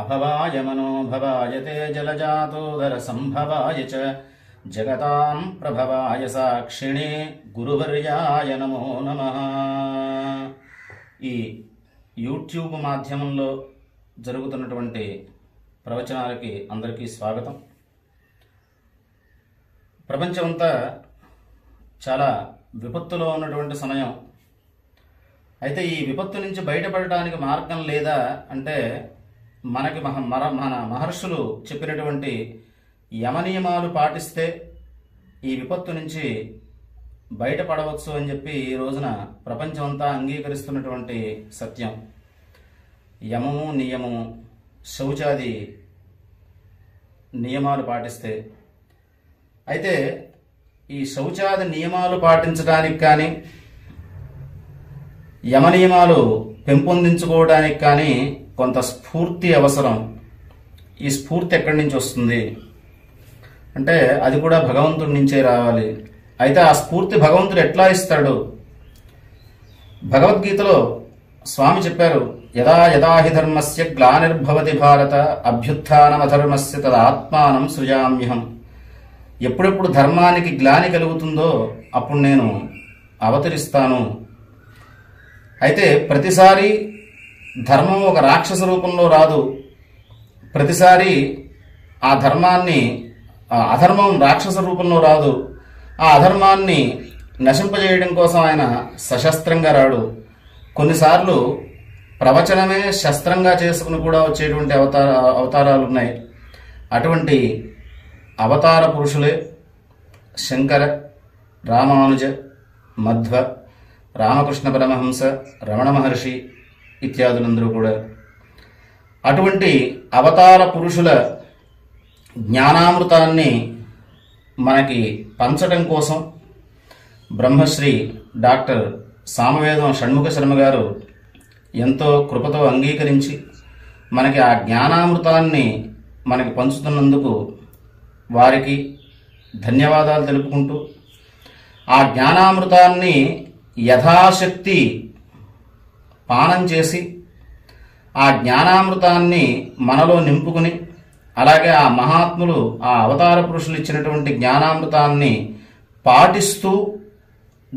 అభవాయ మనోభవాయ ते సంభవాయ च ప్రభవాయ సాక్షిణి గురువర్యాయ నమో నమ ఈ యూట్యూబ్ మాధ్యమంలో జరుగుతున్నటువంటి ప్రవచనాలకి అందరికీ స్వాగతం ప్రపంచమంతా చాలా విపత్తులో ఉన్నటువంటి సమయం అయితే ఈ విపత్తు నుంచి బయటపడటానికి మార్గం లేదా అంటే మనకి మహ మర మన మహర్షులు చెప్పినటువంటి యమనియమాలు పాటిస్తే ఈ విపత్తు నుంచి బయటపడవచ్చు అని చెప్పి ఈ రోజున ప్రపంచమంతా అంగీకరిస్తున్నటువంటి సత్యం యమము నియమము శౌచాది నియమాలు పాటిస్తే అయితే ఈ శౌచాది నియమాలు పాటించడానికి కానీ యమనియమాలు పెంపొందించుకోవడానికి కానీ కొంత స్ఫూర్తి అవసరం ఈ స్ఫూర్తి ఎక్కడి నుంచి వస్తుంది అంటే అది కూడా భగవంతుడి నుంచే రావాలి అయితే ఆ స్ఫూర్తి భగవంతుడు ఎట్లా ఇస్తాడు భగవద్గీతలో స్వామి చెప్పారు యదా యదా హి గ్లానిర్భవతి భారత అభ్యుత్నమధర్మస్య తదాత్మానం సృజామ్యహం ఎప్పుడెప్పుడు ధర్మానికి గ్లాని కలుగుతుందో అప్పుడు నేను అవతరిస్తాను అయితే ప్రతిసారి ధర్మం ఒక రాక్షస రూపంలో రాదు ప్రతిసారి ఆ ధర్మాన్ని అధర్మం రాక్షస రూపంలో రాదు ఆ అధర్మాన్ని నశింపజేయడం కోసం ఆయన సశస్త్రంగా రాడు కొన్నిసార్లు ప్రవచనమే శస్త్రంగా చేసుకుని కూడా వచ్చేటువంటి అవతార అవతారాలు ఉన్నాయి అటువంటి అవతార పురుషులే శంకర రామానుజ మధ్వ రామకృష్ణ పరమహంస రమణ మహర్షి ఇత్యాదులందరూ కూడా అటువంటి అవతార పురుషుల జ్ఞానామృతాన్ని మనకి పంచడం కోసం బ్రహ్మశ్రీ డాక్టర్ సామవేదం షణ్ముఖ శర్మ గారు ఎంతో కృపతో అంగీకరించి మనకి ఆ జ్ఞానామృతాన్ని మనకి పంచుతున్నందుకు వారికి ధన్యవాదాలు తెలుపుకుంటూ ఆ జ్ఞానామృతాన్ని యథాశక్తి పానం చేసి ఆ జ్ఞానామృతాన్ని మనలో నింపుకుని అలాగే ఆ మహాత్ములు ఆ అవతార పురుషులు ఇచ్చినటువంటి జ్ఞానామృతాన్ని పాటిస్తూ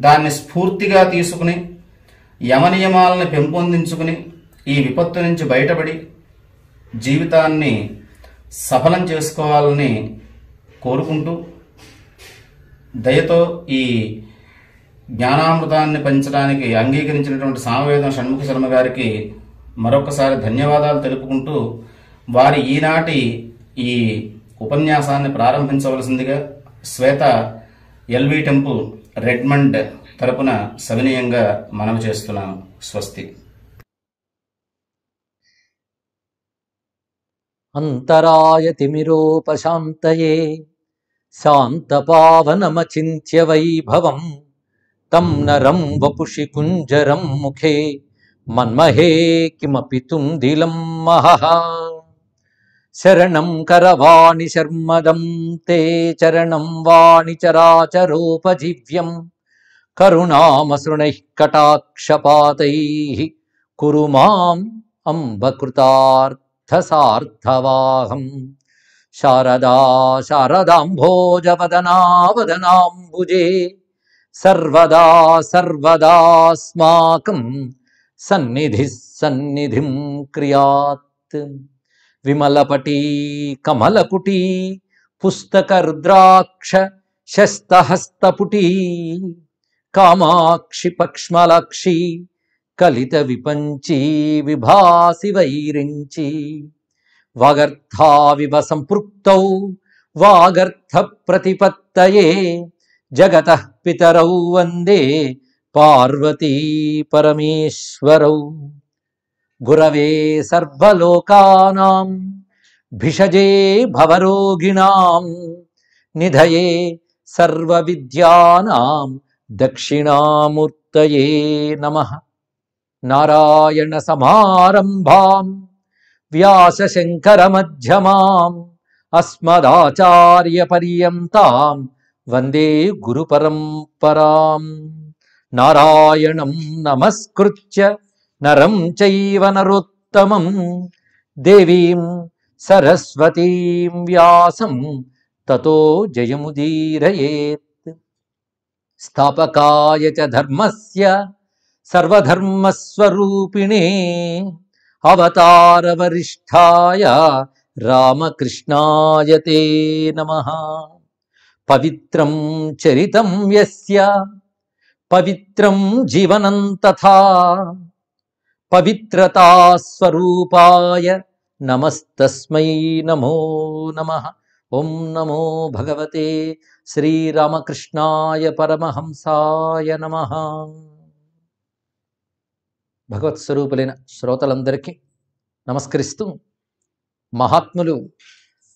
దాన్ని స్ఫూర్తిగా తీసుకుని యమనియమాలను పెంపొందించుకుని ఈ విపత్తు నుంచి బయటపడి జీవితాన్ని సఫలం చేసుకోవాలని కోరుకుంటూ దయతో ఈ జ్ఞానామృతాన్ని పంచడానికి అంగీకరించినటువంటి సామవేదం షణ్ముఖ శర్మ గారికి మరొకసారి ధన్యవాదాలు తెలుపుకుంటూ వారి ఈనాటి ఈ ఉపన్యాసాన్ని ప్రారంభించవలసిందిగా శ్వేత ఎల్వి టెంపుల్ రెడ్మండ్ తరపున సవినీయంగా మనవి చేస్తున్నాను స్వస్తి అంతరాయ తిమిరోపశాంతయే శాంతపావనమచింత్య వైభవం तं नरं वपुषि कुञ्जरं मुखे मन्महे किमपि तुं दिलम् महः शरणं करवाणि शर्मदं ते चरणं वाणि चराचरोपजीव्यं करुणामसृणैः कटाक्षपातैः कुरु माम् अम्बकृतार्थसार्थवाहम् शारदा शारदाम्भोजवदनावदनाम्बुजे సర్వదా సర్వదాస్మాకం సన్నిధి సన్నిధిం క్రియాత్ విమలపటీ కమలపుటీ పుస్తక రుద్రాక్ష శస్తహస్తపుటీ కామాక్షి పక్ష్మలక్షి కలిత విపంచి విభాసి వైరించి వాగర్థావివ సంపృక్త వాగర్థ ప్రతిపత్తయే జగత पितरौ वंदे पार्वती परमेश्वरौ गुरवे सर्वलोकानां भिषजे भवरोगिणां निधये सर्वविद्यानां दक्षिणामूर्तये नमः नारायणसमारम्भाम् व्यासशङ्करमध्यमाम् अस्मदाचार्यपर्यन्ताम् वन्दे गुरुपरम्पराम् नारायणं नमस्कृत्य नरं चैव नरोत्तमम् देवीं सरस्वतीं व्यासं ततो जयमुदीरयेत् स्थापकाय च धर्मस्य सर्वधर्मस्वरूपिणे अवतारवरिष्ठाय रामकृष्णाय ते नमः పవిత్రం చరితం యస్య పవిత్రం జీవనం తథా స్వరూపాయ నమస్తస్మై నమో నమ ఓం నమో భగవతే శ్రీరామకృష్ణాయ పరమహంసాయ నమ భగవత్ స్వరూపులైన శ్రోతలందరికీ నమస్కరిస్తూ మహాత్ములు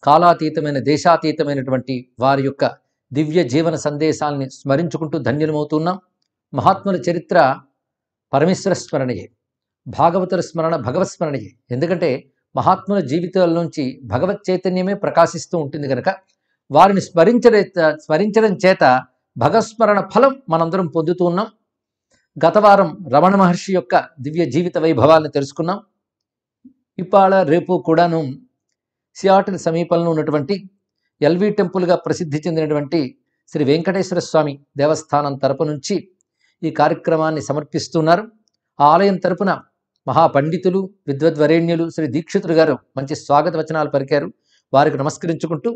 కాలాతీతమైన దేశాతీతమైనటువంటి వారి యొక్క దివ్య జీవన సందేశాల్ని స్మరించుకుంటూ ధన్యులమవుతున్నాం మహాత్ముల చరిత్ర పరమేశ్వర స్మరణయే భాగవతుల స్మరణ భగవత్ స్మరణయే ఎందుకంటే మహాత్ముల జీవితాల నుంచి భగవత్ చైతన్యమే ప్రకాశిస్తూ ఉంటుంది కనుక వారిని స్మరించడం స్మరించడం చేత భగవస్మరణ ఫలం మనందరం పొందుతూ ఉన్నాం గత వారం రమణ మహర్షి యొక్క దివ్య జీవిత వైభవాలను తెలుసుకున్నాం ఇవాళ రేపు కూడాను సియాటిల్ సమీపంలో ఉన్నటువంటి ఎల్వి టెంపుల్గా ప్రసిద్ధి చెందినటువంటి శ్రీ వెంకటేశ్వర స్వామి దేవస్థానం తరపు నుంచి ఈ కార్యక్రమాన్ని సమర్పిస్తున్నారు ఆ ఆలయం తరపున మహాపండితులు విద్వద్వరేణ్యులు శ్రీ దీక్షితులు గారు మంచి స్వాగత వచనాలు పలికారు వారికి నమస్కరించుకుంటూ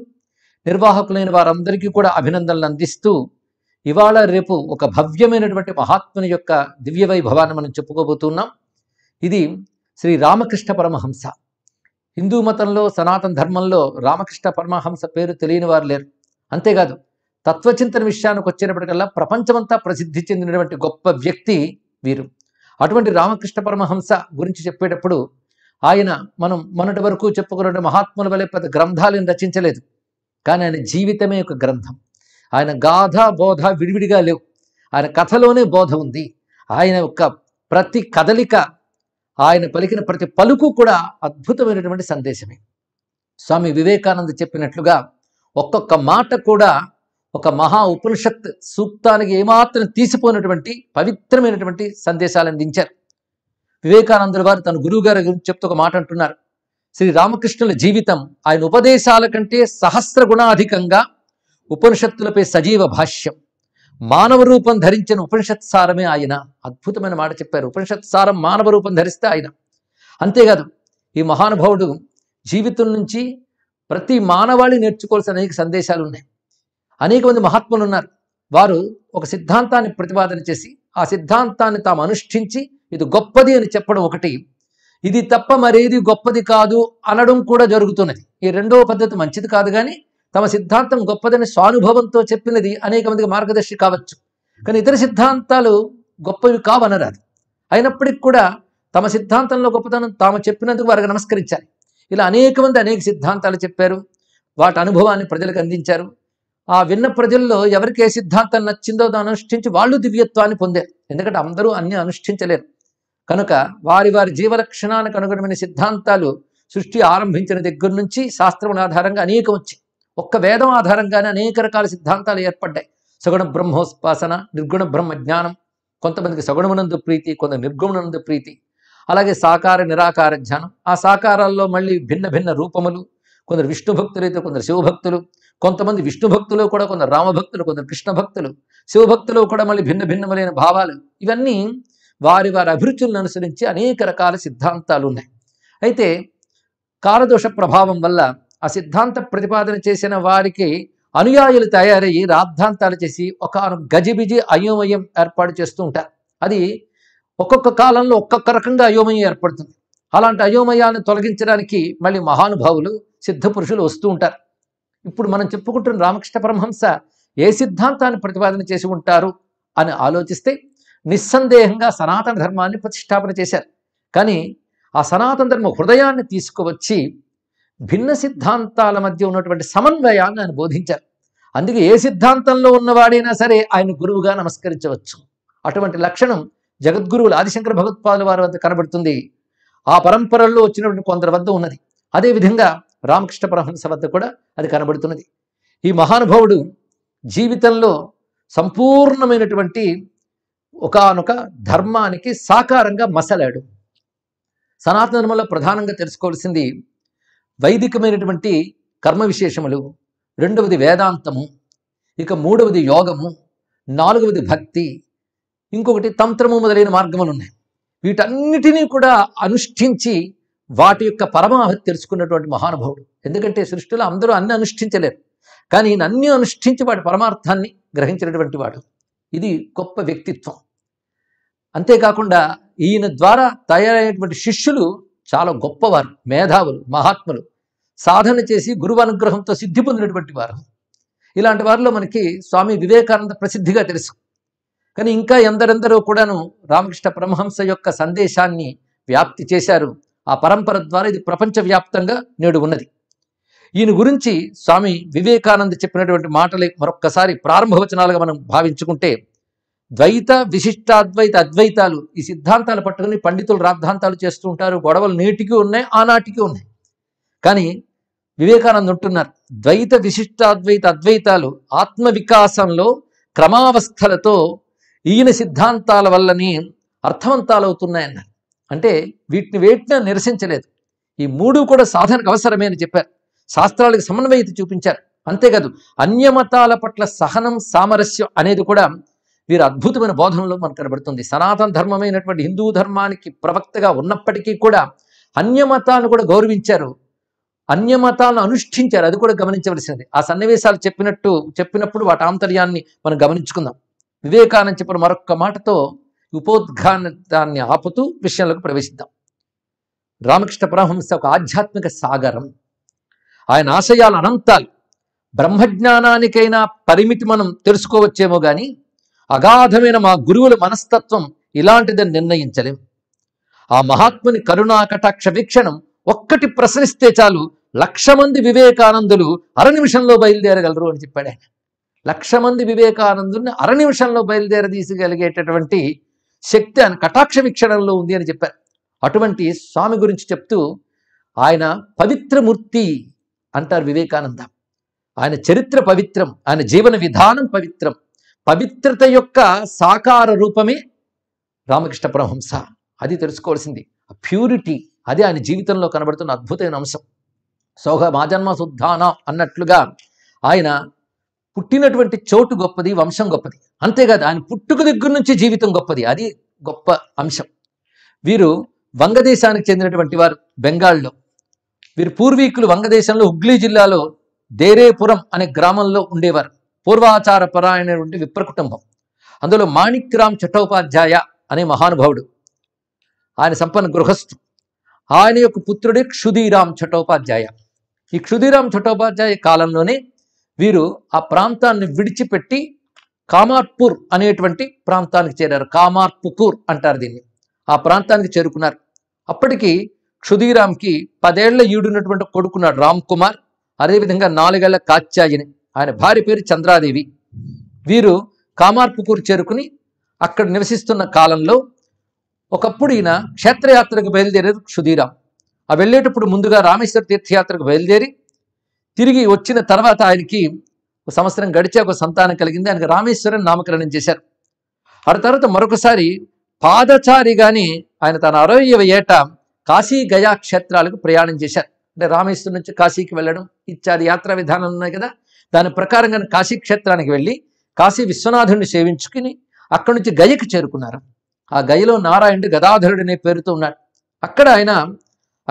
నిర్వాహకులైన వారందరికీ కూడా అభినందనలు అందిస్తూ ఇవాళ రేపు ఒక భవ్యమైనటువంటి మహాత్ముని యొక్క దివ్యవైభవాన్ని మనం చెప్పుకోబోతున్నాం ఇది శ్రీ రామకృష్ణ పరమహంస హిందూ మతంలో సనాతన ధర్మంలో రామకృష్ణ పరమహంస పేరు తెలియని వారు లేరు అంతేకాదు తత్వచింతన విషయానికి వచ్చినప్పటికల్లా ప్రపంచమంతా ప్రసిద్ధి చెందినటువంటి గొప్ప వ్యక్తి వీరు అటువంటి రామకృష్ణ పరమహంస గురించి చెప్పేటప్పుడు ఆయన మనం మొన్నటి వరకు చెప్పుకున్న మహాత్ముల వలె పెద్ద గ్రంథాలను రచించలేదు కానీ ఆయన జీవితమే ఒక గ్రంథం ఆయన గాథ బోధ విడివిడిగా లేవు ఆయన కథలోనే బోధ ఉంది ఆయన యొక్క ప్రతి కదలిక ఆయన పలికిన ప్రతి పలుకు కూడా అద్భుతమైనటువంటి సందేశమే స్వామి వివేకానంద చెప్పినట్లుగా ఒక్కొక్క మాట కూడా ఒక మహా ఉపనిషత్ సూక్తానికి ఏమాత్రం తీసిపోయినటువంటి పవిత్రమైనటువంటి సందేశాలు అందించారు వివేకానందుల వారు తన గురువుగారి గురించి చెప్తూ ఒక మాట అంటున్నారు శ్రీ రామకృష్ణుల జీవితం ఆయన ఉపదేశాల కంటే సహస్ర గుణాధికంగా ఉపనిషత్తులపై సజీవ భాష్యం మానవ రూపం ధరించిన ఉపనిషత్ సారమే ఆయన అద్భుతమైన మాట చెప్పారు ఉపనిషత్ సారం మానవ రూపం ధరిస్తే ఆయన అంతేకాదు ఈ మహానుభావుడు జీవితం నుంచి ప్రతి మానవాళి నేర్చుకోవాల్సిన అనేక సందేశాలు ఉన్నాయి అనేక మంది మహాత్ములు ఉన్నారు వారు ఒక సిద్ధాంతాన్ని ప్రతిపాదన చేసి ఆ సిద్ధాంతాన్ని తాము అనుష్ఠించి ఇది గొప్పది అని చెప్పడం ఒకటి ఇది తప్ప మరేది గొప్పది కాదు అనడం కూడా జరుగుతున్నది ఈ రెండవ పద్ధతి మంచిది కాదు కానీ తమ సిద్ధాంతం గొప్పదని స్వానుభవంతో చెప్పినది అనేక మందికి మార్గదర్శి కావచ్చు కానీ ఇతర సిద్ధాంతాలు గొప్పవి కావనరాదు అయినప్పటికీ కూడా తమ సిద్ధాంతంలో గొప్పతనం తాము చెప్పినందుకు వారికి నమస్కరించాలి ఇలా అనేక మంది అనేక సిద్ధాంతాలు చెప్పారు వాటి అనుభవాన్ని ప్రజలకు అందించారు ఆ విన్న ప్రజల్లో ఎవరికి ఏ సిద్ధాంతం నచ్చిందో దాన్ని అనుష్ఠించి వాళ్ళు దివ్యత్వాన్ని పొందారు ఎందుకంటే అందరూ అన్ని అనుష్ఠించలేరు కనుక వారి వారి జీవలక్షణానికి అనుగుణమైన సిద్ధాంతాలు సృష్టి ఆరంభించిన దగ్గర నుంచి శాస్త్రం ఆధారంగా అనేకం వచ్చాయి ఒక్క వేదం ఆధారంగానే అనేక రకాల సిద్ధాంతాలు ఏర్పడ్డాయి సగుణ బ్రహ్మోత్పాసన నిర్గుణ బ్రహ్మ జ్ఞానం కొంతమందికి సగుణమునందు ప్రీతి కొంత నిర్గుణమునందు ప్రీతి అలాగే సాకార నిరాకార ధ్యానం ఆ సాకారాల్లో మళ్ళీ భిన్న భిన్న రూపములు కొందరు విష్ణు భక్తులైతే కొందరు శివభక్తులు కొంతమంది విష్ణు భక్తులు కూడా కొందరు రామభక్తులు కొందరు కృష్ణ భక్తులు శివభక్తులు కూడా మళ్ళీ భిన్న భిన్నములైన భావాలు ఇవన్నీ వారి వారి అభిరుచులను అనుసరించి అనేక రకాల సిద్ధాంతాలు ఉన్నాయి అయితే కాలదోష ప్రభావం వల్ల ఆ సిద్ధాంత ప్రతిపాదన చేసిన వారికి అనుయాయులు తయారయ్యి రాద్ధాంతాలు చేసి ఒక గజిబిజి అయోమయం ఏర్పాటు చేస్తూ ఉంటారు అది ఒక్కొక్క కాలంలో ఒక్కొక్క రకంగా అయోమయం ఏర్పడుతుంది అలాంటి అయోమయాన్ని తొలగించడానికి మళ్ళీ మహానుభావులు సిద్ధ పురుషులు వస్తూ ఉంటారు ఇప్పుడు మనం చెప్పుకుంటున్న రామకృష్ణ పరమహంస ఏ సిద్ధాంతాన్ని ప్రతిపాదన చేసి ఉంటారు అని ఆలోచిస్తే నిస్సందేహంగా సనాతన ధర్మాన్ని ప్రతిష్టాపన చేశారు కానీ ఆ సనాతన ధర్మ హృదయాన్ని తీసుకువచ్చి భిన్న సిద్ధాంతాల మధ్య ఉన్నటువంటి సమన్వయాన్ని ఆయన బోధించారు అందుకే ఏ సిద్ధాంతంలో ఉన్నవాడైనా సరే ఆయన గురువుగా నమస్కరించవచ్చు అటువంటి లక్షణం జగద్గురువులు ఆదిశంకర భగవత్పాదుల వారి వద్ద కనబడుతుంది ఆ పరంపరల్లో వచ్చినటువంటి కొందరి వద్ద ఉన్నది అదేవిధంగా రామకృష్ణ పరమహంస వద్ద కూడా అది కనబడుతున్నది ఈ మహానుభావుడు జీవితంలో సంపూర్ణమైనటువంటి ఒకనొక ధర్మానికి సాకారంగా మసలాడు సనాతన ధర్మంలో ప్రధానంగా తెలుసుకోవాల్సింది వైదికమైనటువంటి కర్మ విశేషములు రెండవది వేదాంతము ఇక మూడవది యోగము నాలుగవది భక్తి ఇంకొకటి తంత్రము మొదలైన మార్గములు ఉన్నాయి వీటన్నిటినీ కూడా అనుష్ఠించి వాటి యొక్క పరమావధి తెలుసుకున్నటువంటి మహానుభావుడు ఎందుకంటే సృష్టిలో అందరూ అన్ని అనుష్ఠించలేరు కానీ ఈయన అన్ని అనుష్ఠించి వాటి పరమార్థాన్ని గ్రహించినటువంటి వాడు ఇది గొప్ప వ్యక్తిత్వం అంతేకాకుండా ఈయన ద్వారా తయారైనటువంటి శిష్యులు చాలా గొప్పవారు మేధావులు మహాత్ములు సాధన చేసి గురువు అనుగ్రహంతో సిద్ధి పొందినటువంటి వారు ఇలాంటి వారిలో మనకి స్వామి వివేకానంద ప్రసిద్ధిగా తెలుసు కానీ ఇంకా ఎందరెందరో కూడాను రామకృష్ణ పరమహంస యొక్క సందేశాన్ని వ్యాప్తి చేశారు ఆ పరంపర ద్వారా ఇది ప్రపంచవ్యాప్తంగా నేడు ఉన్నది ఈయన గురించి స్వామి వివేకానంద చెప్పినటువంటి మాటలే మరొక్కసారి ప్రారంభవచనాలుగా మనం భావించుకుంటే ద్వైత విశిష్టాద్వైత అద్వైతాలు ఈ సిద్ధాంతాలు పట్టుకుని పండితులు రాద్ధాంతాలు చేస్తూ ఉంటారు గొడవలు నేటికి ఉన్నాయి ఆనాటికి ఉన్నాయి కానీ వివేకానంద ఉంటున్నారు ద్వైత విశిష్టాద్వైత అద్వైతాలు ఆత్మ వికాసంలో క్రమావస్థలతో ఈయన సిద్ధాంతాల వల్లని అర్థవంతాలవుతున్నాయన్నారు అంటే వీటిని వేటినా నిరసించలేదు ఈ మూడు కూడా సాధనకు అవసరమే అని చెప్పారు శాస్త్రాలకు సమన్వయత చూపించారు అంతేకాదు అన్యమతాల పట్ల సహనం సామరస్యం అనేది కూడా వీరు అద్భుతమైన బోధనలో మనకు కనబడుతుంది సనాతన ధర్మమైనటువంటి హిందూ ధర్మానికి ప్రవక్తగా ఉన్నప్పటికీ కూడా అన్యమతాలను కూడా గౌరవించారు అన్యమతాలను అనుష్ఠించారు అది కూడా గమనించవలసింది ఆ సన్నివేశాలు చెప్పినట్టు చెప్పినప్పుడు వాటి ఆంతర్యాన్ని మనం గమనించుకుందాం వివేకానంద చెప్పిన మరొక మాటతో ఉపోద్ఘాతాన్ని ఆపుతూ విషయంలోకి ప్రవేశిద్దాం రామకృష్ణ పరమహంస ఒక ఆధ్యాత్మిక సాగరం ఆయన ఆశయాలు అనంతాలు బ్రహ్మజ్ఞానానికైనా పరిమితి మనం తెలుసుకోవచ్చేమో కానీ అగాధమైన మా గురువుల మనస్తత్వం ఇలాంటిదని నిర్ణయించలేం ఆ మహాత్ముని కరుణా కటాక్ష వీక్షణం ఒక్కటి ప్రశ్నిస్తే చాలు లక్ష మంది వివేకానందులు అర నిమిషంలో బయలుదేరగలరు అని చెప్పాడు ఆయన లక్ష మంది వివేకానందుని అర నిమిషంలో బయలుదేరదీసగలిగేటటువంటి శక్తి అని కటాక్ష వీక్షణంలో ఉంది అని చెప్పారు అటువంటి స్వామి గురించి చెప్తూ ఆయన పవిత్రమూర్తి అంటారు వివేకానంద ఆయన చరిత్ర పవిత్రం ఆయన జీవన విధానం పవిత్రం పవిత్రత యొక్క సాకార రూపమే రామకృష్ణ పరహంస అది తెలుసుకోవాల్సింది ప్యూరిటీ అది ఆయన జీవితంలో కనబడుతున్న అద్భుతమైన అంశం సోహ మాజన్మ శుద్ధాన అన్నట్లుగా ఆయన పుట్టినటువంటి చోటు గొప్పది వంశం గొప్పది అంతేకాదు ఆయన పుట్టుక దగ్గర నుంచి జీవితం గొప్పది అది గొప్ప అంశం వీరు వంగదేశానికి చెందినటువంటి వారు బెంగాల్లో వీరు పూర్వీకులు వంగదేశంలో హుగ్లీ జిల్లాలో దేరేపురం అనే గ్రామంలో ఉండేవారు పూర్వాచార పరాయణటువంటి విప్ర కుటుంబం అందులో మాణిక్రామ్ చట్టోపాధ్యాయ అనే మహానుభావుడు ఆయన సంపన్న గృహస్థు ఆయన యొక్క పుత్రుడే క్షుదీరామ్ చట్టోపాధ్యాయ ఈ క్షుదీరామ్ చట్టోపాధ్యాయ కాలంలోనే వీరు ఆ ప్రాంతాన్ని విడిచిపెట్టి కామార్పూర్ అనేటువంటి ప్రాంతానికి చేరారు కామార్పుకూర్ అంటారు దీన్ని ఆ ప్రాంతానికి చేరుకున్నారు అప్పటికి క్షుధీరామ్కి పదేళ్ల ఈడున్నటువంటి కొడుకున్నాడు రామ్ కుమార్ అదేవిధంగా నాలుగేళ్ల కాత్యాయిని ఆయన భార్య పేరు చంద్రాదేవి వీరు కామార్పుకూరు చేరుకుని అక్కడ నివసిస్తున్న కాలంలో ఒకప్పుడు ఈయన క్షేత్రయాత్రకు బయలుదేరేది క్షుధీరాం ఆ వెళ్ళేటప్పుడు ముందుగా రామేశ్వర తీర్థయాత్రకు బయలుదేరి తిరిగి వచ్చిన తర్వాత ఆయనకి ఒక సంవత్సరం గడిచే ఒక సంతానం కలిగింది ఆయనకు రామేశ్వరం నామకరణం చేశారు ఆ తర్వాత మరొకసారి పాదచారిగాని ఆయన తన అరవయవ ఏట కాశీ గయా క్షేత్రాలకు ప్రయాణం చేశారు అంటే రామేశ్వరం నుంచి కాశీకి వెళ్ళడం ఇత్యాది యాత్రా విధానం ఉన్నాయి కదా దాని ప్రకారంగా కాశీక్షేత్రానికి వెళ్ళి కాశీ విశ్వనాథుడిని సేవించుకుని అక్కడి నుంచి గయకి చేరుకున్నారు ఆ గయలో నారాయణుడు గదాధరుడు అనే పేరుతో ఉన్నాడు అక్కడ ఆయన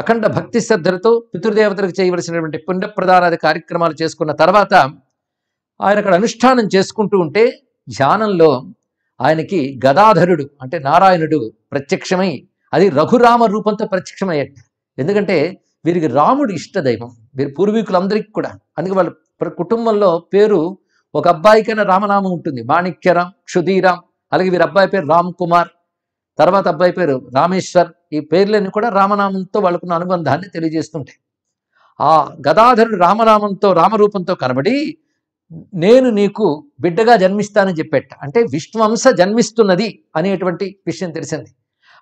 అఖండ భక్తి శ్రద్ధలతో పితృదేవతలకు చేయవలసినటువంటి పుణ్యప్రదానాది కార్యక్రమాలు చేసుకున్న తర్వాత ఆయన అక్కడ అనుష్ఠానం చేసుకుంటూ ఉంటే ధ్యానంలో ఆయనకి గదాధరుడు అంటే నారాయణుడు ప్రత్యక్షమై అది రఘురామ రూపంతో ప్రత్యక్షమయ్యాడు ఎందుకంటే వీరికి రాముడు ఇష్టదైవం వీరి పూర్వీకులందరికీ కూడా అందుకే వాళ్ళు కుటుంబంలో పేరు ఒక అబ్బాయికైనా రామనామం ఉంటుంది మాణిక్యరామ్ క్షుధీరామ్ అలాగే వీరి అబ్బాయి పేరు రామ్ కుమార్ తర్వాత అబ్బాయి పేరు రామేశ్వర్ ఈ పేర్లన్నీ కూడా రామనామంతో వాళ్ళకున్న అనుబంధాన్ని తెలియజేస్తుంటాయి ఆ గదాధరుడు రామనామంతో రామరూపంతో కనబడి నేను నీకు బిడ్డగా జన్మిస్తానని చెప్పేట అంటే విష్ణువంశ జన్మిస్తున్నది అనేటువంటి విషయం తెలిసింది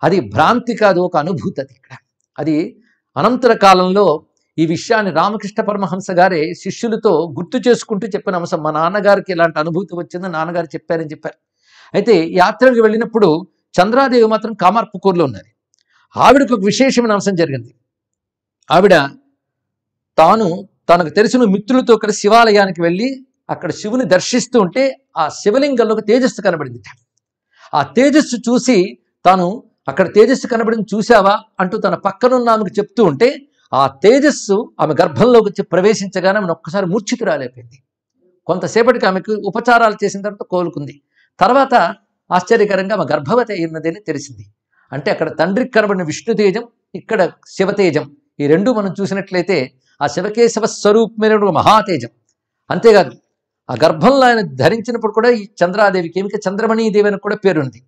అది భ్రాంతి కాదు ఒక అనుభూతి అది ఇక్కడ అది అనంతర కాలంలో ఈ విషయాన్ని రామకృష్ణ పరమహంస గారే శిష్యులతో గుర్తు చేసుకుంటూ చెప్పిన అంశం మా నాన్నగారికి ఇలాంటి అనుభూతి వచ్చిందని నాన్నగారు చెప్పారని చెప్పారు అయితే యాత్రలకు వెళ్ళినప్పుడు చంద్రాదేవి మాత్రం కామార్పుకూరులో ఉన్నది ఆవిడకు ఒక విశేషమైన అంశం జరిగింది ఆవిడ తాను తనకు తెలిసిన మిత్రులతో అక్కడ శివాలయానికి వెళ్ళి అక్కడ శివుని దర్శిస్తూ ఉంటే ఆ శివలింగంలో ఒక తేజస్సు కనబడింది ఆ తేజస్సు చూసి తాను అక్కడ తేజస్సు కనబడింది చూసావా అంటూ తన పక్కనున్న ఆమెకు చెప్తూ ఉంటే ఆ తేజస్సు ఆమె గర్భంలోకి వచ్చి ప్రవేశించగానే ఆమెను ఒక్కసారి రాలేపోయింది కొంతసేపటికి ఆమెకు ఉపచారాలు చేసిన తర్వాత కోలుకుంది తర్వాత ఆశ్చర్యకరంగా ఆమె గర్భవతి అయినది అని తెలిసింది అంటే అక్కడ తండ్రికి కనబడిన విష్ణుతేజం ఇక్కడ శివతేజం ఈ రెండు మనం చూసినట్లయితే ఆ శివకేశవ స్వరూపమైన మహాతేజం అంతేకాదు ఆ గర్భంలో ఆయన ధరించినప్పుడు కూడా ఈ చంద్రాదేవికి ఏమిక చంద్రమణీదేవి అని కూడా పేరుంది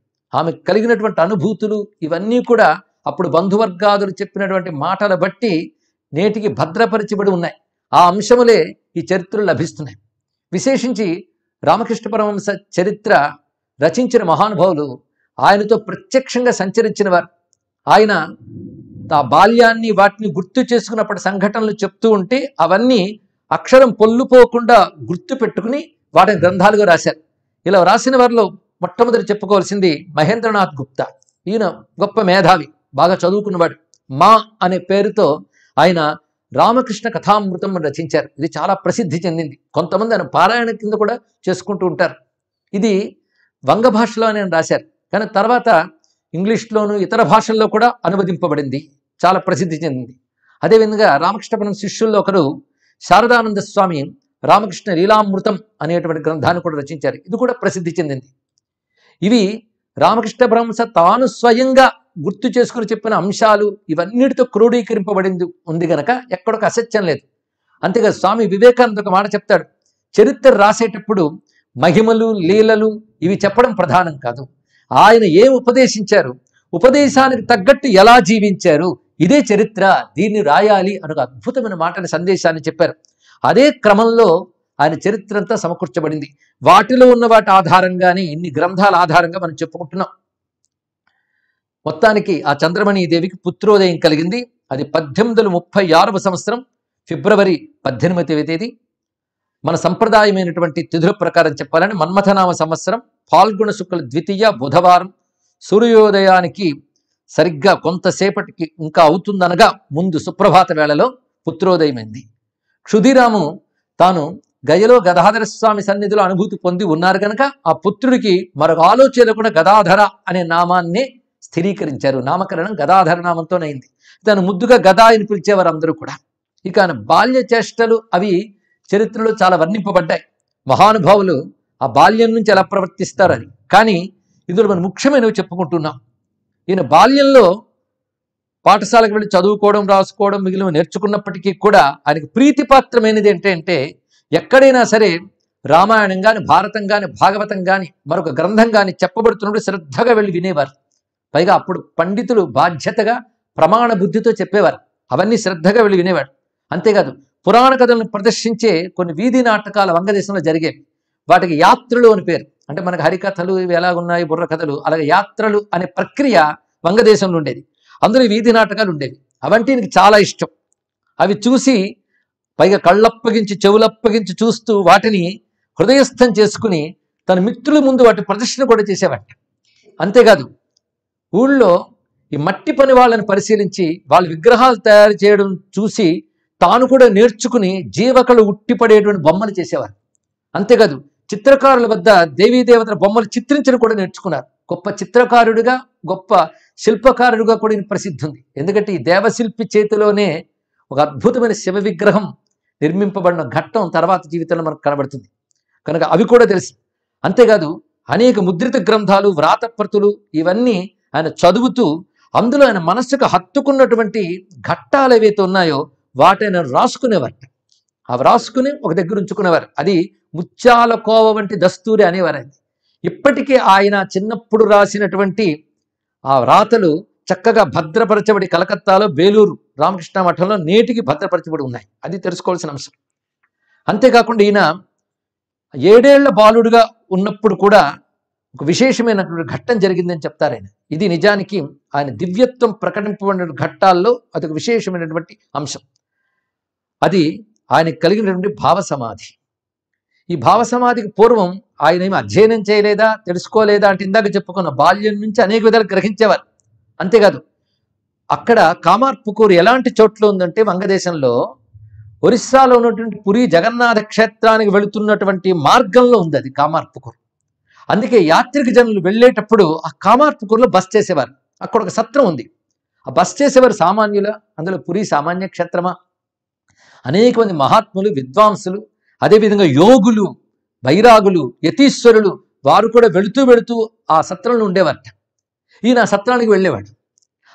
ఆమె కలిగినటువంటి అనుభూతులు ఇవన్నీ కూడా అప్పుడు బంధువర్గాదులు చెప్పినటువంటి మాటల బట్టి నేటికి భద్రపరచబడి ఉన్నాయి ఆ అంశములే ఈ చరిత్రలు లభిస్తున్నాయి విశేషించి రామకృష్ణ పరమహంస చరిత్ర రచించిన మహానుభావులు ఆయనతో ప్రత్యక్షంగా సంచరించిన వారు ఆయన ఆ బాల్యాన్ని వాటిని గుర్తు చేసుకున్నప్పటి సంఘటనలు చెప్తూ ఉంటే అవన్నీ అక్షరం పొల్లుపోకుండా గుర్తు పెట్టుకుని వాటిని గ్రంథాలుగా రాశారు ఇలా రాసిన వారిలో మొట్టమొదటి చెప్పుకోవాల్సింది మహేంద్రనాథ్ గుప్తా ఈయన గొప్ప మేధావి బాగా చదువుకున్నవాడు మా అనే పేరుతో ఆయన రామకృష్ణ కథామృతం అని రచించారు ఇది చాలా ప్రసిద్ధి చెందింది కొంతమంది ఆయన పారాయణ కింద కూడా చేసుకుంటూ ఉంటారు ఇది వంగ భాషలో ఆయన రాశారు కానీ తర్వాత ఇంగ్లీష్లోను ఇతర భాషల్లో కూడా అనువదింపబడింది చాలా ప్రసిద్ధి చెందింది అదేవిధంగా రామకృష్ణపురం శిష్యుల్లో ఒకరు శారదానంద స్వామి రామకృష్ణ లీలామృతం అనేటువంటి గ్రంథాన్ని కూడా రచించారు ఇది కూడా ప్రసిద్ధి చెందింది ఇవి రామకృష్ణ బ్రహ్మస తాను స్వయంగా గుర్తు చేసుకుని చెప్పిన అంశాలు ఇవన్నిటితో క్రోడీకరింపబడింది ఉంది గనక ఎక్కడొక అసత్యం లేదు అంతేగా స్వామి వివేకానంద ఒక మాట చెప్తాడు చరిత్ర రాసేటప్పుడు మహిమలు లీలలు ఇవి చెప్పడం ప్రధానం కాదు ఆయన ఏం ఉపదేశించారు ఉపదేశానికి తగ్గట్టు ఎలా జీవించారు ఇదే చరిత్ర దీన్ని రాయాలి ఒక అద్భుతమైన మాటని సందేశాన్ని చెప్పారు అదే క్రమంలో ఆయన చరిత్ర అంతా సమకూర్చబడింది వాటిలో ఉన్న వాటి ఆధారంగానే ఇన్ని గ్రంథాల ఆధారంగా మనం చెప్పుకుంటున్నాం మొత్తానికి ఆ చంద్రమణి దేవికి పుత్రోదయం కలిగింది అది పద్దెనిమిది వందల ముప్పై ఆరవ సంవత్సరం ఫిబ్రవరి పద్దెనిమిదవ తేదీ మన సంప్రదాయమైనటువంటి తిథుల ప్రకారం చెప్పాలని మన్మథనామ సంవత్సరం పాల్గొన శుక్ల ద్వితీయ బుధవారం సూర్యోదయానికి సరిగ్గా కొంతసేపటికి ఇంకా అవుతుందనగా ముందు సుప్రభాత వేళలో పుత్రోదయమైంది క్షుదిరాము తాను గయలో గదాధర స్వామి సన్నిధిలో అనుభూతి పొంది ఉన్నారు కనుక ఆ పుత్రుడికి మరొక ఆలోచన కూడా గదాధర అనే నామాన్ని స్థిరీకరించారు నామకరణం గదాధర నామంతోనైంది తను ముద్దుగా గదా అని పిలిచేవారు అందరూ కూడా ఇక బాల్య చేష్టలు అవి చరిత్రలో చాలా వర్ణింపబడ్డాయి మహానుభావులు ఆ బాల్యం నుంచి ఎలా ప్రవర్తిస్తారని కానీ ఇందులో మనం ముఖ్యమైనవి చెప్పుకుంటున్నాం ఈయన బాల్యంలో పాఠశాలకు వెళ్ళి చదువుకోవడం రాసుకోవడం మిగిలిన నేర్చుకున్నప్పటికీ కూడా ఆయనకు ప్రీతిపాత్రమైనది ఏంటంటే ఎక్కడైనా సరే రామాయణం కానీ భారతం కానీ భాగవతం కానీ మరొక గ్రంథం కానీ చెప్పబడుతున్నప్పుడు శ్రద్ధగా వెళ్ళి వినేవారు పైగా అప్పుడు పండితులు బాధ్యతగా ప్రమాణ బుద్ధితో చెప్పేవారు అవన్నీ శ్రద్ధగా వెళ్ళి వినేవాడు అంతేకాదు పురాణ కథలను ప్రదర్శించే కొన్ని వీధి నాటకాలు వంగదేశంలో జరిగేవి వాటికి యాత్రలు అని పేరు అంటే మనకు హరికథలు ఇవి ఎలాగున్నాయి బుర్ర కథలు అలాగే యాత్రలు అనే ప్రక్రియ వంగదేశంలో ఉండేది అందులో వీధి నాటకాలు ఉండేవి అవంటే నీకు చాలా ఇష్టం అవి చూసి పైగా కళ్ళప్పగించి చెవులప్పగించి చూస్తూ వాటిని హృదయస్థం చేసుకుని తన మిత్రుల ముందు వాటి ప్రదర్శన కూడా చేసేవాట అంతేకాదు ఊళ్ళో ఈ మట్టి పని వాళ్ళని పరిశీలించి వాళ్ళ విగ్రహాలు తయారు చేయడం చూసి తాను కూడా నేర్చుకుని జీవకళ ఉట్టిపడేటువంటి బొమ్మలు చేసేవారు అంతేకాదు చిత్రకారుల వద్ద దేవతల బొమ్మలు చిత్రించడం కూడా నేర్చుకున్నారు గొప్ప చిత్రకారుడిగా గొప్ప శిల్పకారుడిగా కూడా ఈయన ప్రసిద్ధి ఉంది ఎందుకంటే ఈ దేవశిల్పి చేతిలోనే ఒక అద్భుతమైన శివ విగ్రహం నిర్మింపబడిన ఘట్టం తర్వాత జీవితంలో మనకు కనబడుతుంది కనుక అవి కూడా తెలుసు అంతేకాదు అనేక ముద్రిత గ్రంథాలు వ్రాతప్రతులు ఇవన్నీ ఆయన చదువుతూ అందులో ఆయన మనస్సుకు హత్తుకున్నటువంటి ఘట్టాలు ఏవైతే ఉన్నాయో వాటిని రాసుకునేవారట అవి రాసుకుని ఒక దగ్గర ఉంచుకునేవారు అది ముత్యాల కోవ వంటి దస్తూరి అనేవారు ఆయన ఇప్పటికీ ఆయన చిన్నప్పుడు రాసినటువంటి ఆ రాతలు చక్కగా భద్రపరచబడి కలకత్తాలో వేలూరు రామకృష్ణ మఠంలో నేటికి భద్రపరచబడి ఉన్నాయి అది తెలుసుకోవాల్సిన అంశం అంతేకాకుండా ఈయన ఏడేళ్ల బాలుడుగా ఉన్నప్పుడు కూడా ఒక విశేషమైనటువంటి ఘట్టం జరిగిందని చెప్తారాయన ఇది నిజానికి ఆయన దివ్యత్వం ప్రకటింపబడిన ఘట్టాల్లో అదొక విశేషమైనటువంటి అంశం అది ఆయనకు కలిగినటువంటి భావ సమాధి ఈ భావ సమాధికి పూర్వం ఆయన ఏమి అధ్యయనం చేయలేదా తెలుసుకోలేదా అంటే ఇందాక చెప్పుకున్న బాల్యం నుంచి అనేక విధాలు గ్రహించేవారు అంతేకాదు అక్కడ కామార్పుకూరు ఎలాంటి చోట్ల ఉందంటే వంగదేశంలో ఒరిస్సాలో ఉన్నటువంటి పురి జగన్నాథ క్షేత్రానికి వెళుతున్నటువంటి మార్గంలో ఉంది అది కామార్పుకూరు అందుకే యాత్రిక జనులు వెళ్ళేటప్పుడు ఆ కామార్పుకూరులో బస్ చేసేవారు అక్కడ ఒక సత్రం ఉంది ఆ బస్ చేసేవారు సామాన్యుల అందులో పురి సామాన్య క్షేత్రమా అనేక మంది మహాత్ములు విద్వాంసులు అదేవిధంగా యోగులు వైరాగులు యతీశ్వరులు వారు కూడా వెళుతూ వెళుతూ ఆ సత్రంలో ఉండేవారట ఈయన ఆ సత్రానికి వెళ్ళేవాడు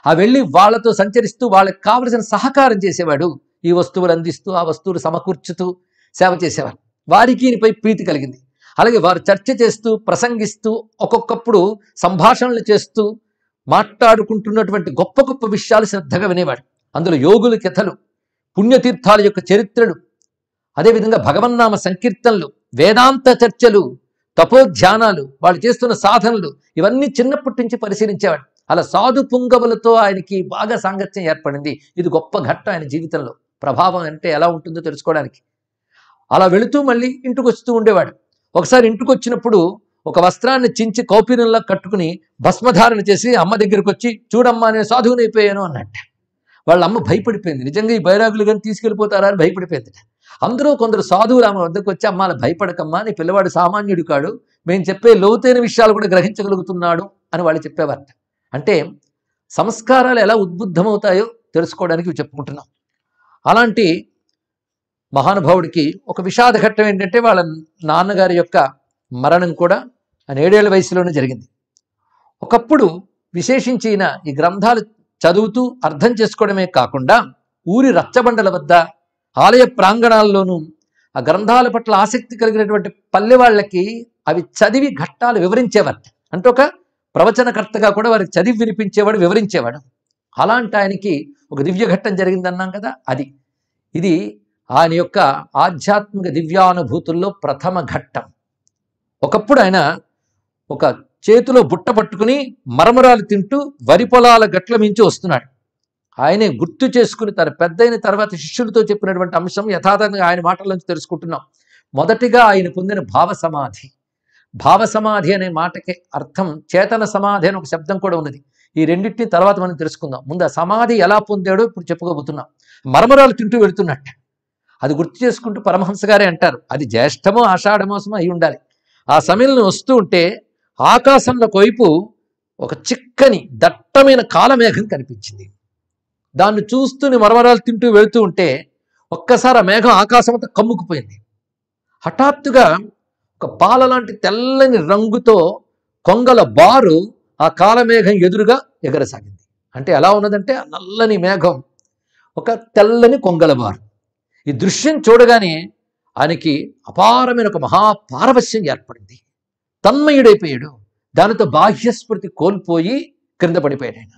ఆ వెళ్ళి వాళ్ళతో సంచరిస్తూ వాళ్ళకి కావలసిన సహకారం చేసేవాడు ఈ వస్తువులు అందిస్తూ ఆ వస్తువులు సమకూర్చుతూ సేవ చేసేవారు వారికి ఈయనపై ప్రీతి కలిగింది అలాగే వారు చర్చ చేస్తూ ప్రసంగిస్తూ ఒక్కొక్కప్పుడు సంభాషణలు చేస్తూ మాట్లాడుకుంటున్నటువంటి గొప్ప గొప్ప విషయాలు శ్రద్ధగా వినేవాడు అందులో యోగులు కథలు పుణ్యతీర్థాల యొక్క చరిత్రలు అదేవిధంగా భగవన్నామ సంకీర్తనలు వేదాంత చర్చలు తపోధ్యానాలు వాళ్ళు చేస్తున్న సాధనలు ఇవన్నీ చిన్నప్పటి నుంచి పరిశీలించేవాడు అలా సాధు పుంగవులతో ఆయనకి బాగా సాంగత్యం ఏర్పడింది ఇది గొప్ప ఘట్టం ఆయన జీవితంలో ప్రభావం అంటే ఎలా ఉంటుందో తెలుసుకోవడానికి అలా వెళుతూ మళ్ళీ ఇంటికి వస్తూ ఉండేవాడు ఒకసారి ఇంటికి వచ్చినప్పుడు ఒక వస్త్రాన్ని చించి కౌపీనంలా కట్టుకుని భస్మధారణ చేసి అమ్మ దగ్గరికి వచ్చి చూడమ్మా నేను అయిపోయాను అన్నట్ట వాళ్ళ అమ్మ భయపడిపోయింది నిజంగా ఈ బైరాగులు కానీ తీసుకెళ్ళిపోతారా అని భయపడిపోయింది అందరూ కొందరు సాధువులు ఆమె వద్దకు వచ్చి అమ్మాల భయపడకమ్మా నీ పిల్లవాడు సామాన్యుడు కాడు మేము చెప్పే లోతైన విషయాలు కూడా గ్రహించగలుగుతున్నాడు అని వాళ్ళు చెప్పేవారు అంటే సంస్కారాలు ఎలా ఉద్బుద్ధమవుతాయో తెలుసుకోవడానికి చెప్పుకుంటున్నాం అలాంటి మహానుభావుడికి ఒక విషాద ఘట్టం ఏంటంటే వాళ్ళ నాన్నగారి యొక్క మరణం కూడా ఏడేళ్ల వయసులోనే జరిగింది ఒకప్పుడు విశేషించిన ఈ గ్రంథాలు చదువుతూ అర్థం చేసుకోవడమే కాకుండా ఊరి రచ్చబండల వద్ద ఆలయ ప్రాంగణాల్లోనూ ఆ గ్రంథాల పట్ల ఆసక్తి కలిగినటువంటి పల్లె వాళ్ళకి అవి చదివి ఘట్టాలు వివరించేవారు అంటే ఒక ప్రవచనకర్తగా కూడా వారికి చదివి వినిపించేవాడు వివరించేవాడు అలాంటి ఆయనకి ఒక దివ్య ఘట్టం జరిగిందన్నాం కదా అది ఇది ఆయన యొక్క ఆధ్యాత్మిక దివ్యానుభూతుల్లో ప్రథమ ఘట్టం ఒకప్పుడు ఆయన ఒక చేతిలో బుట్ట పట్టుకుని మరమరాలు తింటూ వరి పొలాల గట్ల మించి వస్తున్నాడు ఆయనే గుర్తు చేసుకుని తన పెద్దయిన తర్వాత శిష్యులతో చెప్పినటువంటి అంశం యథాతథంగా ఆయన మాటల నుంచి తెలుసుకుంటున్నాం మొదటిగా ఆయన పొందిన భావ సమాధి భావ సమాధి అనే మాటకి అర్థం చేతన సమాధి అని ఒక శబ్దం కూడా ఉన్నది ఈ రెండింటిని తర్వాత మనం తెలుసుకుందాం ముందు ఆ సమాధి ఎలా పొందాడో ఇప్పుడు చెప్పుకోబోతున్నాం మరమరాలు తింటూ వెళుతున్నట్టే అది గుర్తు చేసుకుంటూ పరమహంస గారే అంటారు అది జ్యేష్టమో ఆషాఢమోసమో అయి ఉండాలి ఆ సమయంలో వస్తూ ఉంటే ఆకాశంలో వైపు ఒక చిక్కని దట్టమైన కాలమేఘం కనిపించింది దాన్ని చూస్తూనే మరమరాలు తింటూ వెళుతూ ఉంటే ఒక్కసారి ఆ మేఘం ఆకాశం అంతా కమ్ముకుపోయింది హఠాత్తుగా ఒక పాల లాంటి తెల్లని రంగుతో కొంగల బారు ఆ కాలమేఘం ఎదురుగా ఎగరసాగింది అంటే ఎలా ఉన్నదంటే నల్లని మేఘం ఒక తెల్లని కొంగల బారు ఈ దృశ్యం చూడగానే ఆయనకి అపారమైన ఒక మహాపారవశ్యం ఏర్పడింది తన్మయుడైపోయాడు దానితో బాహ్యస్మృతి కోల్పోయి క్రింద పడిపోయాడు ఆయన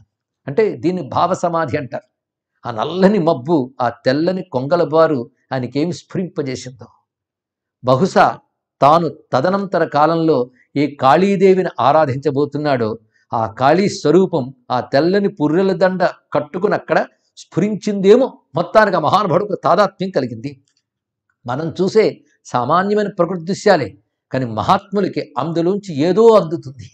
అంటే దీన్ని భావ సమాధి అంటారు ఆ నల్లని మబ్బు ఆ తెల్లని కొంగల బారు ఆయనకేం స్ఫురింపజేసిందో బహుశా తాను తదనంతర కాలంలో ఏ కాళీదేవిని ఆరాధించబోతున్నాడో ఆ కాళీ స్వరూపం ఆ తెల్లని పుర్రెల దండ కట్టుకుని అక్కడ స్ఫురించిందేమో మొత్తానికి ఆ మహానుభావుడికి తాదాత్మ్యం కలిగింది మనం చూసే సామాన్యమైన ప్రకృతి దృశ్యాలే కానీ మహాత్ములకి అందులోంచి ఏదో అందుతుంది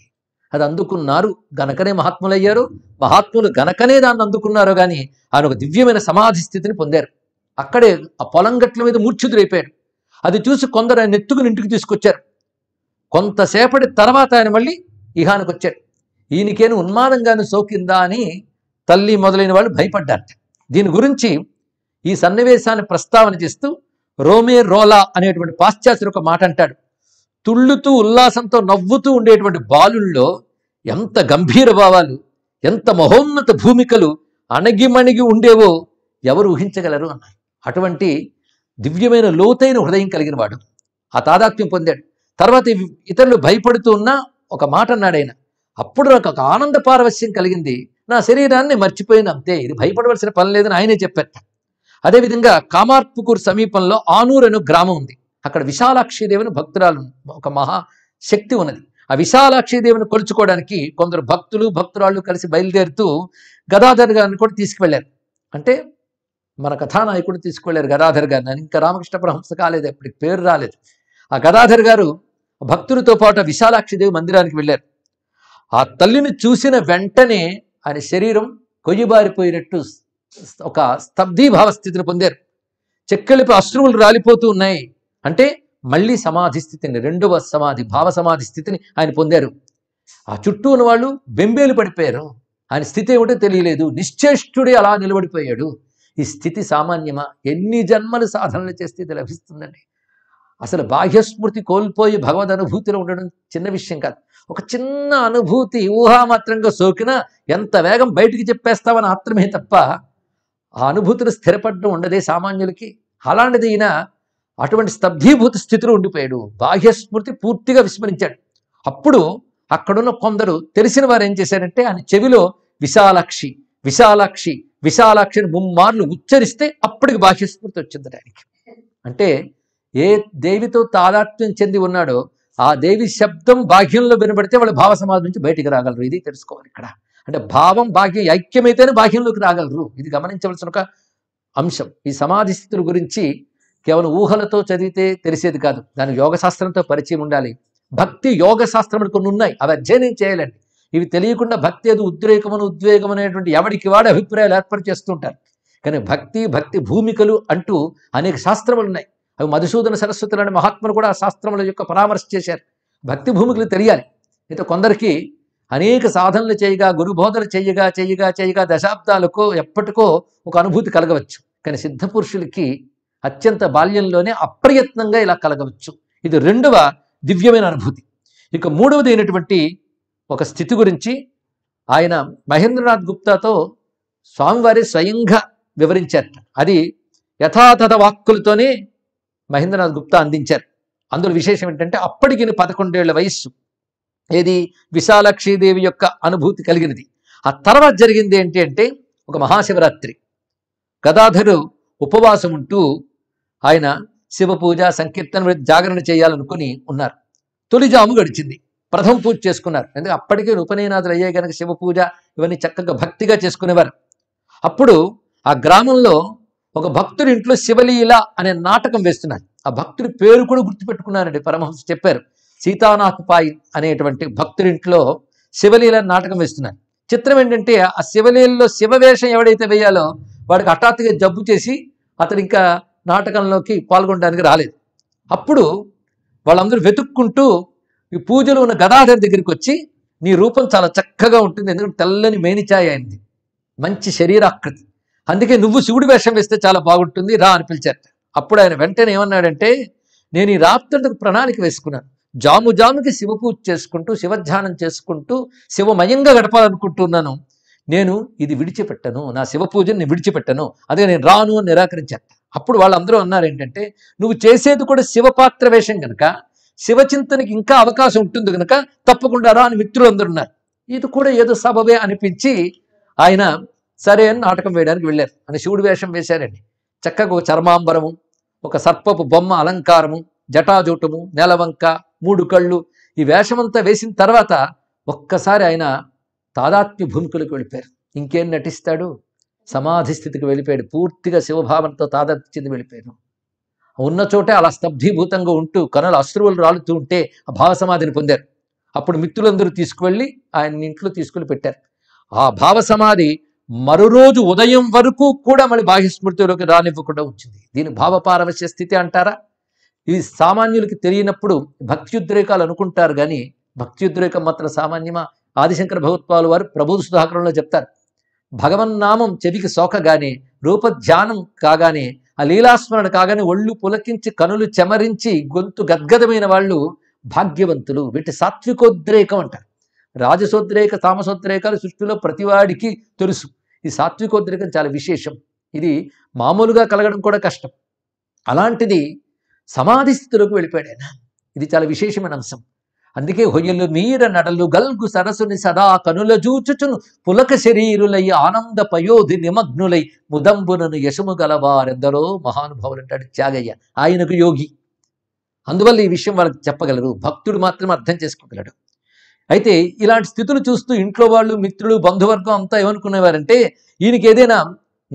అది అందుకున్నారు గనకనే మహాత్ములయ్యారు మహాత్ములు గనకనే దాన్ని అందుకున్నారు కానీ ఆయన ఒక దివ్యమైన సమాధి స్థితిని పొందారు అక్కడే ఆ పొలం గట్ల మీద మూర్ఛితులైపోయాడు అది చూసి కొందరు ఆయన ఎత్తుకుని ఇంటికి తీసుకొచ్చారు కొంతసేపటి తర్వాత ఆయన మళ్ళీ ఇహానికి వచ్చాడు ఈయనకేను ఉన్మానంగాను సోకిందా అని తల్లి మొదలైన వాళ్ళు భయపడ్డారు దీని గురించి ఈ సన్నివేశాన్ని ప్రస్తావన చేస్తూ రోమే రోలా అనేటువంటి పాశ్చాత్యుడు ఒక మాట అంటాడు తుళ్ళుతూ ఉల్లాసంతో నవ్వుతూ ఉండేటువంటి బాలుల్లో ఎంత గంభీర భావాలు ఎంత మహోన్నత భూమికలు అణగిమణిగి ఉండేవో ఎవరు ఊహించగలరు అన్నారు అటువంటి దివ్యమైన లోతైన హృదయం కలిగిన వాడు ఆ తాదాత్మ్యం పొందాడు తర్వాత ఇతరులు భయపడుతూ ఉన్న ఒక మాట అన్నాడు ఆయన అప్పుడు నాకు ఒక ఆనంద పారవశ్యం కలిగింది నా శరీరాన్ని మర్చిపోయిన అంతే ఇది భయపడవలసిన పని లేదని ఆయనే చెప్పారు అదేవిధంగా కామార్పుకూర్ సమీపంలో ఆనూర్ అను గ్రామం ఉంది అక్కడ దేవుని భక్తురాలు ఒక మహా శక్తి ఉన్నది ఆ విశాలాక్షిదేవిని కొలుచుకోవడానికి కొందరు భక్తులు భక్తురాళ్ళు కలిసి బయలుదేరుతూ గదాధర్ గారిని కూడా తీసుకువెళ్ళారు అంటే మన కథానాయకుడు తీసుకువెళ్ళారు గదాధర్ గారిని ఇంకా రామకృష్ణ ప్రహంస కాలేదు అప్పటికి పేరు రాలేదు ఆ గదాధర్ గారు భక్తులతో పాటు విశాలాక్షిదేవి మందిరానికి వెళ్ళారు ఆ తల్లిని చూసిన వెంటనే ఆయన శరీరం కొయ్యబారిపోయినట్టు ఒక స్తబ్దీభావ స్థితిని పొందారు చెక్కలిపి అశ్రువులు రాలిపోతూ ఉన్నాయి అంటే మళ్ళీ సమాధి స్థితిని రెండవ సమాధి భావ సమాధి స్థితిని ఆయన పొందారు ఆ చుట్టూ ఉన్న వాళ్ళు బెంబేలు పడిపోయారు ఆయన స్థితి ఏమిటో తెలియలేదు నిశ్చేష్టుడే అలా నిలబడిపోయాడు ఈ స్థితి సామాన్యమా ఎన్ని జన్మలు సాధనలు చేస్తే ఇది లభిస్తుందండి అసలు బాహ్యస్మృతి కోల్పోయి భగవద్ అనుభూతిలో ఉండడం చిన్న విషయం కాదు ఒక చిన్న అనుభూతి ఊహామాత్రంగా సోకినా ఎంత వేగం బయటికి చెప్పేస్తామని ఆత్రమే తప్ప ఆ అనుభూతిని స్థిరపడడం ఉండదే సామాన్యులకి అలాంటిది ఈయన అటువంటి స్తబ్ధీభూత స్థితిలో ఉండిపోయాడు బాహ్యస్మృతి పూర్తిగా విస్మరించాడు అప్పుడు అక్కడున్న కొందరు తెలిసిన వారు ఏం చేశారంటే ఆయన చెవిలో విశాలాక్షి విశాలాక్షి విశాలాక్షిని ముమ్మార్లు ఉచ్చరిస్తే అప్పటికి బాహ్యస్మృతి వచ్చింది ఆయనకి అంటే ఏ దేవితో తాదాత్మ్యం చెంది ఉన్నాడో ఆ దేవి శబ్దం బాహ్యంలో వినబడితే వాళ్ళు భావ సమాధి నుంచి బయటికి రాగలరు ఇది తెలుసుకోవాలి ఇక్కడ అంటే భావం బాహ్యం ఐక్యమైతేనే బాహ్యంలోకి రాగలరు ఇది గమనించవలసిన ఒక అంశం ఈ సమాధి స్థితుల గురించి కేవలం ఊహలతో చదివితే తెలిసేది కాదు దాని యోగశాస్త్రంతో పరిచయం ఉండాలి భక్తి శాస్త్రములు కొన్ని ఉన్నాయి అవి అధ్యయనం చేయాలండి ఇవి తెలియకుండా భక్తి అది ఉద్రేకమను ఉద్వేగం అనేటువంటి ఎవడికి వాడే అభిప్రాయాలు ఏర్పాటు చేస్తుంటారు కానీ భక్తి భక్తి భూమికలు అంటూ అనేక శాస్త్రములు ఉన్నాయి అవి మధుసూదన సరస్వతులని మహాత్ములు కూడా శాస్త్రముల యొక్క పరామర్శ చేశారు భక్తి భూమికి తెలియాలి అయితే కొందరికి అనేక సాధనలు చేయగా గురుబోధన చేయగా చేయగా చేయగా దశాబ్దాలకు ఎప్పటికో ఒక అనుభూతి కలగవచ్చు కానీ సిద్ధపురుషులకి అత్యంత బాల్యంలోనే అప్రయత్నంగా ఇలా కలగవచ్చు ఇది రెండవ దివ్యమైన అనుభూతి ఇక మూడవది అయినటువంటి ఒక స్థితి గురించి ఆయన మహేంద్రనాథ్ గుప్తాతో స్వామివారి స్వయంగా వివరించారట అది యథాతథ వాక్కులతోనే మహేంద్రనాథ్ గుప్తా అందించారు అందులో విశేషం ఏంటంటే అప్పటికి పదకొండేళ్ల వయస్సు ఏది విశాలక్షీదేవి యొక్క అనుభూతి కలిగినది ఆ తర్వాత జరిగింది ఏంటి అంటే ఒక మహాశివరాత్రి గదాధరు ఉపవాసం ఉంటూ ఆయన శివ పూజ సంకీర్తన జాగరణ చేయాలనుకుని ఉన్నారు తొలిజాము గడిచింది ప్రథమ పూజ చేసుకున్నారు ఎందుకంటే అప్పటికే ఉపనయనాథులు అయ్యే కనుక శివ పూజ ఇవన్నీ చక్కగా భక్తిగా చేసుకునేవారు అప్పుడు ఆ గ్రామంలో ఒక భక్తుడి ఇంట్లో శివలీల అనే నాటకం వేస్తున్నారు ఆ భక్తుడి పేరు కూడా గుర్తుపెట్టుకున్నారండి పరమహంస చెప్పారు సీతానాథ్ పాయి అనేటువంటి భక్తుడి ఇంట్లో శివలీల నాటకం వేస్తున్నారు చిత్రం ఏంటంటే ఆ శివలీలలో శివవేషం ఎవడైతే వేయాలో వాడికి హఠాత్తుగా జబ్బు చేసి అతడు ఇంకా నాటకంలోకి పాల్గొనడానికి రాలేదు అప్పుడు వాళ్ళందరూ వెతుక్కుంటూ ఈ పూజలు ఉన్న గదాధర దగ్గరికి వచ్చి నీ రూపం చాలా చక్కగా ఉంటుంది ఎందుకంటే తెల్లని మేనిచాయ అయింది మంచి శరీరాకృతి అందుకే నువ్వు శివుడి వేషం వేస్తే చాలా బాగుంటుంది రా అని పిలిచారట అప్పుడు ఆయన వెంటనే ఏమన్నాడంటే నేను ఈ రాత్రులకు ప్రణాళిక వేసుకున్నాను జాము జాముకి శివ పూజ చేసుకుంటూ శివధ్యానం చేసుకుంటూ శివమయంగా గడపాలనుకుంటున్నాను నేను ఇది విడిచిపెట్టను నా పూజను నేను విడిచిపెట్టను అదే నేను రాను అని నిరాకరించాను అప్పుడు వాళ్ళందరూ అన్నారు ఏంటంటే నువ్వు చేసేది కూడా శివపాత్ర వేషం కనుక శివచింతనకి ఇంకా అవకాశం ఉంటుంది కనుక తప్పకుండా రా అని మిత్రులందరూ ఉన్నారు ఇది కూడా ఏదో సబబే అనిపించి ఆయన సరే అని నాటకం వేయడానికి వెళ్ళారు అని శివుడు వేషం వేశారండి చక్కగా ఒక చర్మాంబరము ఒక సర్పపు బొమ్మ అలంకారము జటాజూటము నెలవంక మూడు కళ్ళు ఈ వేషమంతా వేసిన తర్వాత ఒక్కసారి ఆయన తాదాత్మ్య భూమికలకు వెళ్ళిపోయారు ఇంకేం నటిస్తాడు సమాధి స్థితికి వెళ్ళిపోయాడు పూర్తిగా శివభావంతో తాదాత్మ్య చెంది వెళ్ళిపోయాడు ఉన్న చోటే అలా స్తబ్దీభూతంగా ఉంటూ కనుల అశ్రువులు రాలుతూ ఉంటే ఆ భావ సమాధిని పొందారు అప్పుడు మిత్రులందరూ తీసుకువెళ్ళి ఆయన ఇంట్లో తీసుకుని పెట్టారు ఆ భావ సమాధి రోజు ఉదయం వరకు కూడా మళ్ళీ బాహ్యస్మృతిలోకి రానివ్వకుండా వచ్చింది దీని భావపారవశ్య స్థితి అంటారా ఇది సామాన్యులకి తెలియనప్పుడు ఉద్రేకాలు అనుకుంటారు కానీ ఉద్రేకం మాత్రం సామాన్యమా ఆదిశంకర భగవత్వాలు వారు ప్రభు సుధాకరంలో చెప్తారు భగవన్నామం చెవికి సోకగానే రూపధ్యానం కాగానే ఆ లీలాస్మరణ కాగానే ఒళ్ళు పులకించి కనులు చెమరించి గొంతు గద్గదమైన వాళ్ళు భాగ్యవంతులు వీటి సాత్వికోద్రేకం అంటారు రాజసోద్రేక తామసోద్రేకాలు సృష్టిలో ప్రతివాడికి తెలుసు ఈ సాత్వికోద్రేకం చాలా విశేషం ఇది మామూలుగా కలగడం కూడా కష్టం అలాంటిది సమాధి స్థితిలోకి వెళ్ళిపోయాడు ఆయన ఇది చాలా విశేషమైన అంశం అందుకే హొయ్యలు మీర నడలు గల్గు సరసుని సదా కనుల జూచుచును పులక శరీరులై ఆనంద పయోధి నిమగ్నులై ముదంబునను యశము గలవారెందరో మహానుభావులు అంటాడు త్యాగయ్య ఆయనకు యోగి అందువల్ల ఈ విషయం వాళ్ళకి చెప్పగలరు భక్తుడు మాత్రమే అర్థం చేసుకోగలడు అయితే ఇలాంటి స్థితులు చూస్తూ ఇంట్లో వాళ్ళు మిత్రులు బంధువర్గం అంతా ఏమనుకునేవారంటే ఈయనకి ఏదైనా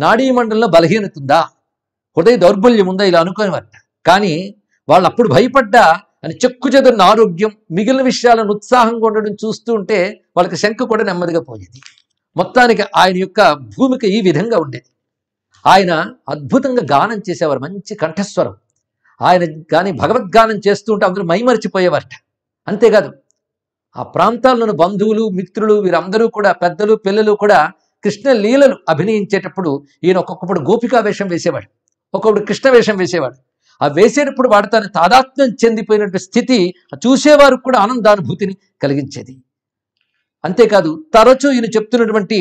నాడీ మండలంలో బలహీనత ఉందా హృదయ దౌర్బల్యం ఉందా ఇలా అనుకునేవారట కానీ వాళ్ళు అప్పుడు భయపడ్డా అని చెక్కు చెదరిన ఆరోగ్యం మిగిలిన విషయాలను ఉత్సాహంగా ఉండడం చూస్తూ ఉంటే వాళ్ళకి శంక కూడా నెమ్మదిగా పోయేది మొత్తానికి ఆయన యొక్క భూమిక ఈ విధంగా ఉండేది ఆయన అద్భుతంగా గానం చేసేవారు మంచి కంఠస్వరం ఆయన కానీ భగవద్గానం చేస్తూ ఉంటే అందరూ మైమరిచిపోయేవారట అంతేకాదు ఆ ప్రాంతాల్లోని బంధువులు మిత్రులు వీరందరూ కూడా పెద్దలు పిల్లలు కూడా కృష్ణ లీలలు అభినయించేటప్పుడు ఈయన ఒక్కొక్కప్పుడు గోపికా వేషం వేసేవాడు ఒక్కొక్కడు కృష్ణ వేషం వేసేవాడు ఆ వేసేటప్పుడు వాడు తాను తాదాత్మ్యం చెందిపోయినటువంటి స్థితి చూసేవారు కూడా ఆనందానుభూతిని కలిగించేది అంతేకాదు తరచూ ఈయన చెప్తున్నటువంటి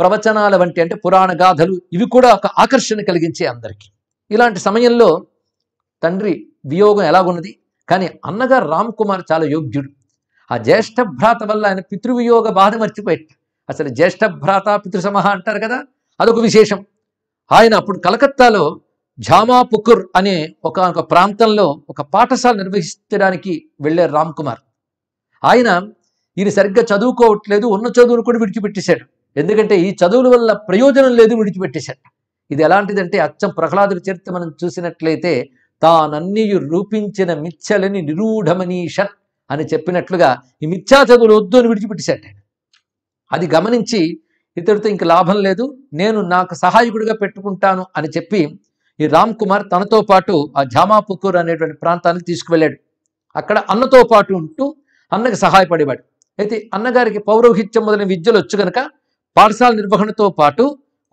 ప్రవచనాల వంటి అంటే పురాణ గాథలు ఇవి కూడా ఒక ఆకర్షణ కలిగించే అందరికీ ఇలాంటి సమయంలో తండ్రి వియోగం ఎలాగున్నది కానీ అన్నగారు రామ్ కుమార్ చాలా యోగ్యుడు ఆ జ్యేష్ఠ భ్రాత వల్ల ఆయన పితృవియోగ బాధ మర్చిపోయట అసలు జ్యేష్ఠ భ్రాత పితృసమహ అంటారు కదా అదొక విశేషం ఆయన అప్పుడు కలకత్తాలో ఝామా పుకుర్ అనే ఒక ప్రాంతంలో ఒక పాఠశాల నిర్వహించడానికి వెళ్ళారు రామ్ కుమార్ ఆయన ఈయన సరిగ్గా చదువుకోవట్లేదు ఉన్న చదువును కూడా విడిచిపెట్టేశాడు ఎందుకంటే ఈ చదువుల వల్ల ప్రయోజనం లేదు విడిచిపెట్టేశాడు ఇది ఎలాంటిదంటే అచ్చం ప్రహ్లాదుడి చరిత్ర మనం చూసినట్లయితే తానన్నీ రూపించిన మిచ్చలని నిరూఢమనీషన్ అని చెప్పినట్లుగా ఈ మిథ్యా చదువులు వద్దు అని విడిచిపెట్టేశాట అది గమనించి ఇతడితో ఇంక లాభం లేదు నేను నాకు సహాయకుడిగా పెట్టుకుంటాను అని చెప్పి ఈ రామ్ కుమార్ తనతో పాటు ఆ జామాపుకూర్ అనేటువంటి ప్రాంతానికి తీసుకువెళ్ళాడు అక్కడ అన్నతో పాటు ఉంటూ అన్నకి సహాయపడేవాడు అయితే అన్నగారికి పౌరోహిత్యం మొదలైన విద్యలు వచ్చు కనుక పాఠశాల నిర్వహణతో పాటు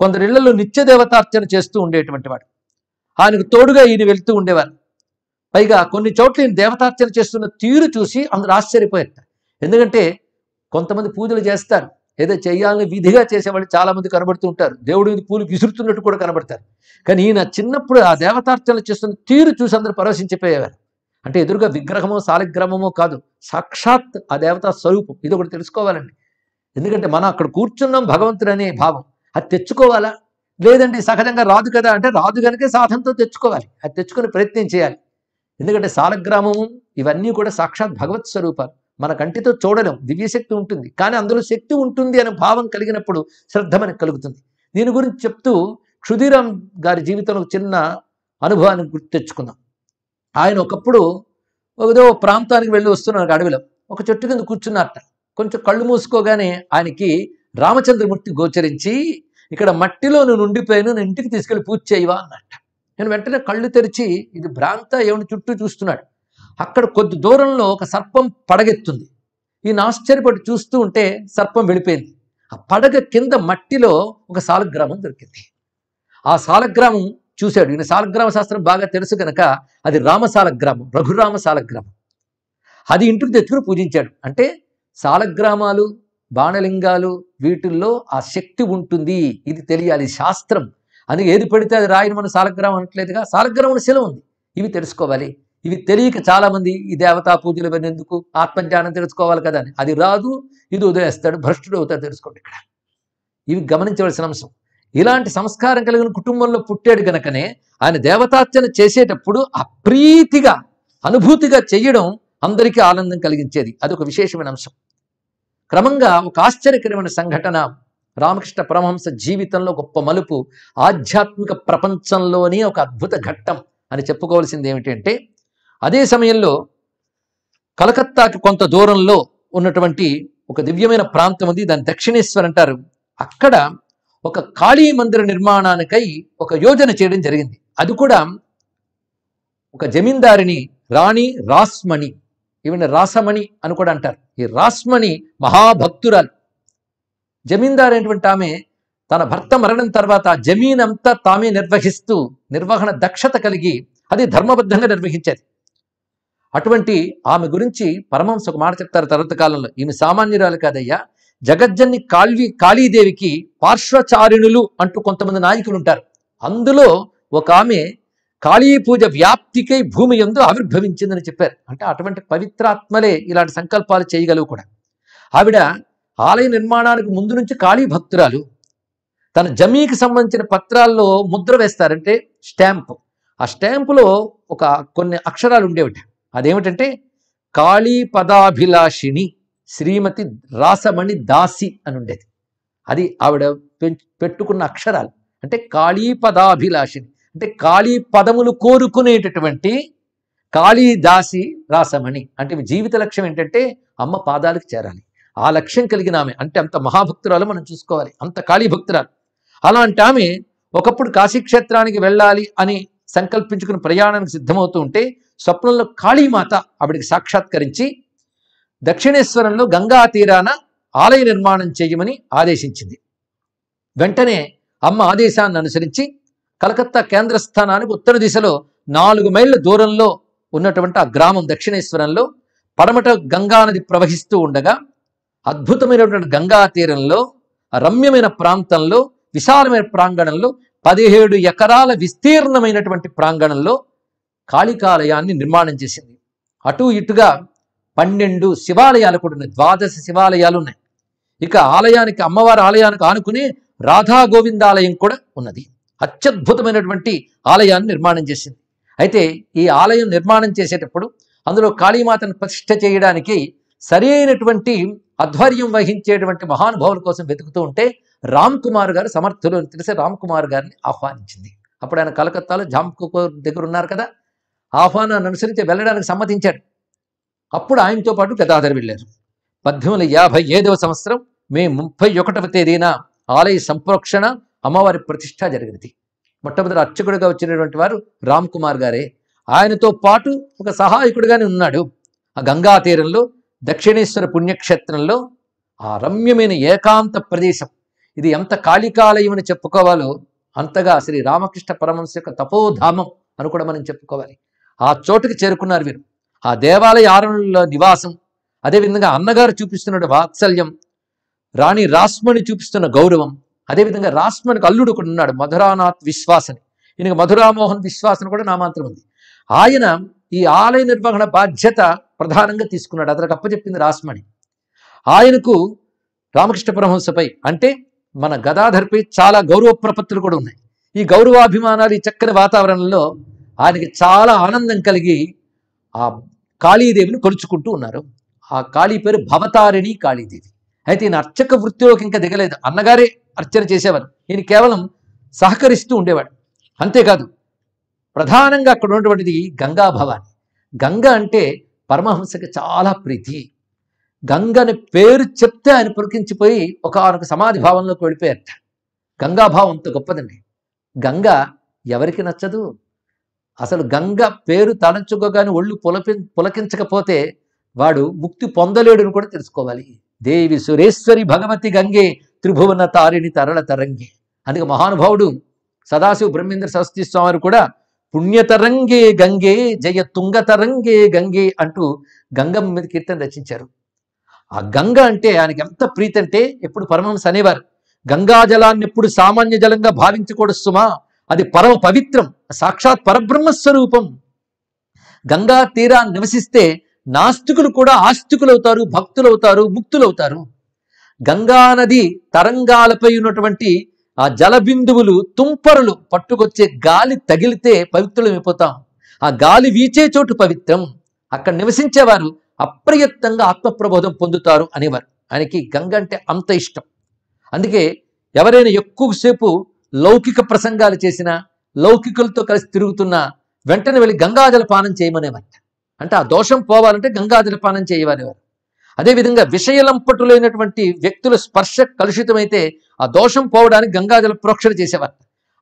కొందరిళ్లలో నిత్య దేవతార్చన చేస్తూ ఉండేటువంటి వాడు ఆయనకు తోడుగా ఈయన వెళ్తూ ఉండేవారు పైగా కొన్ని చోట్ల నేను దేవతార్చన చేస్తున్న తీరు చూసి అందరు ఆశ్చర్యపోయారు ఎందుకంటే కొంతమంది పూజలు చేస్తారు ఏదో చేయాలని విధిగా చేసేవాళ్ళు మంది కనబడుతూ ఉంటారు దేవుడి మీద పూలు విసురుతున్నట్టు కూడా కనబడతారు కానీ ఈయన చిన్నప్పుడు ఆ దేవతార్చనలు చేస్తున్న తీరు చూసి అందరూ పరవశించిపోయేవారు అంటే ఎదురుగా విగ్రహమో సాలిగ్రహమో కాదు సాక్షాత్ ఆ దేవతా స్వరూపం ఇది ఒకటి తెలుసుకోవాలండి ఎందుకంటే మనం అక్కడ కూర్చున్నాం భగవంతుడు అనే భావం అది తెచ్చుకోవాలా లేదండి సహజంగా రాదు కదా అంటే రాదు కనుక సాధనతో తెచ్చుకోవాలి అది తెచ్చుకుని ప్రయత్నం చేయాలి ఎందుకంటే సాలగ్రామము ఇవన్నీ కూడా సాక్షాత్ భగవత్ స్వరూపాలు మన కంటితో చూడలేం దివ్యశక్తి ఉంటుంది కానీ అందులో శక్తి ఉంటుంది అనే భావం కలిగినప్పుడు శ్రద్ధ మనకు కలుగుతుంది దీని గురించి చెప్తూ క్షుదీరామ్ గారి జీవితంలో చిన్న అనుభవాన్ని గుర్తు తెచ్చుకుందాం ఆయన ఒకప్పుడు ఏదో ప్రాంతానికి వెళ్ళి వస్తున్నారు అడవిలో ఒక చెట్టు కింద కూర్చున్నారట కొంచెం కళ్ళు మూసుకోగానే ఆయనకి రామచంద్రమూర్తి గోచరించి ఇక్కడ మట్టిలో నువ్వు ఉండిపోయాను నేను ఇంటికి తీసుకెళ్లి పూజ చేయవా అన్నట్ట నేను వెంటనే కళ్ళు తెరిచి ఇది భ్రాంత ఏమిటి చుట్టూ చూస్తున్నాడు అక్కడ కొద్ది దూరంలో ఒక సర్పం పడగెత్తుంది ఈయన ఆశ్చర్యపడి చూస్తూ ఉంటే సర్పం వెళ్ళిపోయింది ఆ పడగ కింద మట్టిలో ఒక సాలగ్రామం దొరికింది ఆ సాలగ్రామం చూశాడు ఈయన సాలగ్రామ శాస్త్రం బాగా తెలుసు కనుక అది రామసాలగ్రామం రఘురామ సాలగ్రామం అది ఇంటికి తెచ్చుకుని పూజించాడు అంటే సాలగ్రామాలు బాణలింగాలు వీటిల్లో ఆ శక్తి ఉంటుంది ఇది తెలియాలి శాస్త్రం అందుకే ఏది పెడితే అది రాయని మనం సాలగ్రామం అనట్లేదుగా సాలగ్రామం శిల ఉంది ఇవి తెలుసుకోవాలి ఇవి తెలియక చాలామంది ఈ దేవతా పూజలు ఇవన్నీ ఎందుకు ఆత్మజ్ఞానం తెలుసుకోవాలి కదా అని అది రాదు ఇది ఉదయిస్తాడు భ్రష్టుడు అవుతాడు తెలుసుకోండి ఇక్కడ ఇవి గమనించవలసిన అంశం ఇలాంటి సంస్కారం కలిగిన కుటుంబంలో పుట్టాడు గనకనే ఆయన దేవతార్చన చేసేటప్పుడు అప్రీతిగా అనుభూతిగా చేయడం అందరికీ ఆనందం కలిగించేది అది ఒక విశేషమైన అంశం క్రమంగా ఒక ఆశ్చర్యకరమైన సంఘటన రామకృష్ణ పరమహంస జీవితంలో గొప్ప మలుపు ఆధ్యాత్మిక ప్రపంచంలోనే ఒక అద్భుత ఘట్టం అని చెప్పుకోవాల్సింది ఏమిటంటే అదే సమయంలో కలకత్తాకి కొంత దూరంలో ఉన్నటువంటి ఒక దివ్యమైన ప్రాంతం ఉంది దాన్ని దక్షిణేశ్వర్ అంటారు అక్కడ ఒక కాళీ మందిర నిర్మాణానికై ఒక యోజన చేయడం జరిగింది అది కూడా ఒక జమీందారిని రాణి రాస్మణి ఈవెన్ రాసమణి అని కూడా అంటారు ఈ రాస్మణి మహాభక్తురాలు జమీందార్ అయినటువంటి ఆమె తన భర్త మరణం తర్వాత జమీన్ అంతా తామే నిర్వహిస్తూ నిర్వహణ దక్షత కలిగి అది ధర్మబద్ధంగా నిర్వహించేది అటువంటి ఆమె గురించి పరమహంస ఒక మాట చెప్తారు తర్వాత కాలంలో ఈమె సామాన్యురాలు కాదయ్యా జగజ్జన్ని కాళీ కాళీదేవికి పార్శ్వచారిణులు అంటూ కొంతమంది నాయకులు ఉంటారు అందులో ఒక ఆమె కాళీ పూజ వ్యాప్తికై భూమి ఎందు ఆవిర్భవించిందని చెప్పారు అంటే అటువంటి పవిత్రాత్మలే ఇలాంటి సంకల్పాలు చేయగలవు కూడా ఆవిడ ఆలయ నిర్మాణానికి ముందు నుంచి ఖాళీ భక్తురాలు తన జమీకి సంబంధించిన పత్రాల్లో ముద్ర వేస్తారంటే స్టాంప్ ఆ స్టాంపులో ఒక కొన్ని అక్షరాలు ఉండేవిట అదేమిటంటే కాళీ పదాభిలాషిణి శ్రీమతి రాసమణి దాసి అని ఉండేది అది ఆవిడ పెట్టుకున్న అక్షరాలు అంటే కాళీ పదాభిలాషిణి అంటే కాళీ పదములు కోరుకునేటటువంటి కాళీదాసి రాసమణి అంటే జీవిత లక్ష్యం ఏంటంటే అమ్మ పాదాలకు చేరాలి ఆ లక్ష్యం కలిగిన ఆమె అంటే అంత మహాభక్తురాలు మనం చూసుకోవాలి అంత భక్తురాలు అలాంటి ఆమె ఒకప్పుడు కాశీక్షేత్రానికి వెళ్ళాలి అని సంకల్పించుకుని ప్రయాణానికి సిద్ధమవుతూ ఉంటే స్వప్నంలో కాళీమాత ఆవిడికి సాక్షాత్కరించి దక్షిణేశ్వరంలో గంగా తీరాన ఆలయ నిర్మాణం చేయమని ఆదేశించింది వెంటనే అమ్మ ఆదేశాన్ని అనుసరించి కలకత్తా కేంద్ర స్థానానికి ఉత్తర దిశలో నాలుగు మైళ్ళ దూరంలో ఉన్నటువంటి ఆ గ్రామం దక్షిణేశ్వరంలో పడమట గంగానది ప్రవహిస్తూ ఉండగా అద్భుతమైనటువంటి గంగా తీరంలో రమ్యమైన ప్రాంతంలో విశాలమైన ప్రాంగణంలో పదిహేడు ఎకరాల విస్తీర్ణమైనటువంటి ప్రాంగణంలో కాళికాలయాన్ని నిర్మాణం చేసింది అటు ఇటుగా పన్నెండు శివాలయాలు కూడా ఉన్నాయి ద్వాదశ శివాలయాలు ఉన్నాయి ఇక ఆలయానికి అమ్మవారి ఆలయానికి ఆనుకుని రాధా గోవిందాలయం కూడా ఉన్నది అత్యద్భుతమైనటువంటి ఆలయాన్ని నిర్మాణం చేసింది అయితే ఈ ఆలయం నిర్మాణం చేసేటప్పుడు అందులో కాళీమాతను ప్రతిష్ట చేయడానికి సరైనటువంటి ఆధ్వర్యం వహించేటువంటి మహానుభావుల కోసం వెతుకుతూ ఉంటే రామ్ కుమార్ గారు సమర్థులు అని తెలిసి రామ్ కుమార్ గారిని ఆహ్వానించింది అప్పుడు ఆయన కలకత్తాలో జాంకు దగ్గర ఉన్నారు కదా ఆహ్వానాన్ని అనుసరించి వెళ్ళడానికి సమ్మతించాడు అప్పుడు ఆయనతో పాటు గదాధర్ వెళ్ళారు పద్దెనిమిది యాభై ఐదవ సంవత్సరం మే ముప్పై ఒకటవ తేదీన ఆలయ సంప్రోక్షణ అమ్మవారి ప్రతిష్ట జరిగినది మొట్టమొదటి అర్చకుడిగా వచ్చినటువంటి వారు రామ్ కుమార్ గారే ఆయనతో పాటు ఒక సహాయకుడిగానే ఉన్నాడు ఆ గంగా తీరంలో దక్షిణేశ్వర పుణ్యక్షేత్రంలో ఆ రమ్యమైన ఏకాంత ప్రదేశం ఇది ఎంత కాళికాలయం అని చెప్పుకోవాలో అంతగా శ్రీ రామకృష్ణ పరమంశ యొక్క తపోధామం అని కూడా మనం చెప్పుకోవాలి ఆ చోటుకి చేరుకున్నారు వీరు ఆ దేవాలయ ఆరణలో నివాసం అదేవిధంగా అన్నగారు చూపిస్తున్న వాత్సల్యం రాణి రాస్మణి చూపిస్తున్న గౌరవం అదేవిధంగా రాస్మణికి అల్లుడు కూడా ఉన్నాడు మధురానాథ్ విశ్వాసని ఈయనకి మధురామోహన్ విశ్వాసని కూడా నామాంతరం ఉంది ఆయన ఈ ఆలయ నిర్వహణ బాధ్యత ప్రధానంగా తీసుకున్నాడు అతనికి అప్పచెప్పింది రాస్మణి ఆయనకు రామకృష్ణ పరమహంసపై అంటే మన గదాధర్పై చాలా గౌరవ ప్రపత్తులు కూడా ఉన్నాయి ఈ గౌరవాభిమానాలు ఈ చక్కని వాతావరణంలో ఆయనకి చాలా ఆనందం కలిగి ఆ కాళీదేవిని కొలుచుకుంటూ ఉన్నారు ఆ కాళీ పేరు భవతారిణి కాళీదేవి అయితే ఈయన అర్చక వృత్తిలోకి ఇంకా దిగలేదు అన్నగారే అర్చన చేసేవారు ఈయన కేవలం సహకరిస్తూ ఉండేవాడు అంతేకాదు ప్రధానంగా అక్కడ ఉన్నటువంటిది గంగా భవాని గంగ అంటే పరమహంసకి చాలా ప్రీతి గంగని పేరు చెప్తే ఆయన ఒక ఆయనకు సమాధి భావంలోకి వెళ్ళిపోయారట గంగాభావం అంత గొప్పదండి గంగ ఎవరికి నచ్చదు అసలు గంగ పేరు తలంచుకోగానే ఒళ్ళు పులపి పులకించకపోతే వాడు ముక్తి పొందలేడును కూడా తెలుసుకోవాలి దేవి సురేశ్వరి భగవతి గంగే త్రిభువన తారిణి తరళ తరంగి అందుకే మహానుభావుడు సదాశివ బ్రహ్మేంద్ర సరస్వతి స్వామి కూడా పుణ్యతరంగే గంగే జయ తుంగతరంగే గంగే అంటూ గంగం మీద కీర్తన రచించారు ఆ గంగ అంటే ఆయనకి ఎంత ప్రీతి అంటే ఎప్పుడు పరమహంస అనేవారు గంగా జలాన్ని ఎప్పుడు సామాన్య జలంగా భావించకూడదు సుమా అది పరమ పవిత్రం సాక్షాత్ పరబ్రహ్మ స్వరూపం గంగా తీరాన్ని నివసిస్తే నాస్తికులు కూడా ఆస్తికులవుతారు భక్తులవుతారు ముక్తులవుతారు గంగా నది తరంగాలపై ఉన్నటువంటి ఆ జల బిందువులు తుంపరులు పట్టుకొచ్చే గాలి తగిలితే పవిత్రులమైపోతాం ఆ గాలి వీచే చోటు పవిత్రం అక్కడ నివసించేవారు అప్రయత్నంగా ఆత్మప్రబోధం పొందుతారు అనేవారు ఆయనకి గంగ అంటే అంత ఇష్టం అందుకే ఎవరైనా ఎక్కువసేపు లౌకిక ప్రసంగాలు చేసినా లౌకికులతో కలిసి తిరుగుతున్నా వెంటనే వెళ్ళి గంగాజల పానం చేయమనేవారు అంటే ఆ దోషం పోవాలంటే గంగాజల పానం చేయవనేవారు అదేవిధంగా విషయలంపటులైనటువంటి లేనటువంటి వ్యక్తుల స్పర్శ కలుషితమైతే ఆ దోషం పోవడానికి గంగాజల ప్రోక్షణ చేసేవారు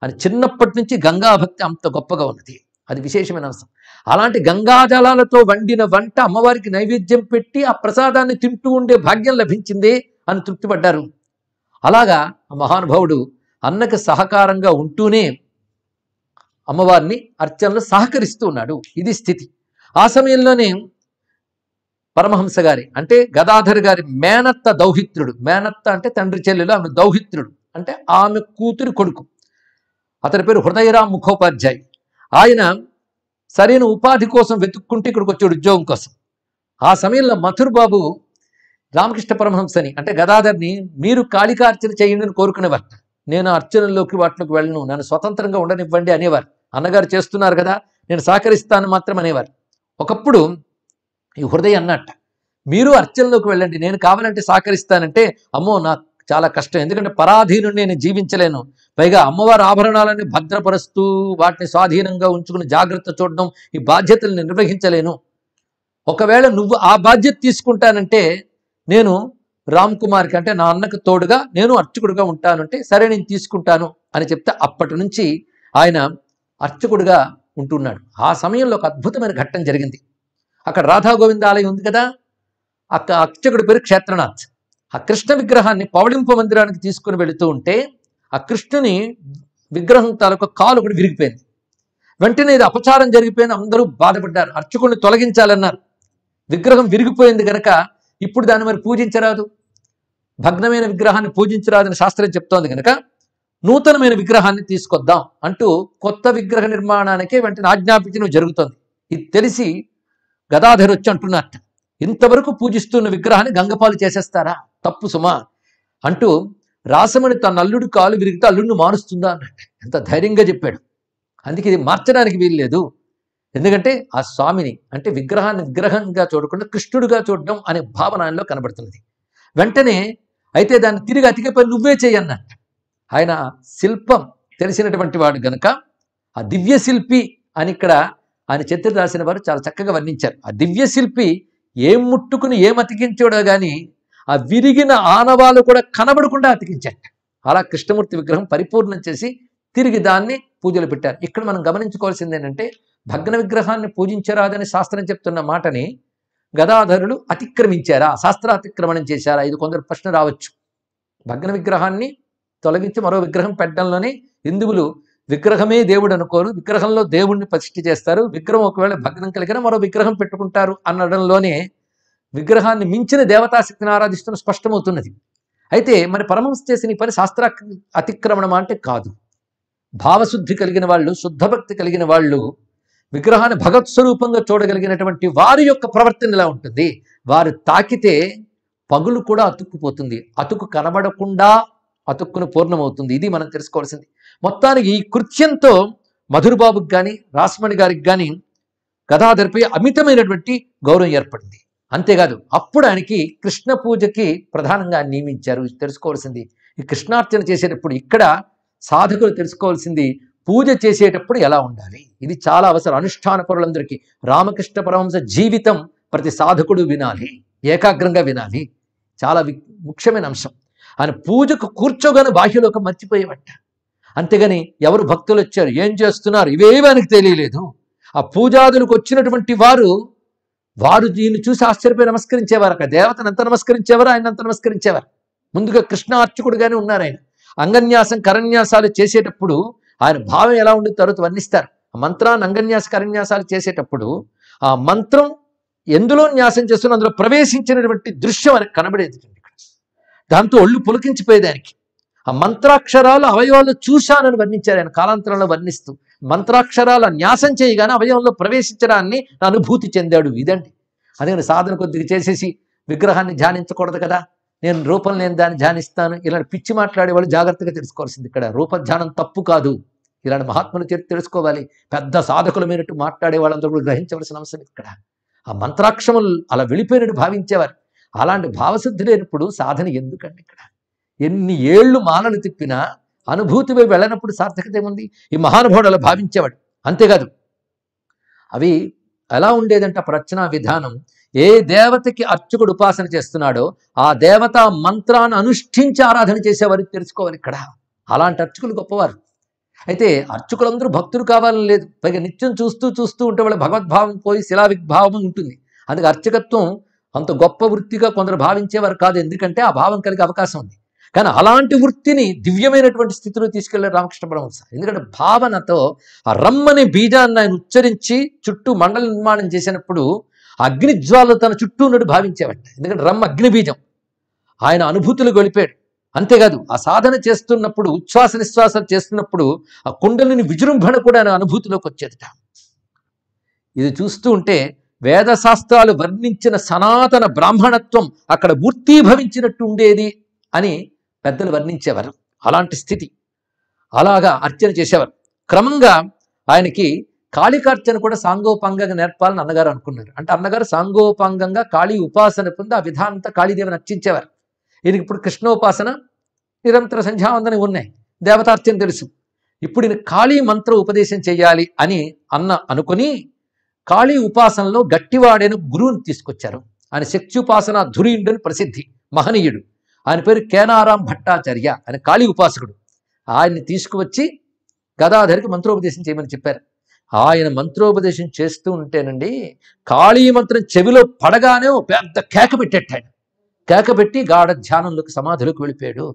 అని చిన్నప్పటి నుంచి గంగా భక్తి అంత గొప్పగా ఉన్నది అది విశేషమైన అంశం అలాంటి గంగాజలాలతో వండిన వంట అమ్మవారికి నైవేద్యం పెట్టి ఆ ప్రసాదాన్ని తింటూ ఉండే భాగ్యం లభించింది అని తృప్తిపడ్డారు అలాగా ఆ మహానుభావుడు అన్నకు సహకారంగా ఉంటూనే అమ్మవారిని అర్చనలు సహకరిస్తూ ఉన్నాడు ఇది స్థితి ఆ సమయంలోనే పరమహంస గారి అంటే గదాధర్ గారి మేనత్త దౌహిత్రుడు మేనత్త అంటే తండ్రి చెల్లెలు ఆమె దౌహిత్రుడు అంటే ఆమె కూతురు కొడుకు అతని పేరు హృదయరామ్ ముఖోపాధ్యాయ్ ఆయన సరైన ఉపాధి కోసం వెతుక్కుంటే ఇక్కడికి వచ్చాడు ఉద్యోగం కోసం ఆ సమయంలో మథుర్ బాబు రామకృష్ణ పరమహంసని అంటే గదాధర్ని మీరు కాళికార్చన చేయండి అని కోరుకునేవారు నేను అర్చనల్లోకి వాటిలోకి వెళ్ళను నన్ను స్వతంత్రంగా ఉండనివ్వండి అనేవారు అన్నగారు చేస్తున్నారు కదా నేను సహకరిస్తాను మాత్రం అనేవారు ఒకప్పుడు ఈ హృదయం అన్నట్ట మీరు అర్చనలోకి వెళ్ళండి నేను కావాలంటే సహకరిస్తానంటే అమ్మో నాకు చాలా కష్టం ఎందుకంటే పరాధీను నేను జీవించలేను పైగా అమ్మవారి ఆభరణాలని భద్రపరుస్తూ వాటిని స్వాధీనంగా ఉంచుకుని జాగ్రత్త చూడడం ఈ బాధ్యతల్ని నిర్వహించలేను ఒకవేళ నువ్వు ఆ బాధ్యత తీసుకుంటానంటే నేను రామ్ కుమార్కి అంటే నా అన్నకు తోడుగా నేను అర్చకుడుగా ఉంటానంటే సరే నేను తీసుకుంటాను అని చెప్తే అప్పటి నుంచి ఆయన అర్చకుడుగా ఉంటున్నాడు ఆ సమయంలో ఒక అద్భుతమైన ఘట్టం జరిగింది అక్కడ రాధాగోవింద ఆలయం ఉంది కదా అక్క అర్చకుడి పేరు క్షేత్రనాథ్ ఆ కృష్ణ విగ్రహాన్ని పవళింప మందిరానికి తీసుకుని వెళుతూ ఉంటే ఆ కృష్ణుని విగ్రహం తాలూకు కాలు ఒకటి విరిగిపోయింది వెంటనే ఇది అపచారం జరిగిపోయింది అందరూ బాధపడ్డారు అర్చకుడిని తొలగించాలన్నారు విగ్రహం విరిగిపోయింది కనుక ఇప్పుడు దాన్ని మరి పూజించరాదు భగ్నమైన విగ్రహాన్ని పూజించరాదని శాస్త్రం చెప్తోంది కనుక నూతనమైన విగ్రహాన్ని తీసుకొద్దాం అంటూ కొత్త విగ్రహ నిర్మాణానికే వెంటనే ఆజ్ఞాపించడం జరుగుతుంది ఇది తెలిసి గదాధరి వచ్చి అంటున్నట్ట ఇంతవరకు పూజిస్తున్న విగ్రహాన్ని గంగపాలు చేసేస్తారా తప్పు సుమా అంటూ రాసమణి తన అల్లుడు కాలు విరిగితే అల్లుడిని మారుస్తుందా అన్నట్టు ఎంత ధైర్యంగా చెప్పాడు అందుకే ఇది మార్చడానికి వీల్లేదు ఎందుకంటే ఆ స్వామిని అంటే విగ్రహాన్ని విగ్రహంగా చూడకుండా కృష్ణుడిగా చూడడం అనే భావన ఆయనలో కనబడుతున్నది వెంటనే అయితే దాన్ని తిరిగి అతికే పని నువ్వే చేయన్నట్టు ఆయన శిల్పం తెలిసినటువంటి వాడు గనక ఆ దివ్య శిల్పి అని ఇక్కడ ఆయన చరిత్ర రాసిన వారు చాలా చక్కగా వర్ణించారు ఆ దివ్యశిల్పి ఏం ముట్టుకుని ఏం అతికించాడో కానీ ఆ విరిగిన ఆనవాలు కూడా కనబడకుండా అతికించాడు అలా కృష్ణమూర్తి విగ్రహం పరిపూర్ణం చేసి తిరిగి దాన్ని పూజలు పెట్టారు ఇక్కడ మనం గమనించుకోవాల్సింది ఏంటంటే భగ్న విగ్రహాన్ని పూజించరాదని శాస్త్రం చెప్తున్న మాటని గదాధరులు అతిక్రమించారా శాస్త్ర అతిక్రమణం చేశారా ఇది కొందరు ప్రశ్న రావచ్చు భగ్న విగ్రహాన్ని తొలగించి మరో విగ్రహం పెట్టడంలోనే హిందువులు విగ్రహమే దేవుడు అనుకోరు విగ్రహంలో దేవుణ్ణి ప్రతిష్ఠ చేస్తారు విగ్రహం ఒకవేళ భగ్నం కలిగిన మరో విగ్రహం పెట్టుకుంటారు అనడంలోనే విగ్రహాన్ని మించిన దేవతాశక్తిని ఆరాధిస్తున్న స్పష్టమవుతున్నది అయితే మరి పరమహంస చేసిన ఈ పని శాస్త్ర అతిక్రమణమా అంటే కాదు భావశుద్ధి కలిగిన వాళ్ళు శుద్ధభక్తి కలిగిన వాళ్ళు విగ్రహాన్ని భగవత్ స్వరూపంగా చూడగలిగినటువంటి వారి యొక్క ప్రవర్తన ఎలా ఉంటుంది వారు తాకితే పగులు కూడా అతుక్కుపోతుంది అతుకు కనబడకుండా అతుక్కును పూర్ణమవుతుంది ఇది మనం తెలుసుకోవాల్సింది మొత్తానికి ఈ కృత్యంతో మధురబాబుకి కానీ రాస్మణి గారికి కానీ కథాధరిపై అమితమైనటువంటి గౌరవం ఏర్పడింది అంతేకాదు అప్పుడు ఆయనకి కృష్ణ పూజకి ప్రధానంగా నియమించారు తెలుసుకోవాల్సింది ఈ కృష్ణార్చన చేసేటప్పుడు ఇక్కడ సాధకులు తెలుసుకోవాల్సింది పూజ చేసేటప్పుడు ఎలా ఉండాలి ఇది చాలా అవసరం అనుష్ఠాన పరులందరికీ రామకృష్ణ పరమహంస జీవితం ప్రతి సాధకుడు వినాలి ఏకాగ్రంగా వినాలి చాలా ముఖ్యమైన అంశం ఆయన పూజకు కూర్చోగానే బాహ్యలోకం మర్చిపోయేవట అంతేగాని ఎవరు భక్తులు వచ్చారు ఏం చేస్తున్నారు ఇవేవి ఆయనకు తెలియలేదు ఆ పూజాదులకు వచ్చినటువంటి వారు వారు దీన్ని చూసి ఆశ్చర్యపోయి నమస్కరించేవారు అక్కడ దేవతను ఎంత నమస్కరించేవారు ఆయన ఎంత నమస్కరించేవారు ముందుగా కృష్ణ అర్చకుడుగానే ఉన్నారు ఆయన అంగన్యాసం కరన్యాసాలు చేసేటప్పుడు ఆయన భావం ఎలా ఉండి తర్వాత వర్ణిస్తారు ఆ మంత్రాన్ని అంగన్యాస కరన్యాసాలు చేసేటప్పుడు ఆ మంత్రం ఎందులో న్యాసం చేస్తున్న అందులో ప్రవేశించినటువంటి దృశ్యం ఆయనకు కనబడేది ఇక్కడ దాంతో ఒళ్ళు పులకించిపోయేదానికి ఆ మంత్రాక్షరాలు అవయవాలు చూశానని వర్ణించారు ఆయన కాలాంతరంలో వర్ణిస్తూ మంత్రాక్షరాల న్యాసం చేయగానే అవయవంలో ప్రవేశించడాన్ని అనుభూతి చెందాడు ఇదండి అదే సాధన కొద్దిగా చేసేసి విగ్రహాన్ని ధ్యానించకూడదు కదా నేను రూపం లేని దాన్ని ధ్యానిస్తాను ఇలాంటి పిచ్చి మాట్లాడే వాళ్ళు జాగ్రత్తగా తెలుసుకోవాల్సింది ఇక్కడ రూప ధ్యానం తప్పు కాదు ఇలాంటి మహాత్ములు తెలుసుకోవాలి పెద్ద సాధకుల మీనట్టు మాట్లాడే వాళ్ళందరూ కూడా గ్రహించవలసిన అవసరం ఇక్కడ ఆ మంత్రాక్షములు అలా వెళ్ళిపోయినట్టు భావించేవారు అలాంటి భావశుద్ధి లేనప్పుడు సాధన ఎందుకండి ఇక్కడ ఎన్ని ఏళ్ళు మానలు తిప్పినా అనుభూతి వైపు వెళ్ళినప్పుడు సార్థకత ఏముంది ఈ మహానుభావుడు అలా భావించేవాడు అంతేకాదు అవి ఎలా ఉండేదంట ప్రచనా విధానం ఏ దేవతకి అర్చకుడు ఉపాసన చేస్తున్నాడో ఆ దేవత మంత్రాన్ని అనుష్ఠించి ఆరాధన చేసేవారు తెలుసుకోవాలి ఇక్కడ అలాంటి అర్చకులు గొప్పవారు అయితే అర్చకులందరూ భక్తులు కావాలని లేదు పైగా నిత్యం చూస్తూ చూస్తూ ఉంటే వాళ్ళ భగవద్భావం పోయి శిలావిగ్భావం ఉంటుంది అందుకే అర్చకత్వం అంత గొప్ప వృత్తిగా కొందరు భావించేవారు కాదు ఎందుకంటే ఆ భావం కలిగే అవకాశం ఉంది కానీ అలాంటి వృత్తిని దివ్యమైనటువంటి స్థితిలో తీసుకెళ్లారు రామకృష్ణ పరమహంస ఎందుకంటే భావనతో ఆ రమ్మని బీజాన్ని ఆయన ఉచ్చరించి చుట్టూ మండల నిర్మాణం చేసినప్పుడు అగ్నిజ్వాలు తన చుట్టూ ఉన్నట్టు భావించేవంట ఎందుకంటే రమ్మ అగ్నిబీజం ఆయన అనుభూతులు గొలిపాడు అంతేకాదు ఆ సాధన చేస్తున్నప్పుడు ఉచ్ఛ్వాస నిశ్వాస చేస్తున్నప్పుడు ఆ కుండలిని విజృంభణ కూడా ఆయన అనుభూతిలోకి వచ్చేదట ఇది చూస్తూ ఉంటే వేదశాస్త్రాలు వర్ణించిన సనాతన బ్రాహ్మణత్వం అక్కడ మూర్తీభవించినట్టు ఉండేది అని పెద్దలు వర్ణించేవారు అలాంటి స్థితి అలాగా అర్చన చేసేవారు క్రమంగా ఆయనకి కాళికార్చన కూడా సాంగోపాంగంగా నేర్పాలని అన్నగారు అనుకున్నారు అంటే అన్నగారు సాంగోపాంగంగా కాళీ ఉపాసన పొంది ఆ విధానంతో కాళీదేవిని అర్చించేవారు ఇది ఇప్పుడు కృష్ణోపాసన నిరంతర సంధ్యావందన ఉన్నాయి దేవతార్చన తెలుసు ఇప్పుడు ఈయన కాళీ మంత్ర ఉపదేశం చేయాలి అని అన్న అనుకుని కాళీ ఉపాసనలో గట్టివాడైన గురువుని తీసుకొచ్చారు ఆయన ఉపాసన ధురీయుడని ప్రసిద్ధి మహనీయుడు ఆయన పేరు కేనారాం భట్టాచార్య ఆయన కాళీ ఉపాసకుడు ఆయన్ని తీసుకువచ్చి గదాధరికి మంత్రోపదేశం చేయమని చెప్పారు ఆయన మంత్రోపదేశం చేస్తూ ఉంటేనండి కాళీ మంత్రం చెవిలో పడగానే పెద్ద కేక పెట్టేటాడు కేక పెట్టి గాఢ ధ్యానంలోకి సమాధిలోకి వెళ్ళిపోయాడు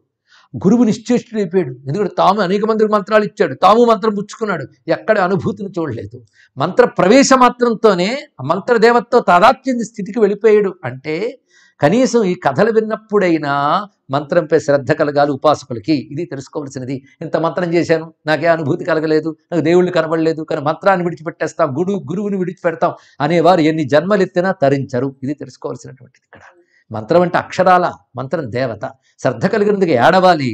గురువు నిశ్చేష్టుడైపోయాడు ఎందుకంటే తాము అనేక మందికి మంత్రాలు ఇచ్చాడు తాము మంత్రం పుచ్చుకున్నాడు ఎక్కడ అనుభూతిని చూడలేదు మంత్ర ప్రవేశ మాత్రంతోనే మంత్రదేవతతో తాదాత్యంది స్థితికి వెళ్ళిపోయాడు అంటే కనీసం ఈ కథలు విన్నప్పుడైనా మంత్రంపై శ్రద్ధ కలగాలి ఉపాసకులకి ఇది తెలుసుకోవాల్సినది ఇంత మంత్రం చేశాను నాకే అనుభూతి కలగలేదు నాకు దేవుళ్ళు కనబడలేదు కానీ మంత్రాన్ని విడిచిపెట్టేస్తాం గుడు గురువుని విడిచిపెడతాం అనేవారు ఎన్ని జన్మలెత్తినా తరించరు ఇది తెలుసుకోవాల్సినటువంటిది ఇక్కడ మంత్రం అంటే అక్షరాల మంత్రం దేవత శ్రద్ధ కలిగినందుకు ఏడవాలి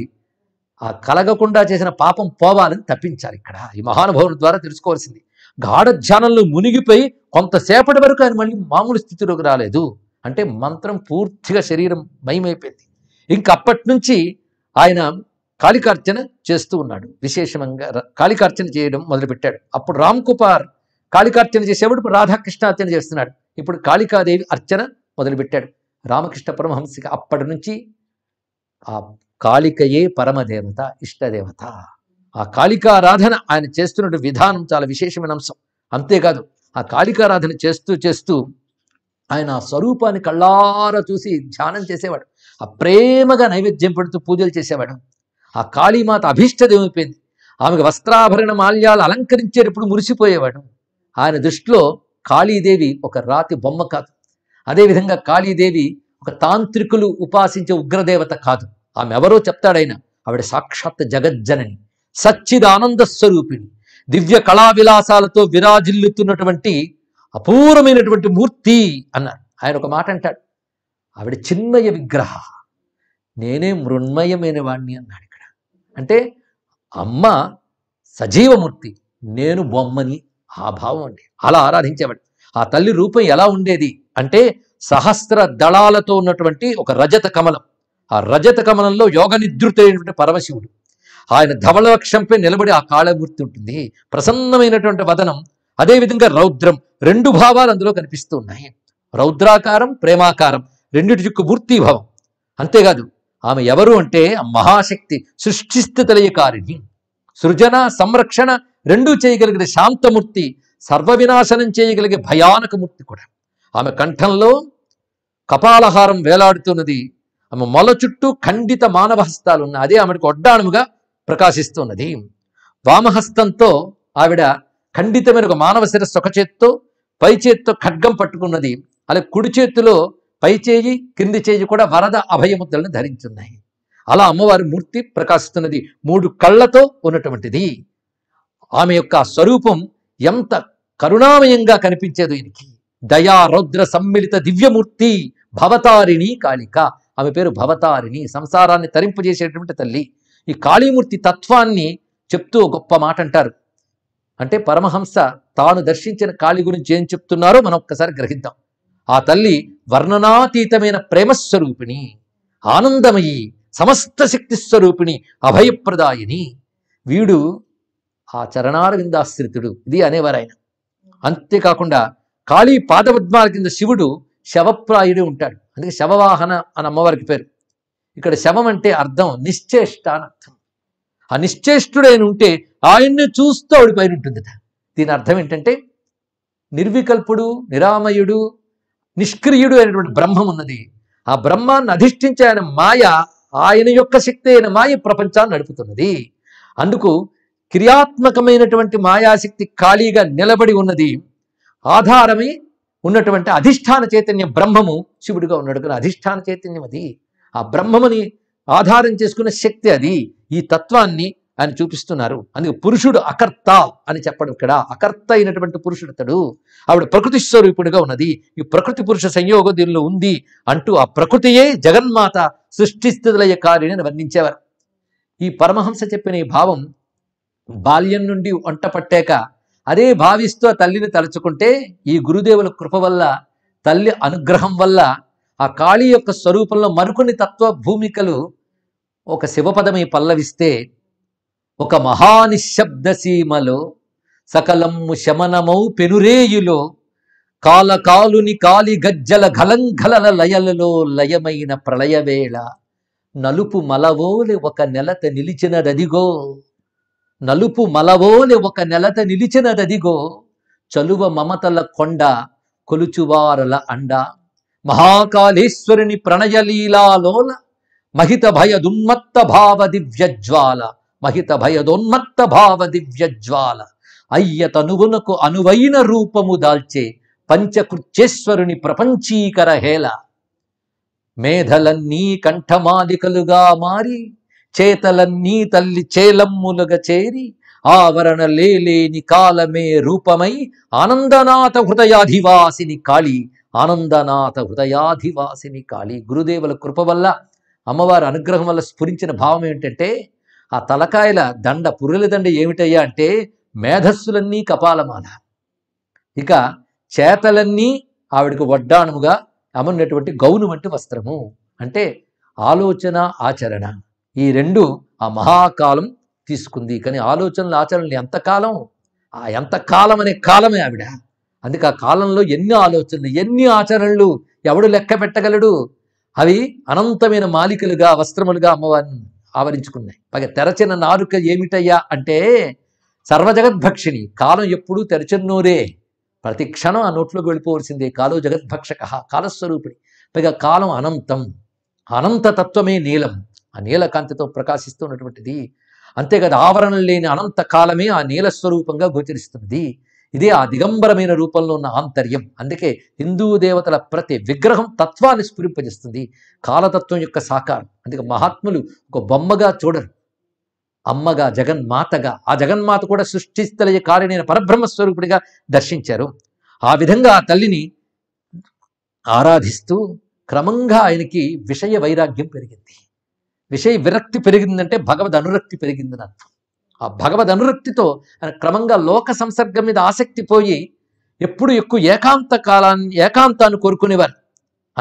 ఆ కలగకుండా చేసిన పాపం పోవాలని తప్పించాలి ఇక్కడ ఈ మహానుభావుల ద్వారా తెలుసుకోవాల్సింది గాఢ ధ్యానంలో మునిగిపోయి కొంతసేపటి వరకు ఆయన మళ్ళీ మామూలు స్థితిలోకి రాలేదు అంటే మంత్రం పూర్తిగా శరీరం మయమైపోయింది ఇంక నుంచి ఆయన కాళికార్చన చేస్తూ ఉన్నాడు విశేషంగా కాళికార్చన చేయడం మొదలుపెట్టాడు అప్పుడు రామ్ కుమార్ కాళికార్చన చేసేవాడు రాధాకృష్ణ అర్చన చేస్తున్నాడు ఇప్పుడు కాళికాదేవి అర్చన మొదలుపెట్టాడు రామకృష్ణ పరమహంసిక అప్పటి నుంచి ఆ కాళికయే పరమదేవత ఇష్టదేవత ఆ కాళికారాధన ఆయన చేస్తున్న విధానం చాలా విశేషమైన అంశం అంతేకాదు ఆ కాళికారాధన చేస్తూ చేస్తూ ఆయన స్వరూపాన్ని కళ్ళార చూసి ధ్యానం చేసేవాడు ఆ ప్రేమగా నైవేద్యం పెడుతూ పూజలు చేసేవాడు ఆ కాళీమాత అభీష్టదేమైపోయింది ఆమెకు వస్త్రాభరణ మాల్యాలు అలంకరించేటప్పుడు మురిసిపోయేవాడు ఆయన దృష్టిలో కాళీదేవి ఒక రాతి బొమ్మ కాదు అదేవిధంగా కాళీదేవి ఒక తాంత్రికులు ఉపాసించే ఉగ్రదేవత కాదు ఆమె ఎవరో చెప్తాడైనా ఆవిడ సాక్షాత్ జగజ్జనని సచ్చిదానంద స్వరూపిణి దివ్య కళా విలాసాలతో విరాజిల్లుతున్నటువంటి అపూర్వమైనటువంటి మూర్తి అన్నారు ఆయన ఒక మాట అంటాడు ఆవిడ చిన్మయ విగ్రహ నేనే మృణ్మయమైన వాణ్ణి అన్నాడు ఇక్కడ అంటే అమ్మ సజీవమూర్తి నేను బొమ్మని ఆ భావం అండి అలా ఆరాధించేవాడు ఆ తల్లి రూపం ఎలా ఉండేది అంటే సహస్ర దళాలతో ఉన్నటువంటి ఒక రజత కమలం ఆ రజత కమలంలో యోగ నిద్రుతైనటువంటి పరమశివుడు ఆయన ధవలక్షంపై నిలబడి ఆ కాళమూర్తి ఉంటుంది ప్రసన్నమైనటువంటి వదనం అదేవిధంగా రౌద్రం రెండు భావాలు అందులో కనిపిస్తూ ఉన్నాయి రౌద్రాకారం ప్రేమాకారం రెండిటి మూర్తి భావం అంతేకాదు ఆమె ఎవరు అంటే మహాశక్తి సృష్టిస్థితలయకారిణి సృజన సంరక్షణ రెండూ చేయగలిగిన శాంతమూర్తి వినాశనం చేయగలిగే భయానక మూర్తి కూడా ఆమె కంఠంలో కపాలహారం వేలాడుతున్నది ఆమె మొల చుట్టూ ఖండిత మానవ హస్తాలు ఉన్నాయి అదే ఆమెకు ఒడ్డాణముగా ప్రకాశిస్తున్నది వామహస్తంతో ఆవిడ ఖండితమైన ఒక మానవ శిరస్సు ఒక చేత్తో పై చేతితో ఖడ్గం పట్టుకున్నది అలా కుడి చేతిలో పై చేయి కింది చేయి కూడా వరద అభయముద్రలను ధరించున్నాయి అలా అమ్మవారి మూర్తి ప్రకాశిస్తున్నది మూడు కళ్ళతో ఉన్నటువంటిది ఆమె యొక్క స్వరూపం ఎంత కరుణామయంగా కనిపించేదో ఈయనకి దయా రౌద్ర సమ్మిళిత దివ్యమూర్తి భవతారిణి కాళిక ఆమె పేరు భవతారిణి సంసారాన్ని తరింపజేసేటువంటి తల్లి ఈ కాళీమూర్తి తత్వాన్ని చెప్తూ గొప్ప మాట అంటారు అంటే పరమహంస తాను దర్శించిన కాళి గురించి ఏం చెప్తున్నారో మనం ఒక్కసారి గ్రహిద్దాం ఆ తల్లి వర్ణనాతీతమైన ప్రేమస్వరూపిణి ఆనందమయి సమస్త శక్తి స్వరూపిణి అభయప్రదాయిని వీడు ఆ చరణారవిందాశ్రితుడు ఇది అనేవారు ఆయన అంతేకాకుండా కాళీ పాదపద్మాల కింద శివుడు శవప్రాయుడే ఉంటాడు అందుకే శవవాహన అని అమ్మవారికి పేరు ఇక్కడ శవం అంటే అర్థం నిశ్చేష్ట అని అర్థం ఆ నిశ్చేష్టుడైన ఉంటే ఆయన్ని చూస్తూ పైన ఉంటుందట దీని అర్థం ఏంటంటే నిర్వికల్పుడు నిరామయుడు నిష్క్రియుడు అయినటువంటి బ్రహ్మం ఉన్నది ఆ బ్రహ్మాన్ని అధిష్ఠించే ఆయన మాయ ఆయన యొక్క శక్తి అయిన మాయ ప్రపంచాన్ని నడుపుతున్నది అందుకు క్రియాత్మకమైనటువంటి మాయాశక్తి ఖాళీగా నిలబడి ఉన్నది ఆధారమై ఉన్నటువంటి అధిష్టాన చైతన్యం బ్రహ్మము శివుడిగా ఉన్నాడు కానీ అధిష్టాన చైతన్యం అది ఆ బ్రహ్మముని ఆధారం చేసుకున్న శక్తి అది ఈ తత్వాన్ని ఆయన చూపిస్తున్నారు అందుకే పురుషుడు అకర్త అని చెప్పడం ఇక్కడ అకర్త అయినటువంటి పురుషుడు అతడు ఆవిడ ప్రకృతి స్వరూపుడుగా ఉన్నది ఈ ప్రకృతి పురుష సంయోగం దీనిలో ఉంది అంటూ ఆ ప్రకృతియే జగన్మాత సృష్టిస్థితులయ్యే కార్యని వర్ణించేవారు ఈ పరమహంస చెప్పిన ఈ భావం బాల్యం నుండి వంట పట్టాక అదే భావిస్తూ ఆ తల్లిని తలుచుకుంటే ఈ గురుదేవుల కృప వల్ల తల్లి అనుగ్రహం వల్ల ఆ కాళీ యొక్క స్వరూపంలో మరికొన్ని తత్వ భూమికలు ఒక శివపదమై పల్లవిస్తే ఒక మహానిశ్శబ్ద సీమలో సకలము శమనమౌ పెనురేయులో కాలకాలుని కాలి గజ్జల ఘలంఘలల లయలలో లయమైన ప్రళయవేళ నలుపు మలవోలె ఒక నెలత నిలిచినదదిగో నలుపు మలవోలె ఒక నెలత నిలిచినదదిగో చలువ మమతల కొండ కొలుచువారల అండ మహాకాళేశ్వరుని ప్రణయలీలాలోల మహిత భయ దుమ్మత్త భావ దివ్యజ్వాల మహిత భయదోన్మత్త భావ దివ్యజ్వాల అయ్య తనువునకు అనువైన రూపము దాల్చే పంచకృత్యేశ్వరుని ప్రపంచీకర హేళ మేధలన్నీ కంఠమాలికలుగా మారి చేతలన్నీ తల్లి చేలమ్ములుగా చేరి ఆవరణ లేని కాలమే రూపమై ఆనందనాథ హృదయాధివాసిని కాళీ ఆనందనాథ హృదయాధివాసిని కాళీ గురుదేవుల కృప వల్ల అమ్మవారి అనుగ్రహం వల్ల స్ఫురించిన భావం ఏంటంటే ఆ తలకాయల దండ పురుల దండ ఏమిటయ్యా అంటే మేధస్సులన్నీ కపాలమాన ఇక చేతలన్నీ ఆవిడకు వడ్డాణముగా అమన్నటువంటి గౌను వంటి వస్త్రము అంటే ఆలోచన ఆచరణ ఈ రెండు ఆ మహాకాలం తీసుకుంది కానీ ఆలోచనలు ఆచరణలు ఎంతకాలం ఆ ఎంతకాలం అనే కాలమే ఆవిడ అందుకే ఆ కాలంలో ఎన్ని ఆలోచనలు ఎన్ని ఆచరణలు ఎవడు లెక్క పెట్టగలడు అవి అనంతమైన మాలికలుగా వస్త్రములుగా అమ్మవారిని ఆవరించుకున్నాయి పగ తెరచిన నాలుక ఏమిటయ్యా అంటే సర్వజగద్భక్షిణి కాలం ఎప్పుడూ తెరచన్నోరే ప్రతి క్షణం ఆ నోట్లోకి వెళ్ళిపోవలసిందే కాలో జగద్భక్షక కాలస్వరూపిణి పైగా కాలం అనంతం అనంత తత్వమే నీలం ఆ నీలకాంతితో ప్రకాశిస్తున్నటువంటిది అంతేకాదు ఆవరణ లేని అనంత కాలమే ఆ నీల స్వరూపంగా గోచరిస్తున్నది ఇదే ఆ దిగంబరమైన రూపంలో ఉన్న ఆంతర్యం అందుకే హిందూ దేవతల ప్రతి విగ్రహం తత్వాన్ని స్ఫురింపజేస్తుంది కాలతత్వం యొక్క సాకారం అందుకే మహాత్ములు ఒక బొమ్మగా చూడరు అమ్మగా జగన్మాతగా ఆ జగన్మాత కూడా సృష్టిస్తలయ కారణైన పరబ్రహ్మ స్వరూపుడిగా దర్శించారు ఆ విధంగా ఆ తల్లిని ఆరాధిస్తూ క్రమంగా ఆయనకి విషయ వైరాగ్యం పెరిగింది విషయ విరక్తి పెరిగిందంటే భగవద్ అనురక్తి పెరిగిందని అర్థం ఆ భగవద్ అనురక్తితో ఆయన క్రమంగా లోక సంసర్గం మీద ఆసక్తి పోయి ఎప్పుడు ఎక్కువ ఏకాంత కాలాన్ని ఏకాంతాన్ని కోరుకునేవారు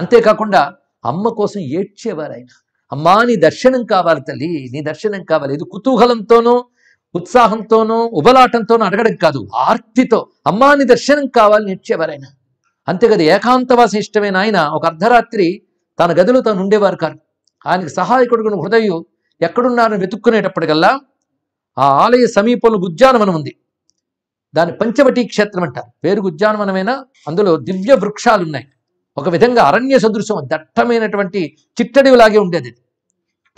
అంతేకాకుండా అమ్మ కోసం ఏడ్చేవారు ఆయన అమ్మా నీ దర్శనం కావాలి తల్లి నీ దర్శనం కావాలి ఇది కుతూహలంతోనూ ఉత్సాహంతోనూ ఉబలాటంతోనూ అడగడం కాదు ఆర్తితో అమ్మా నీ దర్శనం కావాలని ఏడ్చేవారు ఆయన అంతేకాదు ఏకాంతవాసం ఇష్టమైన ఆయన ఒక అర్ధరాత్రి తన గదిలో తాను ఉండేవారు కాదు ఆయనకు సహాయకుడుగున్న హృదయం ఎక్కడున్నారని వెతుక్కునేటప్పటికల్లా ఆ ఆలయ సమీపంలో ఉద్యానవనం ఉంది దాని పంచవటీ క్షేత్రం అంట పేరు ఉద్యానవనమైనా అందులో దివ్య వృక్షాలు ఉన్నాయి ఒక విధంగా అరణ్య సదృశ్యం దట్టమైనటువంటి చిట్టడివిలాగే ఉండేది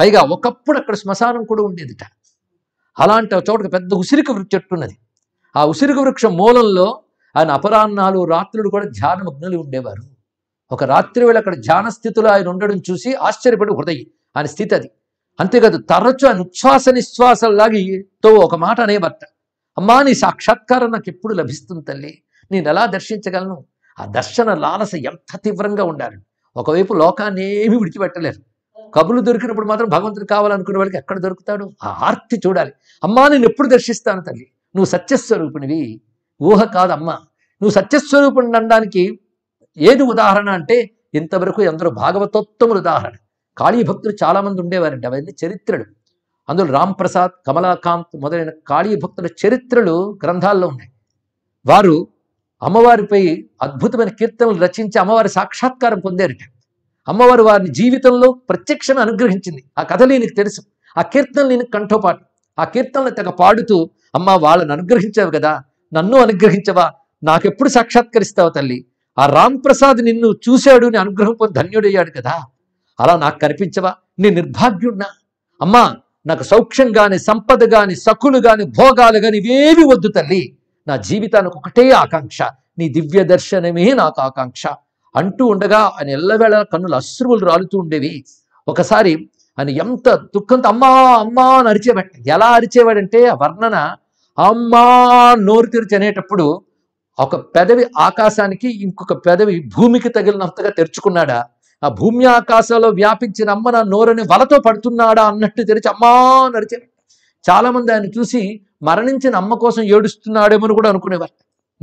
పైగా ఒకప్పుడు అక్కడ శ్మశానం కూడా ఉండేదిట అలాంటి చోట పెద్ద ఉసిరిక చెట్టు ఉన్నది ఆ ఉసిరిక వృక్షం మూలంలో ఆయన అపరాహ్నాలు రాత్రులు కూడా ధ్యానమగ్నులు ఉండేవారు ఒక రాత్రి వేళ అక్కడ ధ్యాన స్థితిలో ఆయన ఉండడం చూసి ఆశ్చర్యపడి హృదయ ఆయన స్థితి అది అంతేకాదు తరచు నిశ్వాస నిశ్వాసంలాగితో ఒక మాట అనే భర్త అమ్మా నీ సాక్షాత్కారం నాకు ఎప్పుడు లభిస్తుంది తల్లి నేను ఎలా దర్శించగలను ఆ దర్శన లాలస ఎంత తీవ్రంగా ఉండాలి ఒకవైపు లోకాన్ని ఏమీ విడిచిపెట్టలేరు కబులు దొరికినప్పుడు మాత్రం భగవంతుడు కావాలనుకునే వాడికి ఎక్కడ దొరుకుతాడు ఆ ఆర్తి చూడాలి అమ్మా నేను ఎప్పుడు దర్శిస్తాను తల్లి నువ్వు సత్యస్వరూపిణివి ఊహ కాదమ్మా నువ్వు సత్యస్వరూపుని అనడానికి ఏది ఉదాహరణ అంటే ఇంతవరకు ఎందరో భాగవతోత్తములు ఉదాహరణ కాళీ భక్తులు చాలామంది ఉండేవారండి అవన్నీ చరిత్రలు అందులో రాంప్రసాద్ కమలాకాంత్ మొదలైన కాళీ భక్తుల చరిత్రలు గ్రంథాల్లో ఉన్నాయి వారు అమ్మవారిపై అద్భుతమైన కీర్తనలు రచించి అమ్మవారి సాక్షాత్కారం పొందారట అమ్మవారు వారిని జీవితంలో ప్రత్యక్షం అనుగ్రహించింది ఆ కథ ఈయనకు తెలుసు ఆ కీర్తనలు నేను కంఠోపాటు ఆ కీర్తనలు తెగ పాడుతూ అమ్మ వాళ్ళని అనుగ్రహించావు కదా నన్ను అనుగ్రహించవా నాకెప్పుడు సాక్షాత్కరిస్తావు తల్లి ఆ రాంప్రసాద్ నిన్ను చూశాడు అని అనుగ్రహం పొంది ధన్యుడయ్యాడు కదా అలా నాకు కనిపించవా నీ నిర్భాగ్యున్నా అమ్మా నాకు సౌఖ్యం కాని సంపద కాని సకులు కాని భోగాలు కాని ఇవేవి వద్దు తల్లి నా జీవితానికి ఒకటే ఆకాంక్ష నీ దివ్య దర్శనమే నాకు ఆకాంక్ష అంటూ ఉండగా ఆయన ఎల్లవేళ కన్నులు అశ్రువులు రాలుతూ ఉండేవి ఒకసారి ఆయన ఎంత దుఃఖంతో అమ్మా అమ్మా అని అరిచేవాడు ఎలా అరిచేవాడంటే ఆ వర్ణన అమ్మా నోరు తెరిచి అనేటప్పుడు ఒక పెదవి ఆకాశానికి ఇంకొక పెదవి భూమికి తగిలినంతగా తెరుచుకున్నాడా ఆ భూమి ఆకాశంలో వ్యాపించిన అమ్మ నా నోరని వలతో పడుతున్నాడా అన్నట్టు తెరిచి అమ్మా నడిచారు చాలామంది ఆయన చూసి మరణించిన అమ్మ కోసం ఏడుస్తున్నాడేమో అని కూడా అనుకునేవారు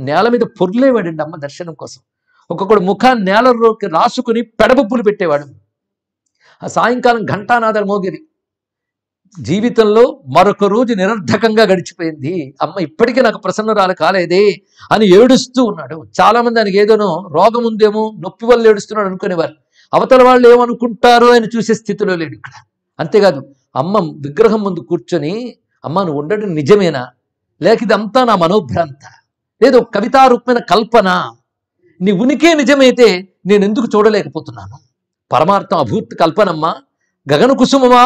నేల మీద పొర్లేవాడండి అమ్మ దర్శనం కోసం ఒక్కొక్కడు ముఖాన్ని నేలలోకి రాసుకుని పెడబుప్పులు పెట్టేవాడు ఆ సాయంకాలం ఘంటానాదాలు మోగిరి జీవితంలో మరొక రోజు నిరర్ధకంగా గడిచిపోయింది అమ్మ ఇప్పటికీ నాకు ప్రసన్నరాలు కాలేదే అని ఏడుస్తూ ఉన్నాడు చాలామంది ఆయనకి ఏదోనో రోగం ఉందేమో నొప్పి వల్ల ఏడుస్తున్నాడు అనుకునేవారు అవతల వాళ్ళు ఏమనుకుంటారో ఆయన చూసే స్థితిలో లేడు ఇక్కడ అంతేకాదు అమ్మ విగ్రహం ముందు కూర్చొని అమ్మను ఉండడం నిజమేనా లేక ఇదంతా నా మనోభ్రాంత లేదు కవితారూపమైన కల్పన నీ ఉనికి నిజమైతే నేను ఎందుకు చూడలేకపోతున్నాను పరమార్థం అభూర్తి కల్పనమ్మ గగన కుసుమమా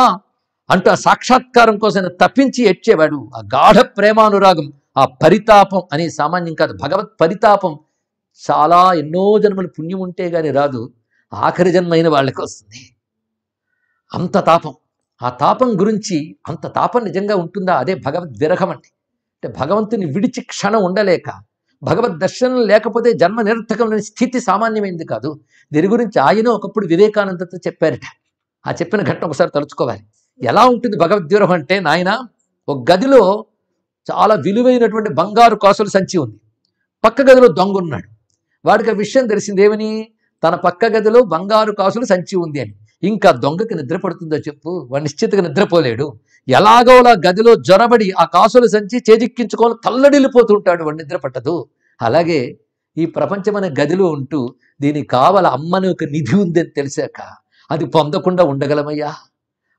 అంటూ ఆ సాక్షాత్కారం కోసం తప్పించి ఎడ్చేవాడు ఆ గాఢ ప్రేమానురాగం ఆ పరితాపం అనే సామాన్యం కాదు భగవత్ పరితాపం చాలా ఎన్నో జన్మలు పుణ్యం ఉంటే గాని రాదు ఆఖరి జన్మైన వాళ్ళకి వస్తుంది అంత తాపం ఆ తాపం గురించి అంత తాపం నిజంగా ఉంటుందా అదే భగవద్ విరహం అంటే అంటే భగవంతుని విడిచి క్షణం ఉండలేక భగవద్ దర్శనం లేకపోతే జన్మ నిరర్థకమైన స్థితి సామాన్యమైంది కాదు దీని గురించి ఆయన ఒకప్పుడు వివేకానందతో చెప్పారట ఆ చెప్పిన ఘట్టం ఒకసారి తలుచుకోవాలి ఎలా ఉంటుంది భగవద్విరహం అంటే నాయన ఒక గదిలో చాలా విలువైనటువంటి బంగారు కాసుల సంచి ఉంది పక్క గదిలో దొంగ ఉన్నాడు వాడికి ఆ విషయం తెలిసింది ఏమని తన పక్క గదిలో బంగారు కాసులు సంచి ఉంది అని ఇంకా దొంగకి నిద్ర పడుతుందో చెప్పు వాడు నిశ్చితగా నిద్రపోలేడు ఎలాగోలా గదిలో జ్వరబడి ఆ కాసులు సంచి చేజిక్కించుకొని తల్లడిల్లిపోతుంటాడు వాడు నిద్ర పట్టదు అలాగే ఈ అనే గదిలో ఉంటూ దీనికి కావాల అమ్మని ఒక నిధి ఉందని తెలిసాక అది పొందకుండా ఉండగలమయ్యా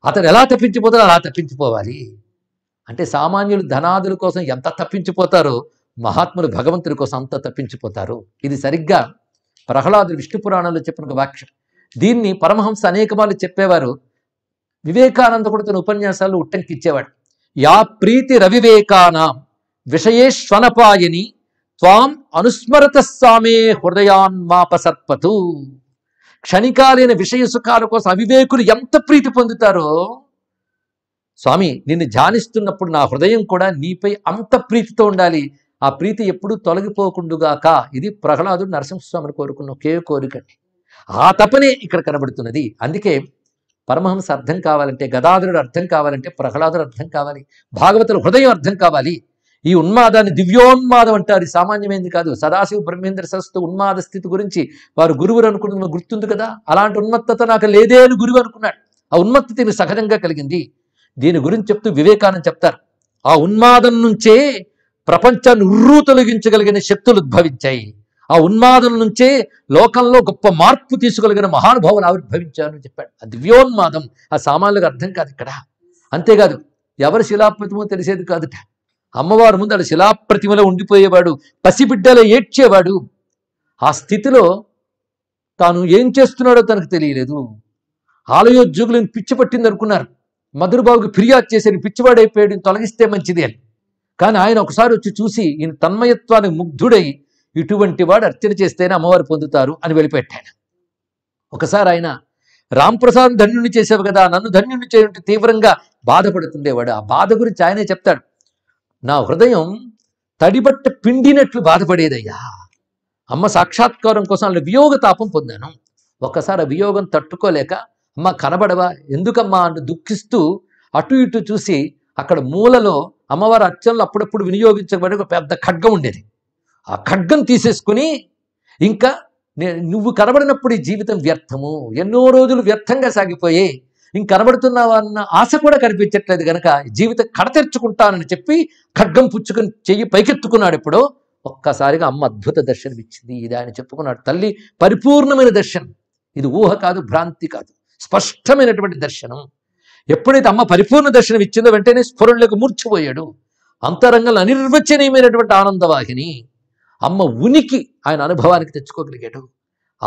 అతను ఎలా తప్పించిపోతారో అలా తప్పించిపోవాలి అంటే సామాన్యులు ధనాదుల కోసం ఎంత తప్పించిపోతారో మహాత్ములు భగవంతుడి కోసం అంత తప్పించిపోతారు ఇది సరిగ్గా ప్రహ్లాదుడు విష్ణు పురాణంలో చెప్పిన ఒక వాక్యం దీన్ని పరమహంస అనేక మార్లు చెప్పేవారు వివేకానంద కూడా తన ఉపన్యాసాలు ఉట్టంకిచ్చేవాడు యా ప్రీతి రవివేకానాం విషయేశ్వనపాయని త్వాం అనుస్మరత హృదయాన్మాప హృదయాన్మాపసర్పతు క్షణికాలైన విషయ సుఖాల కోసం అవివేకులు ఎంత ప్రీతి పొందుతారో స్వామి నిన్ను ధ్యానిస్తున్నప్పుడు నా హృదయం కూడా నీపై అంత ప్రీతితో ఉండాలి ఆ ప్రీతి ఎప్పుడూ తొలగిపోకుండుగాక ఇది ప్రహ్లాదుడు నరసింహస్వామిని కోరుకున్న ఒకే కోరికండి ఆ తపనే ఇక్కడ కనబడుతున్నది అందుకే పరమహంస అర్థం కావాలంటే గదాధరుడు అర్థం కావాలంటే ప్రహ్లాదుడు అర్థం కావాలి భాగవతుల హృదయం అర్థం కావాలి ఈ ఉన్మాదాన్ని దివ్యోన్మాదం అంటారు సామాన్యమైంది కాదు సదాశివ బ్రహ్మేంద్ర సరస్సు ఉన్మాద స్థితి గురించి వారు గురువురు అనుకున్న గుర్తుంది కదా అలాంటి ఉన్మత్తత నాకు లేదే అని గురువు అనుకున్నాడు ఆ ఉన్మత్తత సహజంగా కలిగింది దీని గురించి చెప్తూ వివేకానంద చెప్తారు ఆ ఉన్మాదం నుంచే ప్రపంచాన్ని ఉర్రు తొలగించగలిగిన శక్తులు ఉద్భవించాయి ఆ ఉన్మాదం నుంచే లోకంలో గొప్ప మార్పు తీసుకోగలిగిన మహానుభావులు ఆవిర్భవించారని చెప్పాడు ఆ దివ్యోన్మాదం ఆ సామాన్యులకు అర్థం కాదు ఇక్కడ అంతేకాదు ఎవరి శిలాప్రతిమో తెలిసేది కాదుట అమ్మవారి ముందు అది శిలాప్రతిమలో ఉండిపోయేవాడు పసిబిడ్డలో ఏడ్చేవాడు ఆ స్థితిలో తాను ఏం చేస్తున్నాడో తనకు తెలియలేదు ఆలయోద్యోగులను పిచ్చి పట్టిందనుకున్నారు మధురబాబుకి ఫిర్యాదు చేసేది పిచ్చివాడైపోయాడు తొలగిస్తే మంచిది అని కానీ ఆయన ఒకసారి వచ్చి చూసి ఈయన తన్మయత్వానికి ముగ్ధుడై ఇటువంటి వాడు అర్చన చేస్తేనే అమ్మవారు పొందుతారు అని వెళ్ళిపెట్టాను ఒకసారి ఆయన రాంప్రసాద్ ధన్యుని చేసేవి కదా నన్ను ధన్యుని చేయడం తీవ్రంగా బాధపడుతుండేవాడు ఆ బాధ గురించి ఆయనే చెప్తాడు నా హృదయం తడిబట్ట పిండినట్లు బాధపడేదయ్యా అమ్మ సాక్షాత్కారం కోసం వాళ్ళ వియోగ తాపం పొందాను ఒకసారి ఆ వియోగం తట్టుకోలేక అమ్మ కనబడవా ఎందుకమ్మా అని దుఃఖిస్తూ అటు ఇటు చూసి అక్కడ మూలలో అమ్మవారి అర్చనలు అప్పుడప్పుడు వినియోగించబడే ఒక పెద్ద ఖడ్గం ఉండేది ఆ ఖడ్గం తీసేసుకుని ఇంకా నువ్వు కనబడినప్పుడు ఈ జీవితం వ్యర్థము ఎన్నో రోజులు వ్యర్థంగా సాగిపోయి ఇంక కనబడుతున్నావా అన్న ఆశ కూడా కనిపించట్లేదు కనుక జీవితం కడతెరుచుకుంటానని చెప్పి ఖడ్గం పుచ్చుకొని చెయ్యి పైకెత్తుకున్నాడు ఇప్పుడు ఒక్కసారిగా అమ్మ అద్భుత దర్శనం ఇచ్చింది ఇది ఆయన చెప్పుకున్నాడు తల్లి పరిపూర్ణమైన దర్శనం ఇది ఊహ కాదు భ్రాంతి కాదు స్పష్టమైనటువంటి దర్శనం ఎప్పుడైతే అమ్మ పరిపూర్ణ దర్శనం ఇచ్చిందో వెంటనే స్ఫురణలకు మూర్చిపోయాడు అంతరంగంలో అనిర్వచనీయమైనటువంటి ఆనందవాహిని అమ్మ ఉనికి ఆయన అనుభవానికి తెచ్చుకోగలిగాడు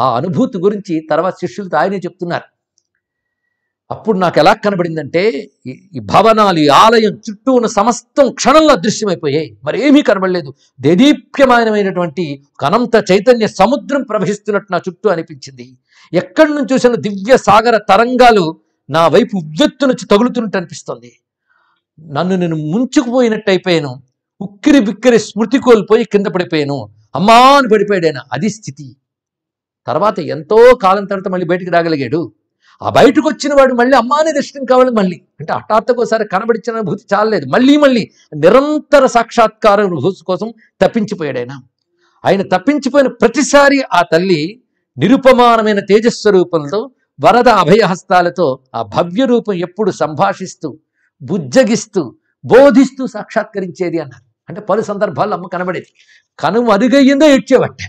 ఆ అనుభూతి గురించి తర్వాత శిష్యులతో ఆయనే చెప్తున్నారు అప్పుడు నాకు ఎలా కనబడిందంటే ఈ భవనాలు ఈ ఆలయం చుట్టూ ఉన్న సమస్తం క్షణంలో దృశ్యమైపోయాయి మరేమీ కనబడలేదు దేదీప్యమానమైనటువంటి అనంత చైతన్య సముద్రం ప్రవహిస్తున్నట్టు నా చుట్టూ అనిపించింది ఎక్కడి నుంచి చూసిన దివ్య సాగర తరంగాలు నా వైపు నుంచి తగులుతున్నట్టు అనిపిస్తుంది నన్ను నేను ముంచుకుపోయినట్టు అయిపోయాను ఉక్కిరి బిక్కిరి స్మృతి కోల్పోయి కింద పడిపోయాను అమ్మా అని పడిపోయాడు అది స్థితి తర్వాత ఎంతో కాలం తర్వాత మళ్ళీ బయటికి రాగలిగాడు ఆ బయటకు వచ్చిన వాడు మళ్ళీ అమ్మానే దర్శనం కావాలి మళ్ళీ అంటే హఠాత్తుకు ఒకసారి కనబడిచ్చిన అనుభూతి చాలలేదు మళ్ళీ మళ్ళీ నిరంతర సాక్షాత్కారం రుహూసు కోసం తప్పించిపోయాడు ఆయన ఆయన తప్పించిపోయిన ప్రతిసారి ఆ తల్లి నిరుపమానమైన తేజస్వరూపంతో వరద అభయహస్తాలతో ఆ భవ్య రూపం ఎప్పుడు సంభాషిస్తూ బుజ్జగిస్తూ బోధిస్తూ సాక్షాత్కరించేది అన్నారు అంటే పలు సందర్భాల్లో అమ్మ కనబడేది కను అరుగయ్యిందో ఏడ్చేవట్ట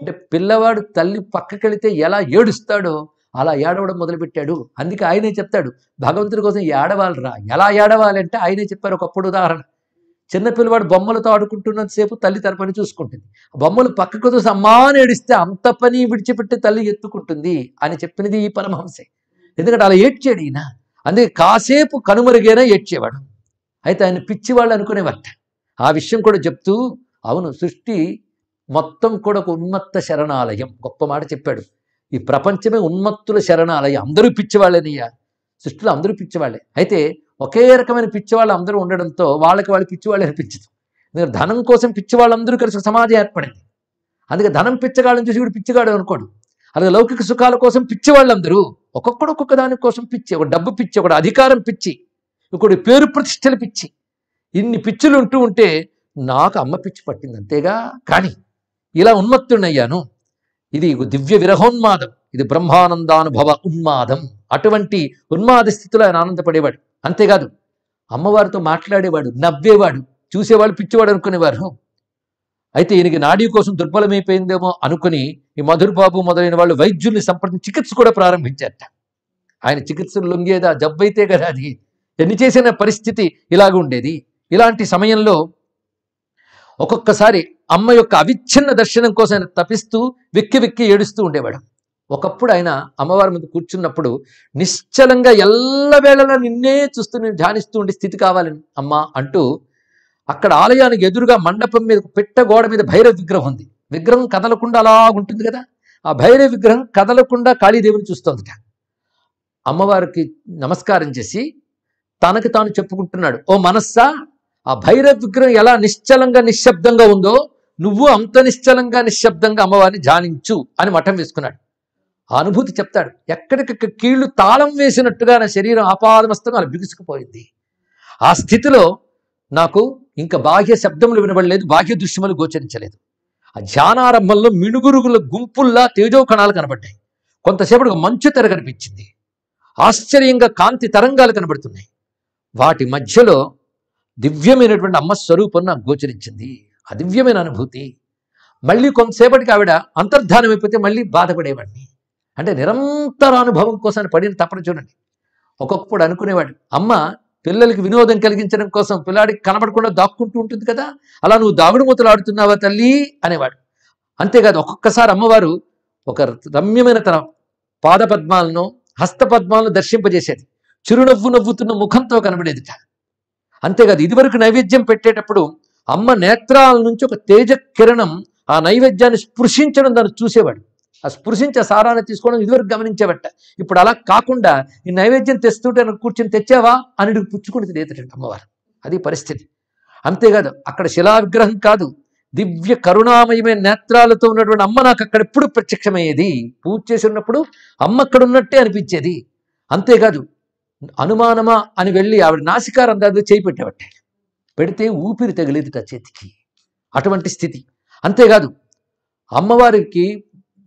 అంటే పిల్లవాడు తల్లి పక్కకెళితే ఎలా ఏడుస్తాడో అలా ఏడవడం మొదలుపెట్టాడు అందుకే ఆయనే చెప్తాడు భగవంతుడి కోసం ఏడవాలరా ఎలా ఏడవాలంటే ఆయనే చెప్పారు ఒకప్పుడు ఉదాహరణ చిన్నపిల్లవాడు బొమ్మలతో ఆడుకుంటున్నంతసేపు తల్లి తన పని చూసుకుంటుంది బొమ్మలు పక్కకు చూసి అమ్మాని ఏడిస్తే అంత పని విడిచిపెట్టి తల్లి ఎత్తుకుంటుంది అని చెప్పినది ఈ పరమహంసే ఎందుకంటే అలా ఏడ్చాడు ఈయన అందుకే కాసేపు కనుమరుగైనా ఏడ్చేవాడు అయితే ఆయన పిచ్చివాళ్ళు అనుకునేవాట ఆ విషయం కూడా చెప్తూ అవును సృష్టి మొత్తం కూడా ఒక ఉన్మత్త శరణాలయం గొప్ప మాట చెప్పాడు ఈ ప్రపంచమే ఉన్మత్తుల శరణాలయం అందరూ పిచ్చివాళ్ళనియ్యా సృష్టిలో అందరూ పిచ్చివాళ్ళే అయితే ఒకే రకమైన పిచ్చివాళ్ళు అందరూ ఉండడంతో వాళ్ళకి వాళ్ళు పిచ్చివాళ్ళు అనిపించదు ఎందుకంటే ధనం కోసం పిచ్చివాళ్ళందరూ కలిసి సమాజం ఏర్పడింది అందుకే ధనం పిచ్చగాళ్ళని చూసి కూడా పిచ్చిగాడు అనుకోడు అలాగే లౌకిక సుఖాల కోసం పిచ్చి వాళ్ళందరూ ఒక్కొక్కడు ఒక్కొక్క దాని కోసం పిచ్చి ఒక డబ్బు పిచ్చి ఒకటి అధికారం పిచ్చి ఇంకోటి పేరు ప్రతిష్టలు పిచ్చి ఇన్ని పిచ్చులు ఉంటూ ఉంటే నాకు అమ్మ పిచ్చి పట్టింది అంతేగా కానీ ఇలా ఉన్మత్తుడయ్యాను ఇది దివ్య విరహోన్మాదం ఇది బ్రహ్మానందానుభవ ఉన్మాదం అటువంటి ఉన్మాద స్థితిలో ఆయన ఆనందపడేవాడు అంతేకాదు అమ్మవారితో మాట్లాడేవాడు నవ్వేవాడు చూసేవాడు పిచ్చేవాడు అనుకునేవారు అయితే ఈయనకి నాడీ కోసం దుర్బలమైపోయిందేమో అనుకుని ఈ బాబు మొదలైన వాళ్ళు వైద్యుల్ని సంప్రదించి చికిత్స కూడా ప్రారంభించారట ఆయన చికిత్సలు లొంగేదా జబ్బైతే కదా అది ఎన్ని చేసిన పరిస్థితి ఇలాగ ఉండేది ఇలాంటి సమయంలో ఒక్కొక్కసారి అమ్మ యొక్క అవిచ్ఛిన్న దర్శనం కోసం తపిస్తూ విక్కి విక్కి ఏడుస్తూ ఉండేవాడు ఒకప్పుడు ఆయన అమ్మవారి ముందు కూర్చున్నప్పుడు నిశ్చలంగా ఎల్లవేళలా నిన్నే చూస్తూ నేను ధ్యానిస్తూ ఉండే స్థితి కావాలని అమ్మ అంటూ అక్కడ ఆలయానికి ఎదురుగా మండపం మీద పెట్ట గోడ మీద భైరవ విగ్రహం ఉంది విగ్రహం కదలకుండా అలా ఉంటుంది కదా ఆ భైరవ విగ్రహం కదలకుండా కాళీదేవిని చూస్తోందిట అమ్మవారికి నమస్కారం చేసి తనకు తాను చెప్పుకుంటున్నాడు ఓ మనస్సా ఆ భైరవ విగ్రహం ఎలా నిశ్చలంగా నిశ్శబ్దంగా ఉందో నువ్వు అంత నిశ్చలంగా నిశ్శబ్దంగా అమ్మవారిని ధ్యానించు అని మఠం వేసుకున్నాడు అనుభూతి చెప్తాడు ఎక్కడికక్క కీళ్లు తాళం వేసినట్టుగా నా శరీరం ఆపాదమస్తంగా బిగుసుకుపోయింది ఆ స్థితిలో నాకు ఇంకా బాహ్య శబ్దములు వినబడలేదు బాహ్య దృశ్యములు గోచరించలేదు ఆ ధ్యానారంభంలో మినుగురుగుల గుంపుల్లా తేజో కణాలు కనబడ్డాయి కొంతసేపటికి మంచు తెర కనిపించింది ఆశ్చర్యంగా కాంతి తరంగాలు కనబడుతున్నాయి వాటి మధ్యలో దివ్యమైనటువంటి అమ్మ స్వరూపం నాకు గోచరించింది అదివ్యమైన అనుభూతి మళ్ళీ కొంతసేపటికి ఆవిడ అంతర్ధానం అయిపోతే మళ్ళీ బాధపడేవాడిని అంటే నిరంతర అనుభవం కోసం పడిన తప్పని చూడండి ఒక్కొక్కప్పుడు అనుకునేవాడు అమ్మ పిల్లలకి వినోదం కలిగించడం కోసం పిల్లాడికి కనబడకుండా దాక్కుంటూ ఉంటుంది కదా అలా నువ్వు దాగుడు మూతలు ఆడుతున్నావా తల్లి అనేవాడు అంతేకాదు ఒక్కొక్కసారి అమ్మవారు ఒక రమ్యమైన తన పాదపద్మాలను హస్తపద్మాలను దర్శింపజేసేది చిరునవ్వు నవ్వుతున్న ముఖంతో కనబడేదిట అంతేకాదు ఇదివరకు నైవేద్యం పెట్టేటప్పుడు అమ్మ నేత్రాల నుంచి ఒక తేజ కిరణం ఆ నైవేద్యాన్ని స్పృశించడం దాన్ని చూసేవాడు ఆ స్పృశించే సారాన్ని తీసుకోవడం ఇదివరకు గమనించేవట ఇప్పుడు అలా కాకుండా ఈ నైవేద్యం తెస్తుంటే కూర్చొని తెచ్చావా అని పుచ్చుకుని తెలియటండి అమ్మవారు అది పరిస్థితి అంతేకాదు అక్కడ శిలా విగ్రహం కాదు దివ్య కరుణామయమైన నేత్రాలతో ఉన్నటువంటి అమ్మ నాకు అక్కడ ఎప్పుడు ప్రత్యక్షమయ్యేది పూజ చేసి ఉన్నప్పుడు అమ్మ అక్కడ ఉన్నట్టే అనిపించేది అంతేకాదు అనుమానమా అని వెళ్ళి ఆవిడ నాసికారం దాని చేయి పెట్టేవట్టే పెడితే ఊపిరి ఆ చేతికి అటువంటి స్థితి అంతేకాదు అమ్మవారికి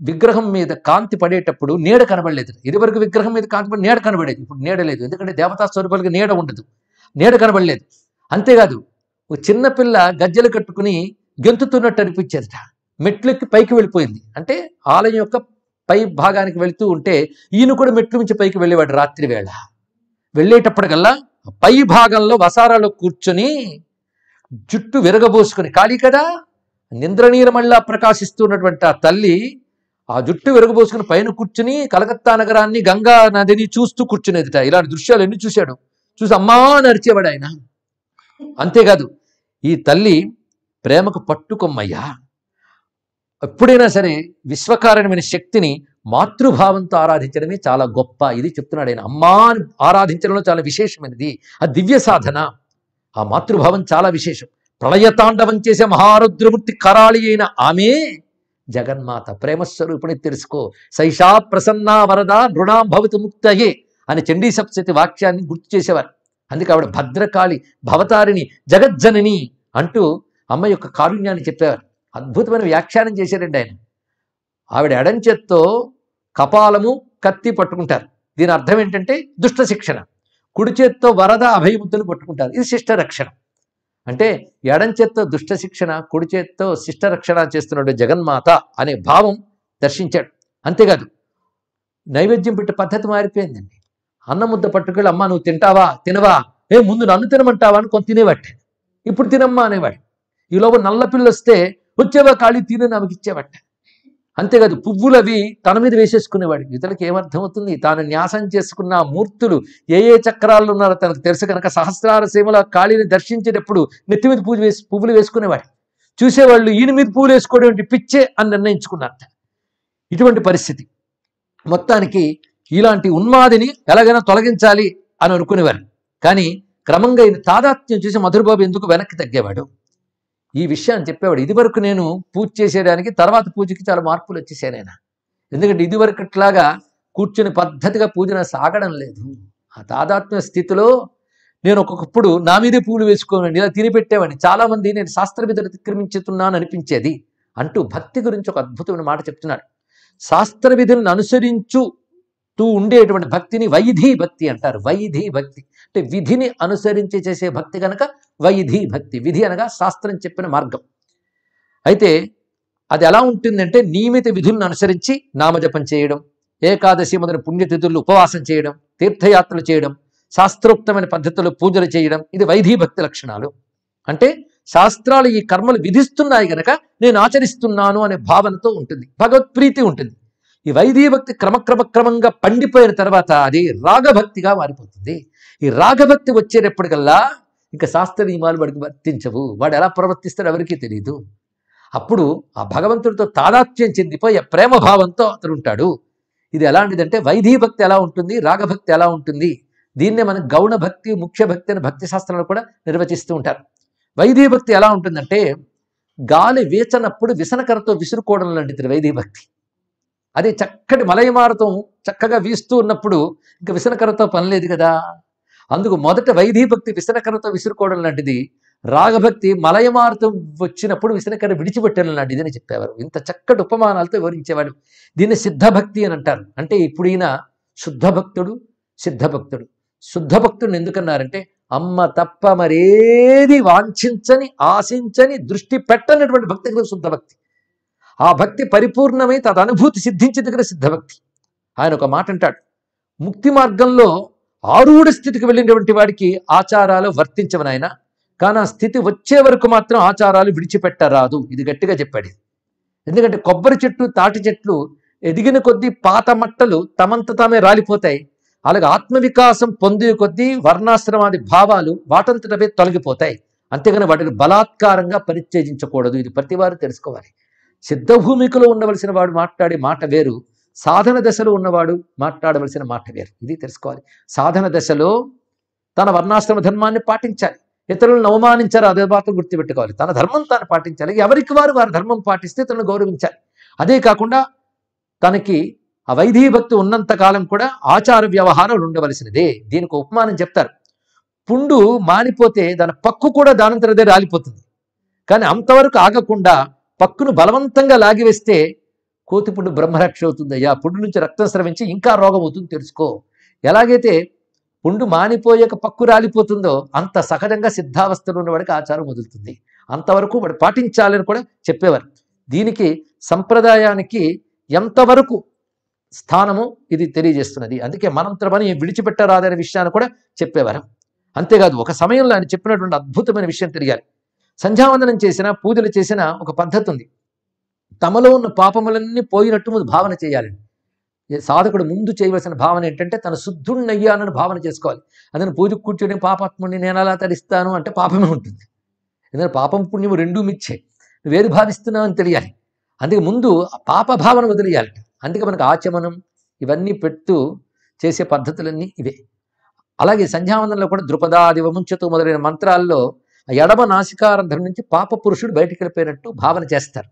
విగ్రహం మీద కాంతి పడేటప్పుడు నీడ కనబడలేదు ఇదివరకు విగ్రహం మీద కాంతి పడి నీడ కనబడేది ఇప్పుడు నీడ లేదు ఎందుకంటే దేవతా స్వరూపాలకి నీడ ఉండదు నీడ కనబడలేదు అంతేకాదు ఒక చిన్నపిల్ల గజ్జలు కట్టుకుని గెంతుతున్నట్టు అనిపించేదట మెట్లకి పైకి వెళ్ళిపోయింది అంటే ఆలయం యొక్క పై భాగానికి వెళుతూ ఉంటే ఈయన కూడా మెట్లు నుంచి పైకి వెళ్ళేవాడు రాత్రి వేళ వెళ్ళేటప్పటికల్లా పై భాగంలో వసారాలో కూర్చొని జుట్టు విరగబోసుకుని ఖాళీ కదా నింద్రనీలమల్లా ప్రకాశిస్తున్నటువంటి ఆ తల్లి ఆ జుట్టు విరగబోసుకుని పైన కూర్చుని కలకత్తా నగరాన్ని గంగా నదిని చూస్తూ కూర్చునేదిట ఇలాంటి దృశ్యాలు ఎన్ని చూశాడు చూసి అమ్మా నరిచేవాడు ఆయన అంతేకాదు ఈ తల్లి ప్రేమకు పట్టుకొమ్మయ్యా ఎప్పుడైనా సరే విశ్వకారణమైన శక్తిని మాతృభావంతో ఆరాధించడమే చాలా గొప్ప ఇది చెప్తున్నాడు ఆయన అమ్మా ఆరాధించడంలో చాలా విశేషమైనది ఆ దివ్య సాధన ఆ మాతృభావం చాలా విశేషం ప్రళయతాండవం చేసే మహారుద్రమూర్తి కరాళి అయిన ఆమె జగన్మాత ప్రేమస్వరూపిణి తెలుసుకో సైషా ప్రసన్నా వరద నృణాం భవతి ముక్తయే అని చండీ సప్సతి వాక్యాన్ని గుర్తు చేసేవారు అందుకే ఆవిడ భద్రకాళి భవతారిణి జగజ్జనని అంటూ అమ్మ యొక్క కారుణ్యాన్ని చెప్పేవారు అద్భుతమైన వ్యాఖ్యానం చేశారండి ఆయన ఆవిడ ఎడంచెత్తో కపాలము కత్తి పట్టుకుంటారు దీని అర్థం ఏంటంటే దుష్ట శిక్షణ కుడి చేత్తో వరద అభయముద్దులు పట్టుకుంటారు ఇది శిష్ట రక్షణ అంటే ఎడం చేత్తో దుష్ట శిక్షణ కుడి చేత్తో శిష్ట రక్షణ చేస్తున్నాడు జగన్మాత అనే భావం దర్శించాడు అంతేకాదు నైవేద్యం పెట్టి పద్ధతి మారిపోయిందండి అన్న ముద్ద పట్టుకెళ్ళి అమ్మ నువ్వు తింటావా తినవా ఏ ముందు నన్ను తినమంటావా అని కొంత తినేవాట ఇప్పుడు తినమ్మా అనేవాడు ఈలోపు నల్ల పిల్లొస్తే వచ్చేవా ఖాళీ తినే ఆమెకి అంతేకాదు పువ్వులవి తన మీద వేసేసుకునేవాడు ఇతరులకి ఏమర్థమవుతుంది తాను న్యాసం చేసుకున్న మూర్తులు ఏ ఏ చక్రాల్లో ఉన్నారో తనకు తెలుసు కనుక సహస్రార సీమల కాళీని దర్శించేటప్పుడు నెత్తి మీద పూజ వేసి పువ్వులు వేసుకునేవాడు చూసేవాళ్ళు ఈయన మీద పూలు వేసుకోవడం పిచ్చే అని నిర్ణయించుకున్నారు ఇటువంటి పరిస్థితి మొత్తానికి ఇలాంటి ఉన్మాదిని ఎలాగైనా తొలగించాలి అని అనుకునేవారు కానీ క్రమంగా ఈయన తాదాత్యం చూసి మధురబాబు ఎందుకు వెనక్కి తగ్గేవాడు ఈ విషయాన్ని చెప్పేవాడు ఇదివరకు నేను పూజ చేసేయడానికి తర్వాత పూజకి చాలా మార్పులు వచ్చేసాయి నేను ఎందుకంటే ఇదివరకట్లాగా కూర్చుని పద్ధతిగా పూజన సాగడం లేదు ఆ తాదాత్మ్య స్థితిలో నేను ఒక్కొక్కప్పుడు నా మీదే పూలు వేసుకోవాలని ఇలా తినిపెట్టేవాడిని చాలామంది నేను శాస్త్రవిధులు అతిక్రమించుతున్నాను అనిపించేది అంటూ భక్తి గురించి ఒక అద్భుతమైన మాట చెప్తున్నాడు శాస్త్ర విధులను అనుసరించుతూ ఉండేటువంటి భక్తిని వైధీ భక్తి అంటారు వైధీ భక్తి అంటే విధిని అనుసరించి చేసే భక్తి కనుక వైధి భక్తి విధి అనగా శాస్త్రం చెప్పిన మార్గం అయితే అది ఎలా ఉంటుందంటే నియమిత విధులను అనుసరించి నామజపం చేయడం ఏకాదశి మొదలైన పుణ్యతిథులు ఉపవాసం చేయడం తీర్థయాత్రలు చేయడం శాస్త్రోక్తమైన పద్ధతులు పూజలు చేయడం ఇది వైధి భక్తి లక్షణాలు అంటే శాస్త్రాలు ఈ కర్మలు విధిస్తున్నాయి గనక నేను ఆచరిస్తున్నాను అనే భావనతో ఉంటుంది భగవత్ప్రీతి ఉంటుంది ఈ వైదీ భక్తి క్రమక్రమక్రమంగా పండిపోయిన తర్వాత అది రాగభక్తిగా మారిపోతుంది ఈ రాగభక్తి వచ్చేటప్పటికల్లా ఇంకా శాస్త్ర నియమాలు వాడికి వర్తించవు వాడు ఎలా ప్రవర్తిస్తాడు ఎవరికీ తెలియదు అప్పుడు ఆ భగవంతుడితో తాదాత్మ్యం చెందిపోయే ప్రేమభావంతో అతను ఉంటాడు ఇది ఎలాంటిదంటే వైదీ భక్తి ఎలా ఉంటుంది రాగభక్తి ఎలా ఉంటుంది దీన్నే మనం గౌణ భక్తి ముఖ్య భక్తి అని భక్తి శాస్త్రాలు కూడా నిర్వచిస్తూ ఉంటారు వైదీ భక్తి ఎలా ఉంటుందంటే గాలి వేచనప్పుడు విసనకరతో విసురుకోవడం లాంటిది వైదీ భక్తి అదే చక్కటి మలయమారతం చక్కగా వీస్తూ ఉన్నప్పుడు ఇంకా విసనకరతో పని లేదు కదా అందుకు మొదట భక్తి విసనకరతో విసురుకోవడం లాంటిది రాగభక్తి మలయమార్తం వచ్చినప్పుడు విసనకర విడిచిపెట్టడం లాంటిది అని చెప్పేవారు ఇంత చక్కటి ఉపమానాలతో వివరించేవాడు దీన్ని సిద్ధభక్తి అని అంటారు అంటే ఇప్పుడు ఈయన శుద్ధభక్తుడు సిద్ధభక్తుడు శుద్ధభక్తుడిని ఎందుకన్నారంటే అమ్మ తప్ప మరేది వాంఛించని ఆశించని దృష్టి పెట్టనటువంటి భక్తి కదా శుద్ధభక్తి ఆ భక్తి పరిపూర్ణమై తదనుభూతి సిద్ధించింది కదా సిద్ధభక్తి ఆయన ఒక మాట అంటాడు ముక్తి మార్గంలో ఆరుడు స్థితికి వెళ్ళినటువంటి వాడికి ఆచారాలు వర్తించవని ఆయన కానీ ఆ స్థితి వచ్చే వరకు మాత్రం ఆచారాలు విడిచిపెట్టరాదు ఇది గట్టిగా చెప్పాడు ఎందుకంటే కొబ్బరి చెట్లు తాటి చెట్లు ఎదిగిన కొద్దీ పాత మట్టలు తమంత తామే రాలిపోతాయి అలాగే ఆత్మవికాసం పొందే కొద్దీ వర్ణాశ్రమాది భావాలు వాటంతటవే తొలగిపోతాయి అంతేగాని వాటిని బలాత్కారంగా పరిత్యజించకూడదు ఇది ప్రతివారు తెలుసుకోవాలి సిద్ధభూమికలో ఉండవలసిన వాడు మాట్లాడే మాట వేరు సాధన దశలో ఉన్నవాడు మాట్లాడవలసిన మాట వేరు ఇది తెలుసుకోవాలి సాధన దశలో తన వర్ణాశ్రమ ధర్మాన్ని పాటించాలి ఇతరులను అవమానించారు అదే మాత్రం గుర్తుపెట్టుకోవాలి తన ధర్మం తాను పాటించాలి ఎవరికి వారు వారి ధర్మం పాటిస్తే తనను గౌరవించాలి అదే కాకుండా తనకి ఆ వైదీ భక్తి ఉన్నంత కాలం కూడా ఆచార వ్యవహారాలు ఉండవలసినదే దీనికి ఉపమానం చెప్తారు పుండు మానిపోతే దాని పక్కు కూడా దానంతరదే రాలిపోతుంది కానీ అంతవరకు ఆగకుండా పక్కును బలవంతంగా లాగివేస్తే కోతి పుండు బ్రహ్మరక్ష అయ్యా పుండు నుంచి రక్తం స్రవించి ఇంకా రోగం అవుతుంది తెలుసుకో ఎలాగైతే పుండు మానిపోయాక పక్కు రాలిపోతుందో అంత సహజంగా సిద్ధావస్థలో ఉన్నవాడికి ఆచారం వదులుతుంది అంతవరకు వాడు పాటించాలని కూడా చెప్పేవారు దీనికి సంప్రదాయానికి ఎంతవరకు స్థానము ఇది తెలియజేస్తున్నది అందుకే మనం విడిచిపెట్టరాదనే విషయాన్ని కూడా చెప్పేవారు అంతేకాదు ఒక సమయంలో ఆయన చెప్పినటువంటి అద్భుతమైన విషయం తెలియాలి సంధ్యావందనం చేసిన పూజలు చేసిన ఒక పద్ధతి ఉంది తమలో ఉన్న పాపములన్నీ పోయినట్టు భావన చేయాలండి సాధకుడు ముందు చేయవలసిన భావన ఏంటంటే తన శుద్ధుణ్ణయ్యానని భావన చేసుకోవాలి అందులో పూజకు కూర్చొని పాపాత్ముడిని నేను అలా తరిస్తాను అంటే పాపమే ఉంటుంది ఎందుకంటే పాపం పుణ్యము రెండూ మిచ్చే వేరు భావిస్తున్నావు అని తెలియాలి అందుకే ముందు పాప భావన వదిలేయాలి అందుకే మనకు ఆచమనం ఇవన్నీ పెట్టు చేసే పద్ధతులన్నీ ఇవే అలాగే సంధ్యావందనలో కూడా ద్రుపదాది వముంచతు మొదలైన మంత్రాల్లో ఎడమ నాసికారంధ్రం నుంచి పాప పురుషుడు బయటికి వెళ్ళిపోయినట్టు భావన చేస్తారు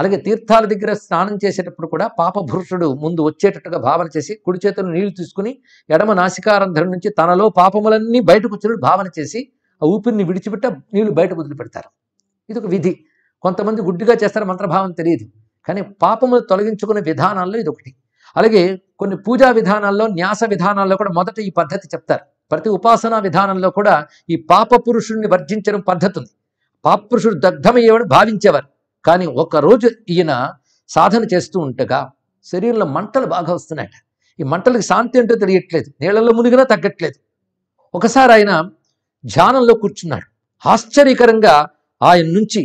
అలాగే తీర్థాల దగ్గర స్నానం చేసేటప్పుడు కూడా పాపభురుషుడు ముందు వచ్చేటట్టుగా భావన చేసి కుడి చేతులు నీళ్లు తీసుకుని ఎడమ నాసికారంధ్రం నుంచి తనలో పాపములన్నీ బయటకు వచ్చినట్టు భావన చేసి ఆ ఊపిరిని విడిచిపెట్ట నీళ్లు బయట వదిలిపెడతారు ఇది ఒక విధి కొంతమంది గుడ్డిగా చేస్తారు మంత్రభావం తెలియదు కానీ పాపములు తొలగించుకునే విధానాల్లో ఇది ఒకటి అలాగే కొన్ని పూజా విధానాల్లో న్యాస విధానాల్లో కూడా మొదట ఈ పద్ధతి చెప్తారు ప్రతి ఉపాసనా విధానంలో కూడా ఈ పాప పురుషుడిని వర్జించడం పద్ధతి ఉంది పాప పురుషుడు దగ్ధమయ్యేవాడు భావించేవారు కానీ ఒకరోజు ఈయన సాధన చేస్తూ ఉండగా శరీరంలో మంటలు బాగా వస్తున్నాయట ఈ మంటలకు శాంతి అంటే తెలియట్లేదు నీళ్ళల్లో మునిగినా తగ్గట్లేదు ఒకసారి ఆయన ధ్యానంలో కూర్చున్నాడు ఆశ్చర్యకరంగా ఆయన నుంచి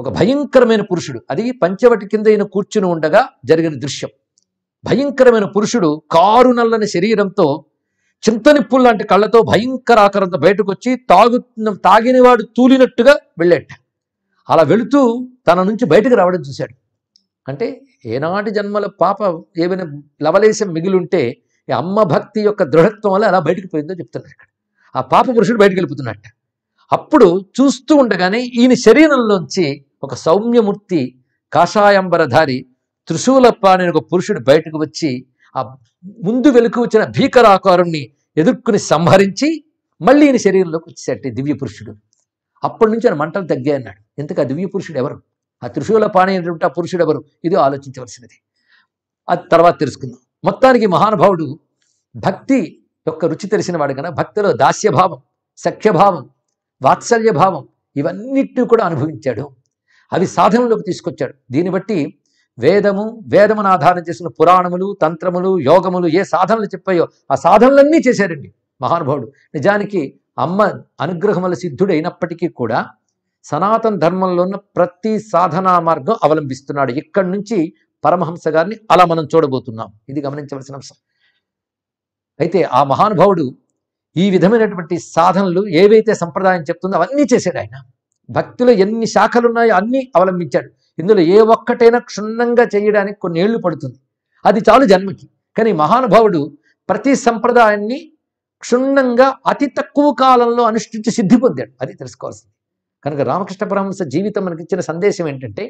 ఒక భయంకరమైన పురుషుడు అది పంచవటి కింద ఈయన కూర్చుని ఉండగా జరిగిన దృశ్యం భయంకరమైన పురుషుడు కారు నల్లని శరీరంతో చింతనిప్పులు లాంటి కళ్ళతో భయంకర ఆకారంతో బయటకు వచ్చి తాగు తాగినవాడు తూలినట్టుగా వెళ్ళేట అలా వెళుతూ తన నుంచి బయటకు రావడం చూశాడు అంటే ఏనాటి జన్మల పాప ఏమైనా లవలేశం ఈ అమ్మ భక్తి యొక్క దృఢత్వం వల్ల అలా బయటకు పోయిందో చెప్తున్నారు ఇక్కడ ఆ పాప పురుషుడు బయటకు వెళ్ళిపోతున్నట్ట అప్పుడు చూస్తూ ఉండగానే ఈయన శరీరంలోంచి ఒక సౌమ్యమూర్తి కాషాయంబరధారి త్రిశూలప్ప అనే ఒక పురుషుడు బయటకు వచ్చి ఆ ముందు వెలుకు వచ్చిన భీకరాకారుణ్ణి ఎదుర్కొని సంహరించి మళ్ళీ ఈయన శరీరంలోకి వచ్చేసట దివ్య పురుషుడు అప్పటి నుంచి ఆయన మంటలు తగ్గాయి అన్నాడు ఎందుకు ఆ దివ్య పురుషుడు ఎవరు ఆ త్రిశూల పాణి అనేటువంటి ఆ పురుషుడు ఎవరు ఇది ఆలోచించవలసినది అది తర్వాత తెలుసుకుందాం మొత్తానికి మహానుభావుడు భక్తి యొక్క రుచి తెలిసిన వాడు కనుక భక్తిలో దాస్యభావం సఖ్యభావం వాత్సల్యభావం ఇవన్నిటిని కూడా అనుభవించాడు అవి సాధనలోకి తీసుకొచ్చాడు దీన్ని బట్టి వేదము వేదమును ఆధారం చేసిన పురాణములు తంత్రములు యోగములు ఏ సాధనలు చెప్పాయో ఆ సాధనలన్నీ చేశాడండి మహానుభావుడు నిజానికి అమ్మ అనుగ్రహం వల్ల సిద్ధుడైనప్పటికీ కూడా సనాతన ధర్మంలో ఉన్న ప్రతి సాధనా మార్గం అవలంబిస్తున్నాడు ఇక్కడి నుంచి పరమహంస గారిని అలా మనం చూడబోతున్నాం ఇది గమనించవలసిన అంశం అయితే ఆ మహానుభావుడు ఈ విధమైనటువంటి సాధనలు ఏవైతే సంప్రదాయం చెప్తుందో అవన్నీ చేశాడు ఆయన భక్తిలో ఎన్ని శాఖలు ఉన్నాయో అన్నీ అవలంబించాడు ఇందులో ఏ ఒక్కటైనా క్షుణ్ణంగా చేయడానికి కొన్ని ఏళ్ళు పడుతుంది అది చాలు జన్మకి కానీ మహానుభావుడు ప్రతి సంప్రదాయాన్ని క్షుణ్ణంగా అతి తక్కువ కాలంలో అనుష్ఠించి సిద్ధి పొందాడు అది తెలుసుకోవాల్సింది కనుక రామకృష్ణ పరమహంస జీవితం మనకిచ్చిన సందేశం ఏంటంటే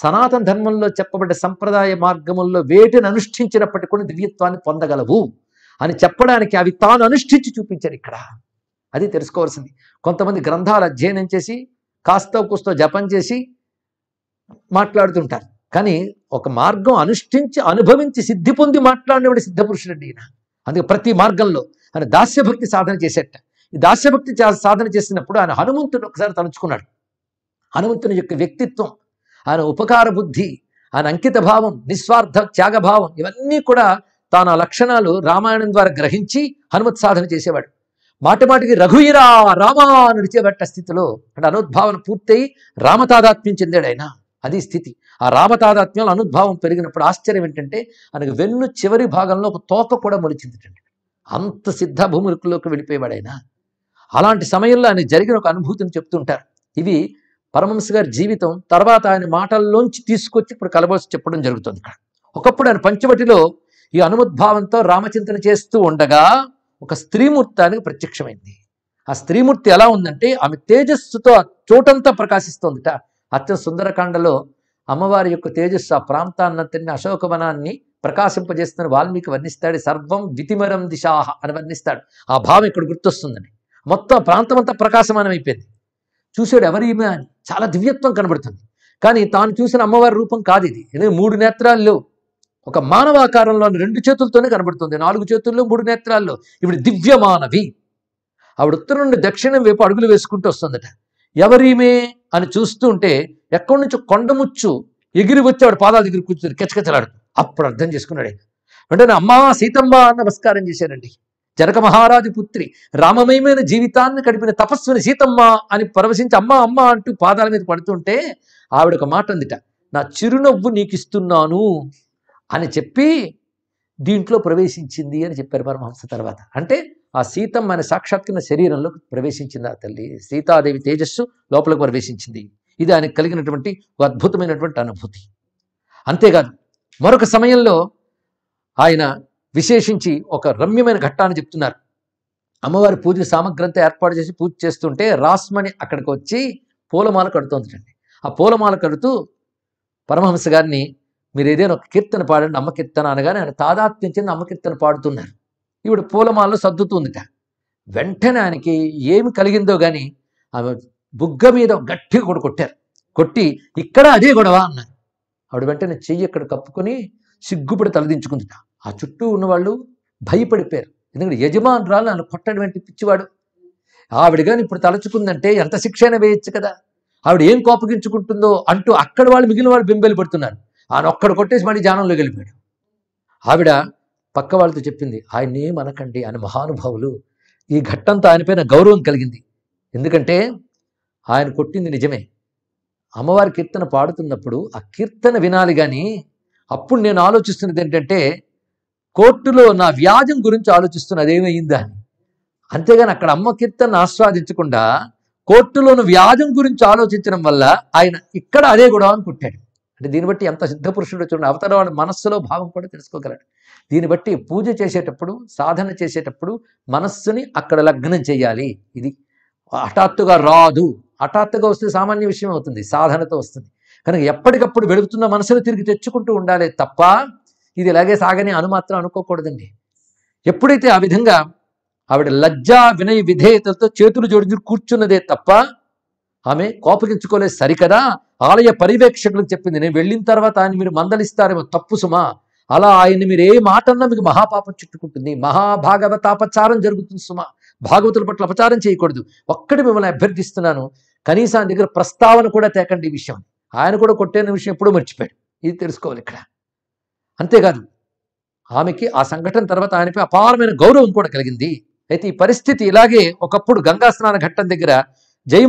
సనాతన ధర్మంలో చెప్పబడ్డ సంప్రదాయ మార్గముల్లో వేటిని అనుష్ఠించినప్పటికీ కూడా దివ్యత్వాన్ని పొందగలవు అని చెప్పడానికి అవి తాను అనుష్ఠించి చూపించారు ఇక్కడ అది తెలుసుకోవాల్సింది కొంతమంది గ్రంథాలు అధ్యయనం చేసి కాస్తో కూస్తో జపం చేసి మాట్లాడుతుంటారు కానీ ఒక మార్గం అనుష్ఠించి అనుభవించి సిద్ధి పొంది మాట్లాడినవాడు సిద్ధపురుషుడండి ఈయన అందుకే ప్రతి మార్గంలో ఆయన దాస్యభక్తి సాధన చేసేట ఈ దాస్యభక్తి సాధన చేసినప్పుడు ఆయన హనుమంతుని ఒకసారి తలుచుకున్నాడు హనుమంతుని యొక్క వ్యక్తిత్వం ఆయన ఉపకార బుద్ధి ఆయన అంకిత భావం నిస్వార్థ త్యాగభావం ఇవన్నీ కూడా తాను ఆ లక్షణాలు రామాయణం ద్వారా గ్రహించి హనుమత్ సాధన చేసేవాడు మాటిమాటికి రఘువీరా రామా నడిచేబట్ట స్థితిలో అంటే అనుద్భావన పూర్తయి రామతాదాత్మ్యం చెందాడు ఆయన అది స్థితి ఆ రామతాదాత్మ్యాలు అనుద్భావం పెరిగినప్పుడు ఆశ్చర్యం ఏంటంటే ఆయనకు వెన్ను చివరి భాగంలో ఒక తోక కూడా మొలిచింది అంత సిద్ధ భూములకులోకి వెళ్ళిపోయేవాడైనా అలాంటి సమయంలో ఆయన జరిగిన ఒక అనుభూతిని చెప్తుంటారు ఇవి పరమహంస గారి జీవితం తర్వాత ఆయన మాటల్లోంచి తీసుకొచ్చి ఇప్పుడు కలబోసి చెప్పడం జరుగుతుంది ఇక్కడ ఒకప్పుడు ఆయన పంచవటిలో ఈ అనుమద్భావంతో రామచింతన చేస్తూ ఉండగా ఒక స్త్రీమూర్తానికి ప్రత్యక్షమైంది ఆ స్త్రీమూర్తి ఎలా ఉందంటే ఆమె తేజస్సుతో చోటంతా ప్రకాశిస్తోందిట అత్యంత సుందరకాండలో అమ్మవారి యొక్క తేజస్సు ఆ ప్రాంతాన్నంతటిని అశోకవనాన్ని ప్రకాశింపజేస్తున్న వాల్మీకి వర్ణిస్తాడు సర్వం వితిమరం దిశాహ అని వర్ణిస్తాడు ఆ భావం ఇక్కడ గుర్తొస్తుందని మొత్తం ప్రాంతం అంతా ప్రకాశమానమైపోయింది అయిపోయింది చూశాడు ఎవరిమే అని చాలా దివ్యత్వం కనబడుతుంది కానీ తాను చూసిన అమ్మవారి రూపం కాదు ఇది ఎందుకంటే మూడు నేత్రాల్లో ఒక మానవాకారంలో రెండు చేతులతోనే కనబడుతుంది నాలుగు చేతుల్లో మూడు నేత్రాల్లో ఇవి దివ్యమానవి ఆవిడ ఉత్తరం నుండి దక్షిణం వైపు అడుగులు వేసుకుంటూ వస్తుందట ఎవరిమే అని చూస్తుంటే ఎక్కడి నుంచో కొండముచ్చు ఎగిరి వచ్చాడు పాదాల దగ్గర కూర్చుని కెచ్చకెచ్చలాడు అప్పుడు అర్థం చేసుకున్నాడు ఆయన నా అమ్మా సీతమ్మ నమస్కారం చేశానండి జనక మహారాజు పుత్రి రామమయమైన జీవితాన్ని గడిపిన తపస్సుని సీతమ్మ అని పరవశించి అమ్మ అమ్మ అంటూ పాదాల మీద పడుతుంటే ఆవిడ ఒక మాట అందిట నా చిరునవ్వు నీకు ఇస్తున్నాను అని చెప్పి దీంట్లో ప్రవేశించింది అని చెప్పారు పరమహంస తర్వాత అంటే ఆ సీతమ్మ అనే సాక్షాత్కరణ శరీరంలోకి ప్రవేశించింది ఆ తల్లి సీతాదేవి తేజస్సు లోపలికి ప్రవేశించింది ఇది ఆయనకు కలిగినటువంటి ఒక అద్భుతమైనటువంటి అనుభూతి అంతేకాదు మరొక సమయంలో ఆయన విశేషించి ఒక రమ్యమైన ఘట్టాన్ని చెప్తున్నారు అమ్మవారి పూజ సామగ్రి అంతా ఏర్పాటు చేసి పూజ చేస్తుంటే రాస్మణి అక్కడికి వచ్చి పూలమాల కడుతుందండి ఆ పూలమాల కడుతూ పరమహంస గారిని మీరు ఏదైనా ఒక కీర్తన పాడండి అమ్మ కీర్తన అనగానే ఆయన తాదాత్మ్యం చెంది అమ్మ కీర్తన పాడుతున్నారు ఈవిడ పూలమాలను సర్దుతుందిట వెంటనే ఆయనకి ఏమి కలిగిందో కానీ ఆమె బుగ్గ మీద గట్టిగా కూడా కొట్టారు కొట్టి ఇక్కడ అదే గొడవ అన్నారు ఆవిడ వెంటనే చెయ్యి ఇక్కడ కప్పుకొని సిగ్గుపడి తలదించుకుందిట ఆ చుట్టూ ఉన్నవాళ్ళు భయపడిపోయారు ఎందుకంటే యజమానురాలు నన్ను కొట్టడం పిచ్చివాడు ఆవిడ కానీ ఇప్పుడు తలచుకుందంటే ఎంత శిక్షణ వేయచ్చు కదా ఆవిడ ఏం కోపగించుకుంటుందో అంటూ అక్కడ వాళ్ళు మిగిలిన వాళ్ళు బింబెలు పడుతున్నారు ఆయన ఒక్కడ కొట్టేసి మళ్ళీ జానంలోకి వెళ్ళిపోయాడు ఆవిడ పక్క వాళ్ళతో చెప్పింది ఆయన్నేం అనకండి అని మహానుభావులు ఈ ఘట్టంతో ఆయనపైన గౌరవం కలిగింది ఎందుకంటే ఆయన కొట్టింది నిజమే అమ్మవారి కీర్తన పాడుతున్నప్పుడు ఆ కీర్తన వినాలి కానీ అప్పుడు నేను ఆలోచిస్తున్నది ఏంటంటే కోర్టులో నా వ్యాజం గురించి ఆలోచిస్తున్నది ఏమైందా అని అంతేగాని అక్కడ అమ్మ కీర్తన ఆస్వాదించకుండా కోర్టులోని వ్యాజం గురించి ఆలోచించడం వల్ల ఆయన ఇక్కడ అదే గొడవ అని కొట్టాడు అంటే దీన్ని బట్టి ఎంత పురుషుడు చూడండి అవతల వాడి మనస్సులో భావం కూడా తెలుసుకోగలడు దీన్ని బట్టి పూజ చేసేటప్పుడు సాధన చేసేటప్పుడు మనస్సుని అక్కడ లగ్నం చేయాలి ఇది హఠాత్తుగా రాదు హఠాత్తుగా వస్తే సామాన్య విషయం అవుతుంది సాధనతో వస్తుంది కనుక ఎప్పటికప్పుడు వెలుగుతున్న మనసును తిరిగి తెచ్చుకుంటూ ఉండాలి తప్ప ఇది ఇలాగే సాగని అను మాత్రం అనుకోకూడదండి ఎప్పుడైతే ఆ విధంగా ఆవిడ లజ్జా వినయ విధేయతలతో చేతులు జోడించి కూర్చున్నదే తప్ప ఆమె కోపగించుకోలేదు సరికదా ఆలయ పర్యవేక్షకులకు చెప్పింది నేను వెళ్ళిన తర్వాత ఆయన మీరు మందలిస్తారేమో తప్పు సుమా అలా ఆయన్ని మీరు ఏ మాట అన్నా మీకు మహాపాపం చుట్టుకుంటుంది మహాభాగవతాపచారం జరుగుతుంది సుమ భాగవతుల పట్ల అపచారం చేయకూడదు ఒక్కటి మిమ్మల్ని అభ్యర్థిస్తున్నాను కనీసం ఆయన దగ్గర ప్రస్తావన కూడా తేకండి ఈ విషయం ఆయన కూడా కొట్టేన విషయం ఎప్పుడూ మర్చిపోయాడు ఇది తెలుసుకోవాలి ఇక్కడ అంతేకాదు ఆమెకి ఆ సంఘటన తర్వాత ఆయనపై అపారమైన గౌరవం కూడా కలిగింది అయితే ఈ పరిస్థితి ఇలాగే ఒకప్పుడు గంగా స్నాన ఘట్టం దగ్గర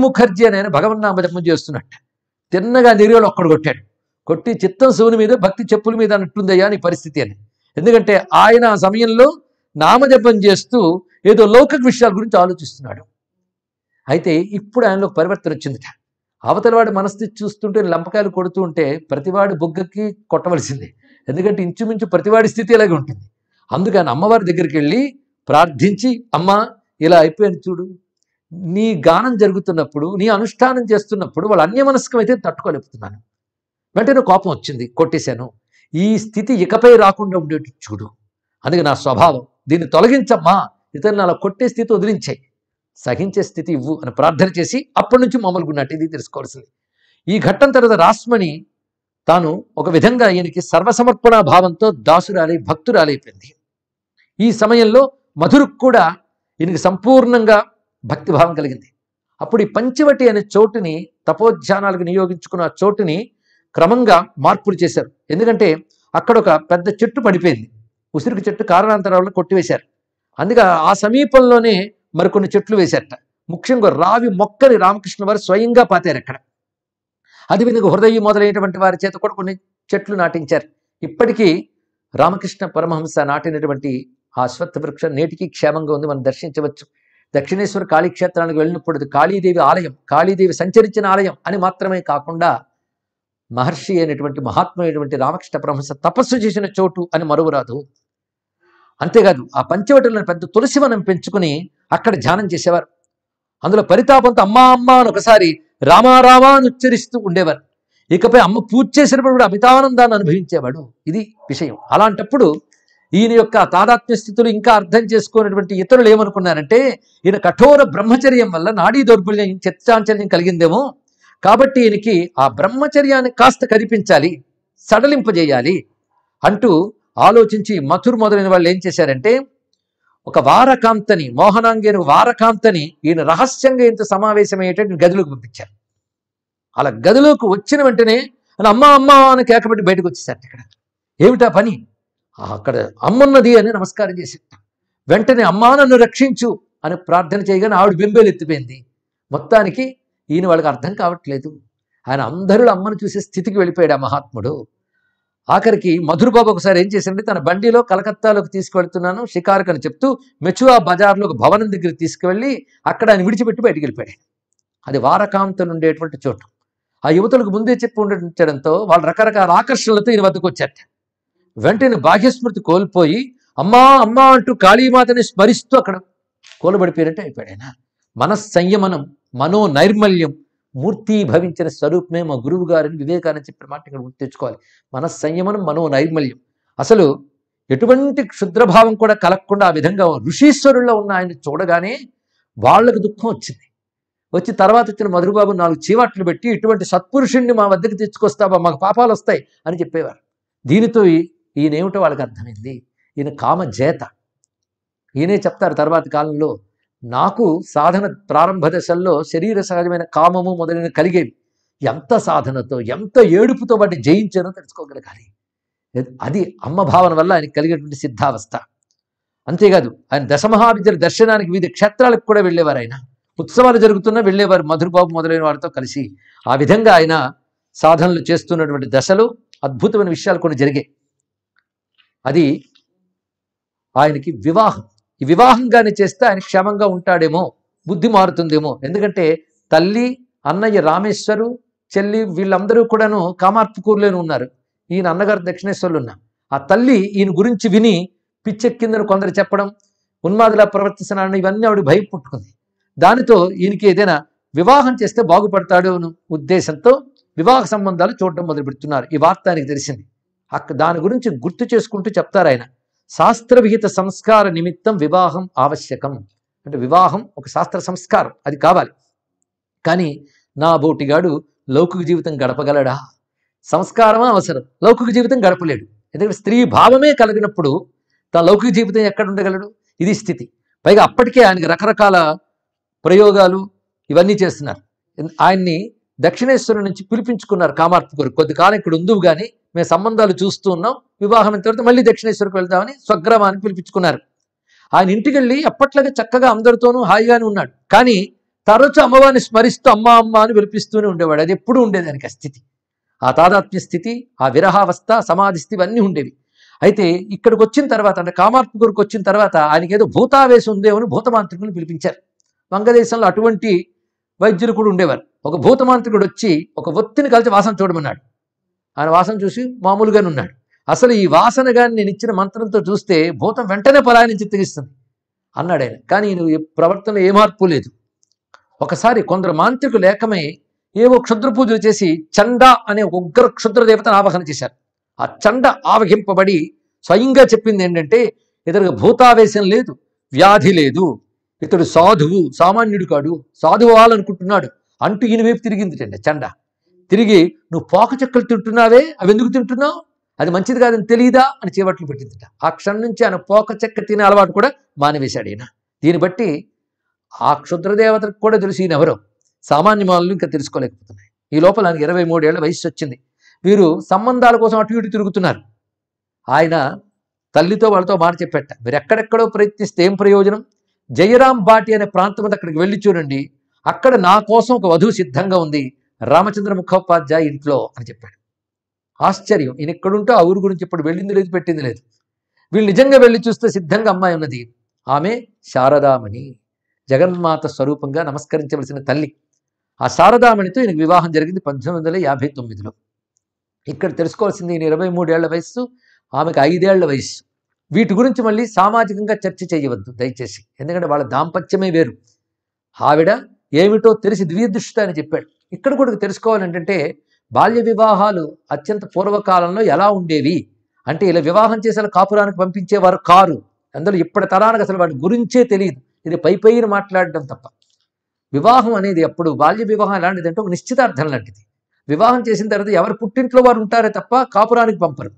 ముఖర్జీ అని ఆయన భగవన్నామ జపం చేస్తున్నట్టు తిన్నగా నిర్యోలు ఒక్కడు కొట్టాడు కొట్టి చిత్తం శివుని మీద భక్తి చెప్పుల మీద అన్నట్టుందయ్యా నీ పరిస్థితి అని ఎందుకంటే ఆయన ఆ సమయంలో నామజపం చేస్తూ ఏదో లౌకిక విషయాల గురించి ఆలోచిస్తున్నాడు అయితే ఇప్పుడు ఆయనలో పరివర్తన వచ్చిందిట అవతలవాడి మనస్థితి చూస్తుంటే లంపకాయలు కొడుతూ ఉంటే ప్రతివాడి బొగ్గకి కొట్టవలసింది ఎందుకంటే ఇంచుమించు ప్రతివాడి స్థితి ఇలాగే ఉంటుంది అందుకని అమ్మవారి దగ్గరికి వెళ్ళి ప్రార్థించి అమ్మ ఇలా అయిపోయాను చూడు నీ గానం జరుగుతున్నప్పుడు నీ అనుష్ఠానం చేస్తున్నప్పుడు వాళ్ళు అన్యమనస్కం అయితే తట్టుకోలేపుతున్నాను వెంటనే కోపం వచ్చింది కొట్టేశాను ఈ స్థితి ఇకపై రాకుండా ఉండేటి చూడు అందుకే నా స్వభావం దీన్ని తొలగించమ్మా ఇతరులు అలా కొట్టే స్థితి వదిలించాయి సహించే స్థితి ఇవ్వు అని ప్రార్థన చేసి అప్పటి నుంచి మామూలుగా ఉన్నట్టు ఇది తెలుసుకోవాల్సింది ఈ ఘట్టం తర్వాత రాస్మణి తాను ఒక విధంగా ఈయనకి సర్వసమర్పణ భావంతో దాసురాలి భక్తురాలైపోయింది ఈ సమయంలో మధురు కూడా ఈయనకి సంపూర్ణంగా భక్తిభావం కలిగింది అప్పుడు ఈ పంచవటి అనే చోటుని తపోధ్యానాలకు నియోగించుకున్న చోటుని క్రమంగా మార్పులు చేశారు ఎందుకంటే అక్కడ ఒక పెద్ద చెట్టు పడిపోయింది ఉసిరికి చెట్టు కారణాంతరాలను కొట్టివేశారు అందుకే ఆ సమీపంలోనే మరికొన్ని చెట్లు వేశారట ముఖ్యంగా రావి మొక్కని రామకృష్ణ వారు స్వయంగా పాతారు అక్కడ అదేవిధంగా హృదయ మొదలైనటువంటి వారి చేత కూడా కొన్ని చెట్లు నాటించారు ఇప్పటికీ రామకృష్ణ పరమహంస నాటినటువంటి ఆ స్వత్థ వృక్షం నేటికి క్షేమంగా ఉంది మనం దర్శించవచ్చు దక్షిణేశ్వర కాళీక్షేత్రానికి వెళ్ళినప్పుడు కాళీదేవి ఆలయం కాళీదేవి సంచరించిన ఆలయం అని మాత్రమే కాకుండా మహర్షి అయినటువంటి మహాత్మ అయినటువంటి రామకృష్ణ పరమహంస తపస్సు చేసిన చోటు అని రాదు అంతేకాదు ఆ పంచవటిలను పెద్ద తులసి మనం పెంచుకుని అక్కడ ధ్యానం చేసేవారు అందులో పరితాపంతో అమ్మా అమ్మ అని ఒకసారి రామారామా అని ఉచ్చరిస్తూ ఉండేవారు ఇకపై అమ్మ పూజ చేసినప్పుడు కూడా అమితానందాన్ని అనుభవించేవాడు ఇది విషయం అలాంటప్పుడు ఈయన యొక్క తాదాత్మ్య స్థితులు ఇంకా అర్థం చేసుకునేటువంటి ఇతరులు ఏమనుకున్నారంటే ఈయన కఠోర బ్రహ్మచర్యం వల్ల నాడీ దౌర్బల్యం చిత్తాంచర్యం కలిగిందేమో కాబట్టి ఈయనకి ఆ బ్రహ్మచర్యాన్ని కాస్త కదిపించాలి సడలింపజేయాలి అంటూ ఆలోచించి మథుర్ మొదలైన వాళ్ళు ఏం చేశారంటే ఒక వారకాంతని మోహనాంగేను వారకాంతని ఈయన రహస్యంగా ఇంత సమావేశమయ్యేటట్టు గదిలోకి పంపించారు అలా గదిలోకి వచ్చిన వెంటనే అని అమ్మ అమ్మ అని కేకబెట్టి బయటకు వచ్చేసారు ఇక్కడ ఏమిటా పని అక్కడ అమ్మన్నది అని నమస్కారం చేసి వెంటనే అమ్మా నన్ను రక్షించు అని ప్రార్థన చేయగానే ఆవిడ బింబేలు ఎత్తిపోయింది మొత్తానికి ఈయన వాళ్ళకి అర్థం కావట్లేదు ఆయన అందరిలో అమ్మను చూసే స్థితికి వెళ్ళిపోయాడు ఆ మహాత్ముడు ఆఖరికి మధురబాబు బాబు ఒకసారి ఏం చేశాడంటే తన బండిలో కలకత్తాలోకి తీసుకువెళ్తున్నాను షికారుకు అని చెప్తూ మెచువా బజార్లో ఒక భవనం దగ్గర తీసుకువెళ్ళి అక్కడ ఆయన విడిచిపెట్టి బయటికి వెళ్ళిపోయాడు అది వారకాంతం ఉండేటువంటి చోటు ఆ యువతులకు ముందే చెప్పి ఉండటంతో వాళ్ళు రకరకాల ఆకర్షణలతో ఈయన వద్దకు వచ్చారట వెంటనే బాహ్యస్మృతి కోల్పోయి అమ్మా అమ్మా అంటూ కాళీమాతని స్మరిస్తూ అక్కడ కోలబడిపోయినట్టే అయిపోయాడు ఆయన మనస్సంయమనం మనో నైర్మల్యం మూర్తి భవించిన స్వరూపమే మా గురువు గారిని వివేకాన్ని చెప్పిన మాట ఇక్కడ తెచ్చుకోవాలి మన సంయమనం మనో నైర్మల్యం అసలు ఎటువంటి క్షుద్రభావం కూడా కలగకుండా ఆ విధంగా ఋషీశ్వరుల్లో ఉన్న ఆయన చూడగానే వాళ్ళకు దుఃఖం వచ్చింది వచ్చి తర్వాత వచ్చిన మధురబాబు నాలుగు చీవాట్లు పెట్టి ఇటువంటి సత్పురుషుణ్ణి మా వద్దకు తెచ్చుకొస్తావా మాకు పాపాలు వస్తాయి అని చెప్పేవారు దీనితో ఈయనేమిటో వాళ్ళకి అర్థమైంది ఈయన కామజేత ఈయనే చెప్తారు తర్వాత కాలంలో నాకు సాధన ప్రారంభ దశల్లో శరీర సహజమైన కామము మొదలైన కలిగేవి ఎంత సాధనతో ఎంత ఏడుపుతో వాటిని జయించానో తెలుసుకోగలగాలి అది అమ్మ భావన వల్ల ఆయనకి కలిగేటువంటి సిద్ధావస్థ అంతేకాదు ఆయన దశమహావిద్యుల దర్శనానికి వివిధ క్షేత్రాలకు కూడా వెళ్ళేవారు ఆయన ఉత్సవాలు జరుగుతున్నా వెళ్ళేవారు మధురబాబు మొదలైన వారితో కలిసి ఆ విధంగా ఆయన సాధనలు చేస్తున్నటువంటి దశలో అద్భుతమైన విషయాలు కొన్ని జరిగాయి అది ఆయనకి వివాహం వివాహం కానీ చేస్తే ఆయన క్షేమంగా ఉంటాడేమో బుద్ధి మారుతుందేమో ఎందుకంటే తల్లి అన్నయ్య రామేశ్వరు చెల్లి వీళ్ళందరూ కూడాను కామార్పుకూరులోనే ఉన్నారు ఈయన అన్నగారు దక్షిణేశ్వరులు ఉన్నా ఆ తల్లి ఈయన గురించి విని పిచ్చెక్కిందని కొందరు చెప్పడం ఉన్మాదిలా ప్రవర్తిస్తున్నాడని ఇవన్నీ ఆవిడ భయం పుట్టుకుంది దానితో ఈయనకి ఏదైనా వివాహం చేస్తే బాగుపడతాడు అని ఉద్దేశంతో వివాహ సంబంధాలు చూడడం మొదలు పెడుతున్నారు ఈ వార్త ఆయనకు తెలిసింది దాని గురించి గుర్తు చేసుకుంటూ చెప్తారు ఆయన శాస్త్రవిహిత సంస్కార నిమిత్తం వివాహం ఆవశ్యకం అంటే వివాహం ఒక శాస్త్ర సంస్కారం అది కావాలి కానీ నా బోటిగాడు లౌకిక జీవితం గడపగలడా సంస్కారమా అవసరం లౌకిక జీవితం గడపలేడు ఎందుకంటే స్త్రీ భావమే కలిగినప్పుడు తన లౌకిక జీవితం ఎక్కడ ఉండగలడు ఇది స్థితి పైగా అప్పటికే ఆయనకి రకరకాల ప్రయోగాలు ఇవన్నీ చేస్తున్నారు ఆయన్ని దక్షిణేశ్వరం నుంచి పిలిపించుకున్నారు కామార్తె గారు కొద్ది కాలం ఇక్కడ ఉందువు కానీ మేము సంబంధాలు చూస్తూ ఉన్నాం వివాహం తర్వాత మళ్ళీ దక్షిణేశ్వరకు వెళ్దామని స్వగ్రామాన్ని పిలిపించుకున్నారు ఆయన ఇంటికి వెళ్ళి ఎప్పట్లాగా చక్కగా అందరితోనూ హాయిగానే ఉన్నాడు కానీ తరచు అమ్మవారిని స్మరిస్తూ అమ్మ అమ్మ అని పిలిపిస్తూనే ఉండేవాడు అది ఎప్పుడు ఉండేదానికి స్థితి ఆ తాదాత్మ్య స్థితి ఆ విరహావస్థ సమాధి స్థితి అన్నీ ఉండేవి అయితే ఇక్కడికి వచ్చిన తర్వాత అంటే కామార్పుకూరుకు వచ్చిన తర్వాత ఆయనకేదో ఏదో భూతావేశం ఉందేమని భూతమాంత్రికులు పిలిపించారు వంగదేశంలో అటువంటి వైద్యులు కూడా ఉండేవారు ఒక భూతమాంత్రికుడు వచ్చి ఒక ఒత్తిని కలిసి వాసన చూడమన్నాడు ఆయన వాసన చూసి మామూలుగానే ఉన్నాడు అసలు ఈ వాసన కానీ నేను ఇచ్చిన మంత్రంతో చూస్తే భూతం వెంటనే పలాయని చిత్తగిస్తుంది అన్నాడు ఆయన కానీ ఈ ప్రవర్తనలో ఏ మార్పు లేదు ఒకసారి కొందరు మాంత్రికు లేఖమై ఏవో క్షుద్ర పూజలు చేసి చండ అనే ఉగ్ర క్షుద్ర దేవతను చేశారు ఆ చండ ఆవహింపబడి స్వయంగా చెప్పింది ఏంటంటే ఇతరులకు భూతావేశం లేదు వ్యాధి లేదు ఇతడు సాధువు సామాన్యుడు కాడు సాధువు అవ్వాలనుకుంటున్నాడు అంటూ ఈయన వైపు తిరిగింది అండి చండ తిరిగి నువ్వు పోక చెక్కలు తింటున్నావే అవి ఎందుకు తింటున్నావు అది మంచిది కాదని తెలియదా అని చేపట్లు పెట్టిందిట ఆ క్షణం నుంచి ఆయన పోక చెక్క తినే అలవాటు కూడా మానివేశాడు ఈయన దీన్ని బట్టి ఆ క్షుద్రదేవతకు కూడా తెలుసు ఈయన ఎవరో సామాన్య మాలను ఇంకా తెలుసుకోలేకపోతున్నాయి ఈ లోపల ఆయనకి ఇరవై మూడేళ్ల వయసు వచ్చింది వీరు సంబంధాల కోసం అటు ఇటు తిరుగుతున్నారు ఆయన తల్లితో వాళ్ళతో మాట చెప్పట మీరు ఎక్కడెక్కడో ప్రయత్నిస్తే ఏం ప్రయోజనం జయరాం బాటి అనే ప్రాంతం ఉంది అక్కడికి వెళ్ళి చూడండి అక్కడ నా కోసం ఒక వధువు సిద్ధంగా ఉంది రామచంద్ర ముఖోపాధ్యాయ ఇంట్లో అని చెప్పాడు ఆశ్చర్యం ఈయన ఎక్కడుంటో ఆ ఊరు గురించి ఇప్పుడు వెళ్ళింది లేదు పెట్టింది లేదు వీళ్ళు నిజంగా వెళ్ళి చూస్తే సిద్ధంగా అమ్మాయి ఉన్నది ఆమె శారదామణి జగన్మాత స్వరూపంగా నమస్కరించవలసిన తల్లి ఆ శారదామణితో ఈయనకు వివాహం జరిగింది పంతొమ్మిది వందల యాభై తొమ్మిదిలో ఇక్కడ తెలుసుకోవాల్సింది ఈయన ఇరవై మూడేళ్ల వయస్సు ఆమెకు ఐదేళ్ల వయస్సు వీటి గురించి మళ్ళీ సామాజికంగా చర్చ చేయవద్దు దయచేసి ఎందుకంటే వాళ్ళ దాంపత్యమే వేరు ఆవిడ ఏమిటో తెలిసి దివ్యదృష్ట అని చెప్పాడు ఇక్కడ కూడా తెలుసుకోవాలంటే బాల్య వివాహాలు అత్యంత పూర్వకాలంలో ఎలా ఉండేవి అంటే ఇలా వివాహం చేసిన కాపురానికి పంపించేవారు కారు అందులో ఇప్పటి తరానికి అసలు వాటి గురించే తెలియదు ఇది పై పైన మాట్లాడడం తప్ప వివాహం అనేది అప్పుడు బాల్య వివాహం ఎలాంటిది అంటే ఒక నిశ్చితార్థం లాంటిది వివాహం చేసిన తర్వాత ఎవరు పుట్టింట్లో వారు ఉంటారే తప్ప కాపురానికి పంపరు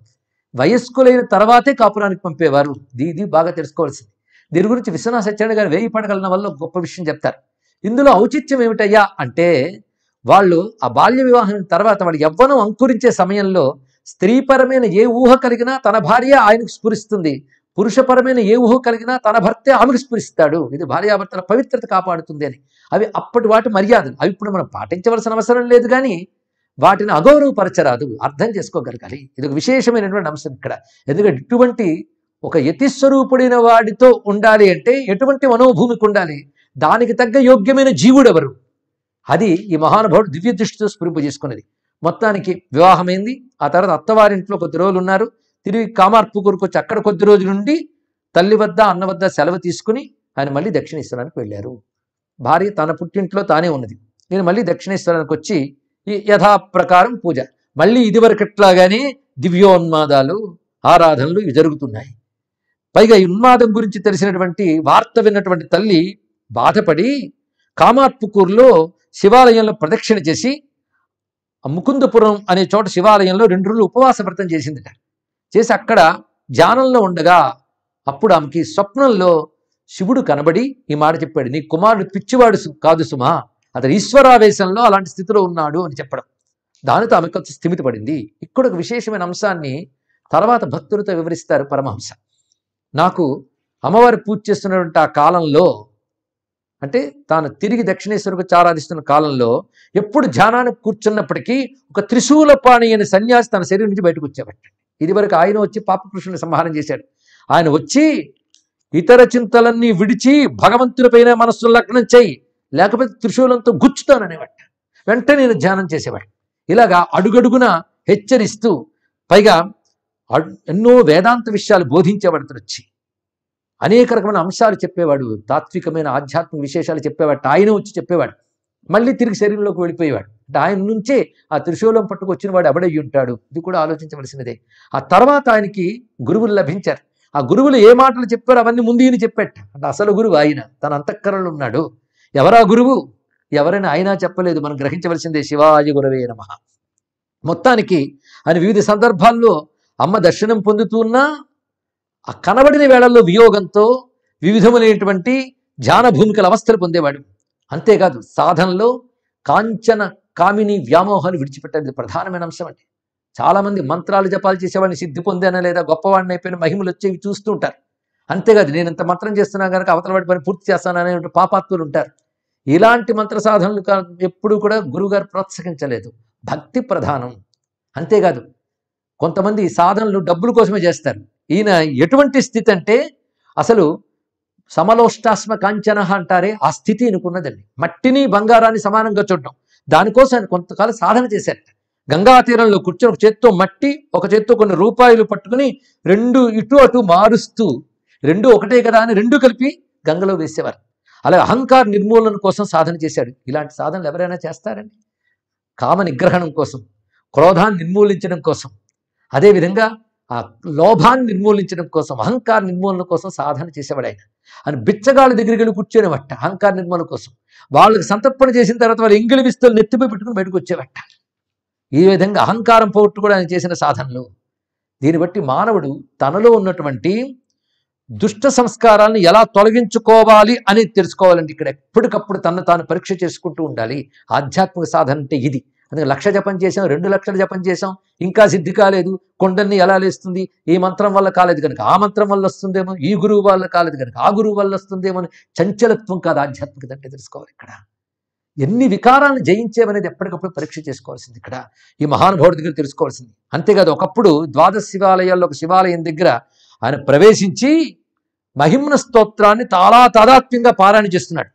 వయస్కులైన తర్వాతే కాపురానికి పంపేవారు దీది బాగా తెలుసుకోవాల్సింది దీని గురించి విశ్వనాథ సత్యనారాయణ గారు వేయి పడగలన వల్ల గొప్ప విషయం చెప్తారు ఇందులో ఔచిత్యం ఏమిటయ్యా అంటే వాళ్ళు ఆ బాల్య వివాహం తర్వాత వాళ్ళు ఎవ్వనం అంకురించే సమయంలో స్త్రీపరమైన ఏ ఊహ కలిగినా తన భార్య ఆయనకు స్ఫురిస్తుంది పురుషపరమైన ఏ ఊహ కలిగినా తన భర్తే ఆమెకు స్ఫురిస్తాడు ఇది భార్యాభర్తల పవిత్రత కాపాడుతుంది అని అవి అప్పటి వాటి మర్యాదలు అవి ఇప్పుడు మనం పాటించవలసిన అవసరం లేదు కానీ వాటిని అగౌరవపరచరాదు అర్థం చేసుకోగలగాలి ఇది ఒక విశేషమైనటువంటి అంశం ఇక్కడ ఎందుకంటే ఇటువంటి ఒక యతిస్వరూపుడైన వాడితో ఉండాలి అంటే ఎటువంటి మనోభూమికి ఉండాలి దానికి తగ్గ యోగ్యమైన జీవుడు ఎవరు అది ఈ మహానుభావుడు దివ్య దృష్టితో స్ఫురింపు చేసుకున్నది మొత్తానికి వివాహమైంది ఆ తర్వాత అత్తవారింట్లో కొద్ది రోజులు ఉన్నారు తిరిగి కామార్పు కొరుకొచ్చి అక్కడ కొద్ది రోజులు నుండి తల్లి వద్ద అన్న వద్ద సెలవు తీసుకుని ఆయన మళ్ళీ దక్షిణేశ్వరానికి వెళ్ళారు భార్య తన పుట్టింట్లో తానే ఉన్నది నేను మళ్ళీ దక్షిణేశ్వరానికి వచ్చి యథాప్రకారం పూజ మళ్ళీ ఇదివరకట్లాగానే దివ్యోన్మాదాలు ఆరాధనలు ఇవి జరుగుతున్నాయి పైగా ఉన్మాదం గురించి తెలిసినటువంటి వార్త విన్నటువంటి తల్లి బాధపడి కామాత్పుకూరులో శివాలయంలో ప్రదక్షిణ చేసి ముకుందపురం అనే చోట శివాలయంలో రెండు రోజులు ఉపవాస వ్రతం చేసిందిట చేసి అక్కడ ధ్యానంలో ఉండగా అప్పుడు ఆమెకి స్వప్నంలో శివుడు కనబడి ఈ మాట చెప్పాడు నీ కుమారుడు పిచ్చివాడు కాదు సుమా అతను ఈశ్వరావేశంలో అలాంటి స్థితిలో ఉన్నాడు అని చెప్పడం దానితో ఆమె కొంచెం పడింది ఇక్కడ ఒక విశేషమైన అంశాన్ని తర్వాత భక్తులతో వివరిస్తారు పరమహంస నాకు అమ్మవారి పూజ చేస్తున్నటువంటి ఆ కాలంలో అంటే తాను తిరిగి దక్షిణేశ్వరకు చారాధిస్తున్న కాలంలో ఎప్పుడు ధ్యానానికి కూర్చున్నప్పటికీ ఒక త్రిశూలపాణి అయిన సన్యాసి తన శరీరం నుంచి బయటకు వచ్చాబట్టి ఇది వరకు ఆయన వచ్చి పాపకృష్ణుని సంహారం చేశాడు ఆయన వచ్చి ఇతర చింతలన్నీ విడిచి భగవంతుడిపైన మనస్సు లగ్నం చేయి లేకపోతే త్రిశూలంతో గుచ్చుతాననేవాట వెంటనే నేను ధ్యానం చేసేవాడు ఇలాగా అడుగడుగున హెచ్చరిస్తూ పైగా ఎన్నో వేదాంత విషయాలు బోధించేవాడు వచ్చి అనేక రకమైన అంశాలు చెప్పేవాడు తాత్వికమైన ఆధ్యాత్మిక విశేషాలు చెప్పేవాడు ఆయన వచ్చి చెప్పేవాడు మళ్ళీ తిరిగి శరీరంలోకి వెళ్ళిపోయేవాడు అంటే ఆయన నుంచే ఆ త్రిశూలం పట్టుకొచ్చిన వాడు ఎవడయ్యి ఉంటాడు ఇది కూడా ఆలోచించవలసినదే ఆ తర్వాత ఆయనకి గురువులు లభించారు ఆ గురువులు ఏ మాటలు చెప్పారు అవన్నీ ముందు ఈయన చెప్పాట అంటే అసలు గురువు ఆయన తన అంతఃకరణలు ఉన్నాడు ఎవరా గురువు ఎవరైనా అయినా చెప్పలేదు మనం గ్రహించవలసిందే శివాజి గురవే నమ మొత్తానికి ఆయన వివిధ సందర్భాల్లో అమ్మ దర్శనం పొందుతున్నా ఆ కనబడిన వేళల్లో వియోగంతో వివిధములైనటువంటి ధ్యాన భూమికల అవస్థలు పొందేవాడు అంతేకాదు సాధనలో కాంచన కామిని వ్యామోహాన్ని విడిచిపెట్టేది ప్రధానమైన అంశం అండి చాలామంది మంత్రాలు జపాలు చేసేవాడిని సిద్ధి పొందానా లేదా గొప్పవాడిని అయిపోయిన మహిమలు వచ్చేవి చూస్తూ ఉంటారు అంతేకాదు నేను ఇంత మంత్రం చేస్తున్నా కనుక అవతలవాడి పని పూర్తి చేస్తాననే పాపాత్ములు ఉంటారు ఇలాంటి మంత్ర సాధనలు ఎప్పుడు కూడా గురువుగారు ప్రోత్సహించలేదు భక్తి ప్రధానం అంతేకాదు కొంతమంది సాధనలు డబ్బుల కోసమే చేస్తారు ఈయన ఎటువంటి స్థితి అంటే అసలు సమలోష్టాశ్మ కాంచన అంటారే ఆ స్థితి ఎనుకున్నదండి మట్టిని బంగారాన్ని సమానంగా చూడడం దానికోసం ఆయన కొంతకాలం సాధన చేశారట గంగా తీరంలో కూర్చొని ఒక చేత్తో మట్టి ఒక చేత్తో కొన్ని రూపాయలు పట్టుకుని రెండు ఇటు అటు మారుస్తూ రెండు ఒకటే కదా అని రెండు కలిపి గంగలో వేసేవారు అలాగే అహంకార నిర్మూలన కోసం సాధన చేశాడు ఇలాంటి సాధనలు ఎవరైనా చేస్తారండి కామ నిగ్రహణం కోసం క్రోధాన్ని నిర్మూలించడం కోసం అదేవిధంగా ఆ లోభాన్ని నిర్మూలించడం కోసం అహంకార నిర్మూలన కోసం సాధన చేసేవాడు ఆయన అని బిచ్చగాళ్ళ దగ్గరికి వెళ్ళి వట్ట అహంకార నిర్మూలన కోసం వాళ్ళకి సంతర్పణ చేసిన తర్వాత వాళ్ళు ఇంగిలి విస్తులు నెత్తిపై పెట్టుకుని బయటకు వచ్చేవట్ట ఈ విధంగా అహంకారం పోగొట్టుకోవడానికి చేసిన సాధనలు దీన్ని బట్టి మానవుడు తనలో ఉన్నటువంటి దుష్ట సంస్కారాలను ఎలా తొలగించుకోవాలి అని తెలుసుకోవాలండి ఇక్కడ ఎప్పటికప్పుడు తను తాను పరీక్ష చేసుకుంటూ ఉండాలి ఆధ్యాత్మిక సాధన అంటే ఇది అందుకే లక్ష జపం చేసాం రెండు లక్షలు జపం చేసాం ఇంకా సిద్ధి కాలేదు కొండల్ని ఎలా లేస్తుంది ఈ మంత్రం వల్ల కాలేదు కనుక ఆ మంత్రం వల్ల వస్తుందేమో ఈ గురువు వల్ల కాలేదు కనుక ఆ గురువు వల్ల వస్తుందేమో అని చంచలత్వం కాదు ఆధ్యాత్మికత అంటే తెలుసుకోవాలి ఇక్కడ ఎన్ని వికారాలను జయించేవనేది ఎప్పటికప్పుడు పరీక్ష చేసుకోవాల్సింది ఇక్కడ ఈ మహానుభావుడి దగ్గర తెలుసుకోవాల్సింది అంతేకాదు ఒకప్పుడు ద్వాదశ శివాలయాల్లో ఒక శివాలయం దగ్గర ఆయన ప్రవేశించి మహిమ్న స్తోత్రాన్ని చాలా తాదాత్మ్యంగా పారాయణ చేస్తున్నాడు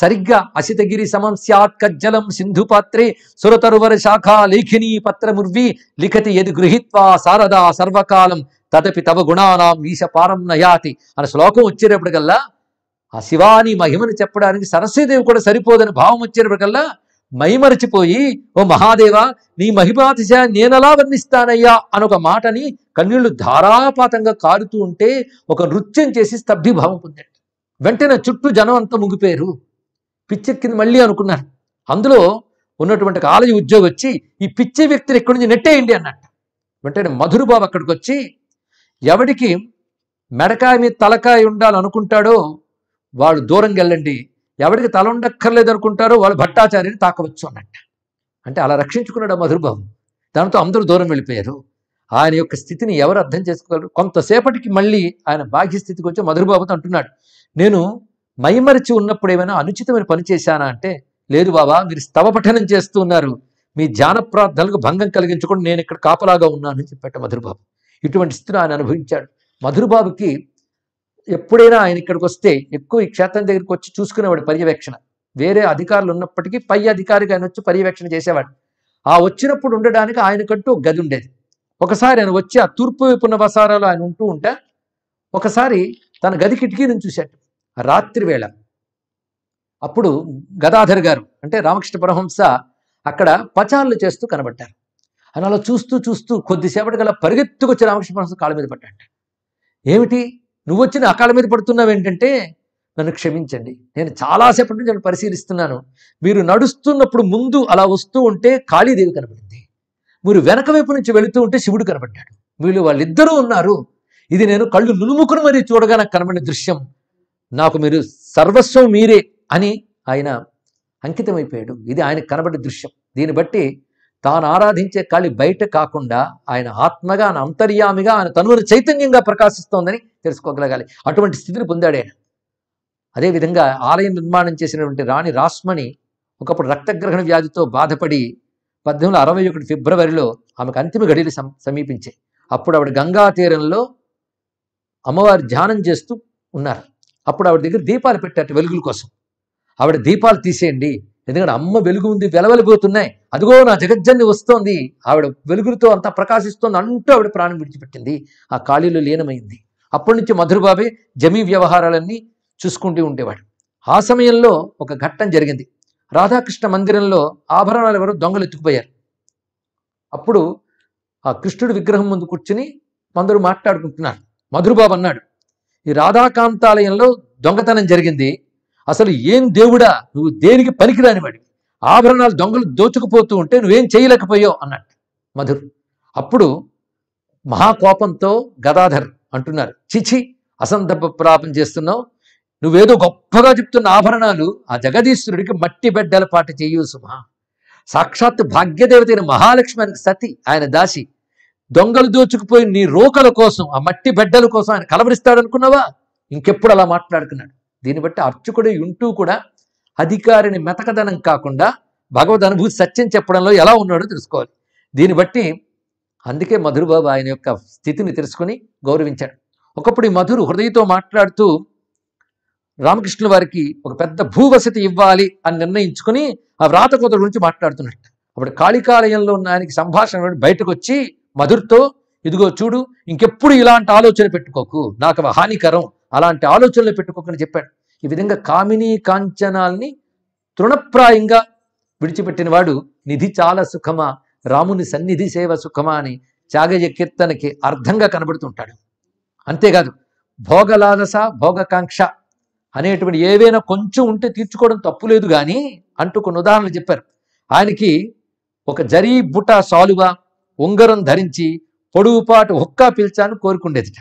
సరిగ్గా అసితగిరి సమంస్యాత్ కజ్జలం సింధుపాత్రే సురతరువర శాఖ లేఖిని పత్రమువి లిఖతి ఎది గృహిత్వా శారదా సర్వకాలం తదపి తవ గుణానాం ఈశ పారం నయాతి అనే శ్లోకం వచ్చేటప్పటికల్లా ఆ శివాని మహిమను చెప్పడానికి సరస్వీదేవి కూడా సరిపోదని భావం వచ్చేటప్పటికల్లా మైమరచిపోయి ఓ మహాదేవ నీ మహిమాతిశ నేనలా వర్ణిస్తానయ్యా అనొక మాటని కన్నీళ్లు ధారాపాతంగా కారుతూ ఉంటే ఒక నృత్యం చేసి స్తబ్ధిభావం పొందాడు వెంటనే చుట్టూ జనం అంతా ముగిపోయారు పిచ్చెక్కింది మళ్ళీ అనుకున్నారు అందులో ఉన్నటువంటి కాలేజీ ఉద్యోగి వచ్చి ఈ పిచ్చి వ్యక్తిని ఎక్కడి నుంచి నెట్టేయండి అన్నట్టు వెంటనే మధురబాబు అక్కడికి వచ్చి ఎవడికి మెడకాయ మీద తలకాయ ఉండాలనుకుంటాడో వాడు దూరం వెళ్ళండి ఎవరికి తల ఉండక్కర్లేదు అనుకుంటారో వాళ్ళు భట్టాచార్యని తాకవచ్చు అన్నట్ట అంటే అలా రక్షించుకున్నాడు ఆ మధురబాబు దాంతో అందరూ దూరం వెళ్ళిపోయారు ఆయన యొక్క స్థితిని ఎవరు అర్థం చేసుకోగలరు కొంతసేపటికి మళ్ళీ ఆయన బాహ్య స్థితికి వచ్చి మధురబాబుతో అంటున్నాడు నేను మైమరిచి ఉన్నప్పుడు ఏమైనా అనుచితమైన పని చేశానా అంటే లేదు బాబా మీరు స్తవ పఠనం చేస్తున్నారు మీ జాన ప్రార్థనలకు భంగం కలిగించకుండా నేను ఇక్కడ కాపలాగా ఉన్నానని చెప్పాట మధురబాబు ఇటువంటి స్థితిని ఆయన అనుభవించాడు మధురబాబుకి ఎప్పుడైనా ఆయన ఇక్కడికి వస్తే ఎక్కువ ఈ క్షేత్రం దగ్గరికి వచ్చి చూసుకునేవాడు పర్యవేక్షణ వేరే అధికారులు ఉన్నప్పటికీ పై అధికారికి ఆయన వచ్చి పర్యవేక్షణ చేసేవాడు ఆ వచ్చినప్పుడు ఉండడానికి ఆయనకంటూ గది ఉండేది ఒకసారి ఆయన వచ్చి ఆ తూర్పు వైపు ఉన్న ఆయన ఉంటూ ఉంటే ఒకసారి తన గది కిటికీ నుంచి చూశాడు రాత్రి వేళ అప్పుడు గదాధర్ గారు అంటే రామకృష్ణ పరహంస అక్కడ పచారులు చేస్తూ కనబడ్డారు ఆయన అలా చూస్తూ చూస్తూ కొద్దిసేపటి గల పరిగెత్తుకొచ్చి రామకృష్ణ పరహంస కాళ్ళ మీద పడ్డాడు ఏమిటి నువ్వు వచ్చిన అకాల మీద పడుతున్నావు ఏంటంటే నన్ను క్షమించండి నేను చాలాసేపటి నుంచి పరిశీలిస్తున్నాను మీరు నడుస్తున్నప్పుడు ముందు అలా వస్తూ ఉంటే కాళీదేవి కనబడింది మీరు వెనక వైపు నుంచి వెళుతూ ఉంటే శివుడు కనబడ్డాడు వీళ్ళు వాళ్ళిద్దరూ ఉన్నారు ఇది నేను కళ్ళు నులుముకుని మరీ చూడగా నాకు కనబడిన దృశ్యం నాకు మీరు సర్వస్వం మీరే అని ఆయన అంకితమైపోయాడు ఇది ఆయనకు కనబడిన దృశ్యం దీన్ని బట్టి తాను ఆరాధించే కాళి బయట కాకుండా ఆయన ఆత్మగా ఆయన అంతర్యామిగా ఆయన తనువుని చైతన్యంగా ప్రకాశిస్తోందని తెలుసుకోగలగాలి అటువంటి స్థితిని పొందాడు ఆయన అదేవిధంగా ఆలయం నిర్మాణం చేసినటువంటి రాణి రాస్మణి ఒకప్పుడు రక్తగ్రహణ వ్యాధితో బాధపడి పద్దెనిమిది అరవై ఒకటి ఫిబ్రవరిలో ఆమెకు అంతిమ గడియలు సమీపించాయి అప్పుడు ఆవిడ గంగా తీరంలో అమ్మవారి ధ్యానం చేస్తూ ఉన్నారు అప్పుడు ఆవిడ దగ్గర దీపాలు పెట్టారు వెలుగుల కోసం ఆవిడ దీపాలు తీసేయండి ఎందుకంటే అమ్మ వెలుగు ఉంది వెలవెలిపోతున్నాయి అదిగో నా జగజ్జన్ని వస్తోంది ఆవిడ వెలుగులతో అంతా ప్రకాశిస్తోంది అంటూ ఆవిడ ప్రాణం విడిచిపెట్టింది ఆ ఖాళీలో లీనమైంది అప్పటి నుంచి మధురబాబే జమీ వ్యవహారాలన్నీ చూసుకుంటూ ఉండేవాడు ఆ సమయంలో ఒక ఘట్టం జరిగింది రాధాకృష్ణ మందిరంలో ఆభరణాలు ఎవరు దొంగలు ఎత్తుకుపోయారు అప్పుడు ఆ కృష్ణుడి విగ్రహం ముందు కూర్చుని అందరూ మాట్లాడుకుంటున్నారు మధురబాబు అన్నాడు ఈ రాధాకాంతాలయంలో దొంగతనం జరిగింది అసలు ఏం దేవుడా నువ్వు దేనికి వాడి ఆభరణాలు దొంగలు దోచుకుపోతూ ఉంటే నువ్వేం చేయలేకపోయావు అన్నట్టు మధుర్ అప్పుడు మహాకోపంతో గదాధర్ అంటున్నారు చిచి అసందర్భ ప్రాపం చేస్తున్నావు నువ్వేదో గొప్పగా చెప్తున్న ఆభరణాలు ఆ జగదీశ్వరుడికి మట్టి బిడ్డల పాట చేయు సుమహ సాక్షాత్ భాగ్యదేవతైన మహాలక్ష్మి అని సతి ఆయన దాసి దొంగలు దోచుకుపోయి నీ రోకల కోసం ఆ మట్టి బిడ్డల కోసం ఆయన కలవరిస్తాడనుకున్నావా ఇంకెప్పుడు అలా మాట్లాడుకున్నాడు దీన్ని బట్టి అర్చకుడు ఉంటూ కూడా అధికారిని మెతకదనం కాకుండా భగవద్ అనుభూతి సత్యం చెప్పడంలో ఎలా ఉన్నాడో తెలుసుకోవాలి దీన్ని బట్టి అందుకే మధురబాబు ఆయన యొక్క స్థితిని తెలుసుకుని గౌరవించాడు ఒకప్పుడు ఈ మధురు హృదయతో మాట్లాడుతూ రామకృష్ణుల వారికి ఒక పెద్ద భూవసతి ఇవ్వాలి అని నిర్ణయించుకుని ఆ వ్రాత కోత గురించి మాట్లాడుతున్నట్టు అప్పుడు కాళికాలయంలో ఉన్న ఆయనకి సంభాషణ బయటకు వచ్చి మధుర్తో ఇదిగో చూడు ఇంకెప్పుడు ఇలాంటి ఆలోచన పెట్టుకోకు నాకు హానికరం అలాంటి ఆలోచనలు పెట్టుకోకుండా చెప్పాడు ఈ విధంగా కామిని కాంచనాల్ని తృణప్రాయంగా విడిచిపెట్టిన వాడు నిధి చాలా సుఖమా రాముని సన్నిధి సేవ సుఖమా అని త్యాగయ కీర్తనకి అర్థంగా కనబడుతుంటాడు అంతేకాదు భోగలాలస భోగకాంక్ష అనేటువంటి ఏవైనా కొంచెం ఉంటే తీర్చుకోవడం తప్పు లేదు కానీ అంటూ కొన్ని ఉదాహరణలు చెప్పారు ఆయనకి ఒక జరీ బుట సాలువ ఉంగరం ధరించి పొడువుపాటు హుక్కా పిలిచాను కోరుకుండేదిట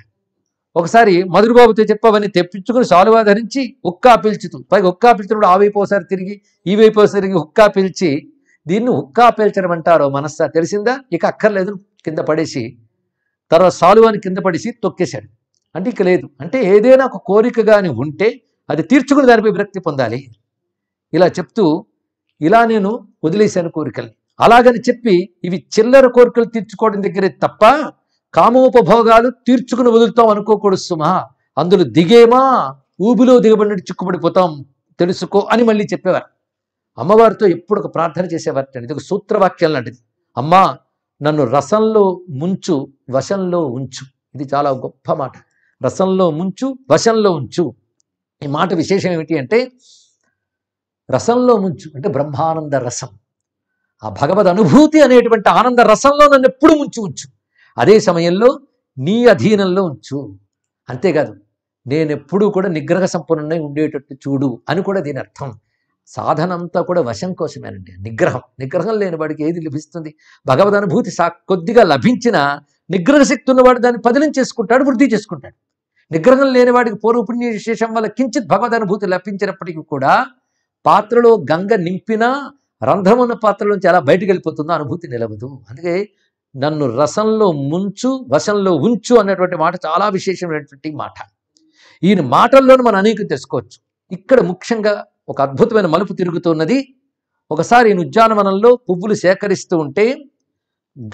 ఒకసారి మధురబాబుతో చెప్పవని తెప్పించుకుని సాలువా ధరించి ఉక్కా పీల్చుతుంది పైగా ఉక్కా పిలిచినప్పుడు ఆ వైపు ఒకసారి తిరిగి ఈ వైపు ఒకసారి తిరిగి ఉక్కా పీల్చి దీన్ని ఉక్కా పీల్చడం అంటారో మనస్సా తెలిసిందా ఇక అక్కర్లేదు కింద పడేసి తర్వాత సాలువాని కింద పడేసి తొక్కేశాడు అంటే ఇక లేదు అంటే ఏదైనా ఒక కోరిక కానీ ఉంటే అది తీర్చుకుని దానిపై విరక్తి పొందాలి ఇలా చెప్తూ ఇలా నేను వదిలేశాను కోరికలు అలాగని చెప్పి ఇవి చిల్లర కోరికలు తీర్చుకోవడం దగ్గరే తప్ప కామోపభోగాలు తీర్చుకుని వదులుతాం అనుకోకూడదు సుమ అందులో దిగేమా ఊబిలో దిగబడినట్టు చిక్కుబడిపోతాం తెలుసుకో అని మళ్ళీ చెప్పేవారు అమ్మవారితో ఎప్పుడు ఒక ప్రార్థన చేసేవారు ఇది ఒక సూత్రవాక్యం లాంటిది అమ్మా నన్ను రసంలో ముంచు వశంలో ఉంచు ఇది చాలా గొప్ప మాట రసంలో ముంచు వశంలో ఉంచు ఈ మాట విశేషం ఏమిటి అంటే రసంలో ముంచు అంటే బ్రహ్మానంద రసం ఆ భగవద్ అనుభూతి అనేటువంటి ఆనంద రసంలో నన్ను ఎప్పుడు ముంచు ఉంచు అదే సమయంలో నీ అధీనంలో ఉంచు అంతేకాదు నేనెప్పుడూ కూడా నిగ్రహ సంపన్నుడై ఉండేటట్టు చూడు అని కూడా దీని అర్థం సాధన అంతా కూడా వశం కోసమేనండి నిగ్రహం నిగ్రహం లేని వాడికి ఏది లభిస్తుంది భగవద్ అనుభూతి సా కొద్దిగా లభించిన నిగ్రహ శక్తి ఉన్నవాడు దాన్ని పదిలం చేసుకుంటాడు వృద్ధి చేసుకుంటాడు నిగ్రహం లేని వాడికి పూర్వపుణ్య విశేషం వల్ల కించిత్ భగవద్ అనుభూతి లభించినప్పటికీ కూడా పాత్రలో గంగ నింపినా రంధ్రమున్న పాత్రలోంచి అలా బయటకు వెళ్ళిపోతుందో అనుభూతి నిలవదు అందుకే నన్ను రసంలో ముంచు వశంలో ఉంచు అనేటువంటి మాట చాలా విశేషమైనటువంటి మాట ఈయన మాటల్లోనూ మనం అనేక తెలుసుకోవచ్చు ఇక్కడ ముఖ్యంగా ఒక అద్భుతమైన మలుపు తిరుగుతున్నది ఒకసారి ఈయన ఉద్యానవనంలో పువ్వులు సేకరిస్తూ ఉంటే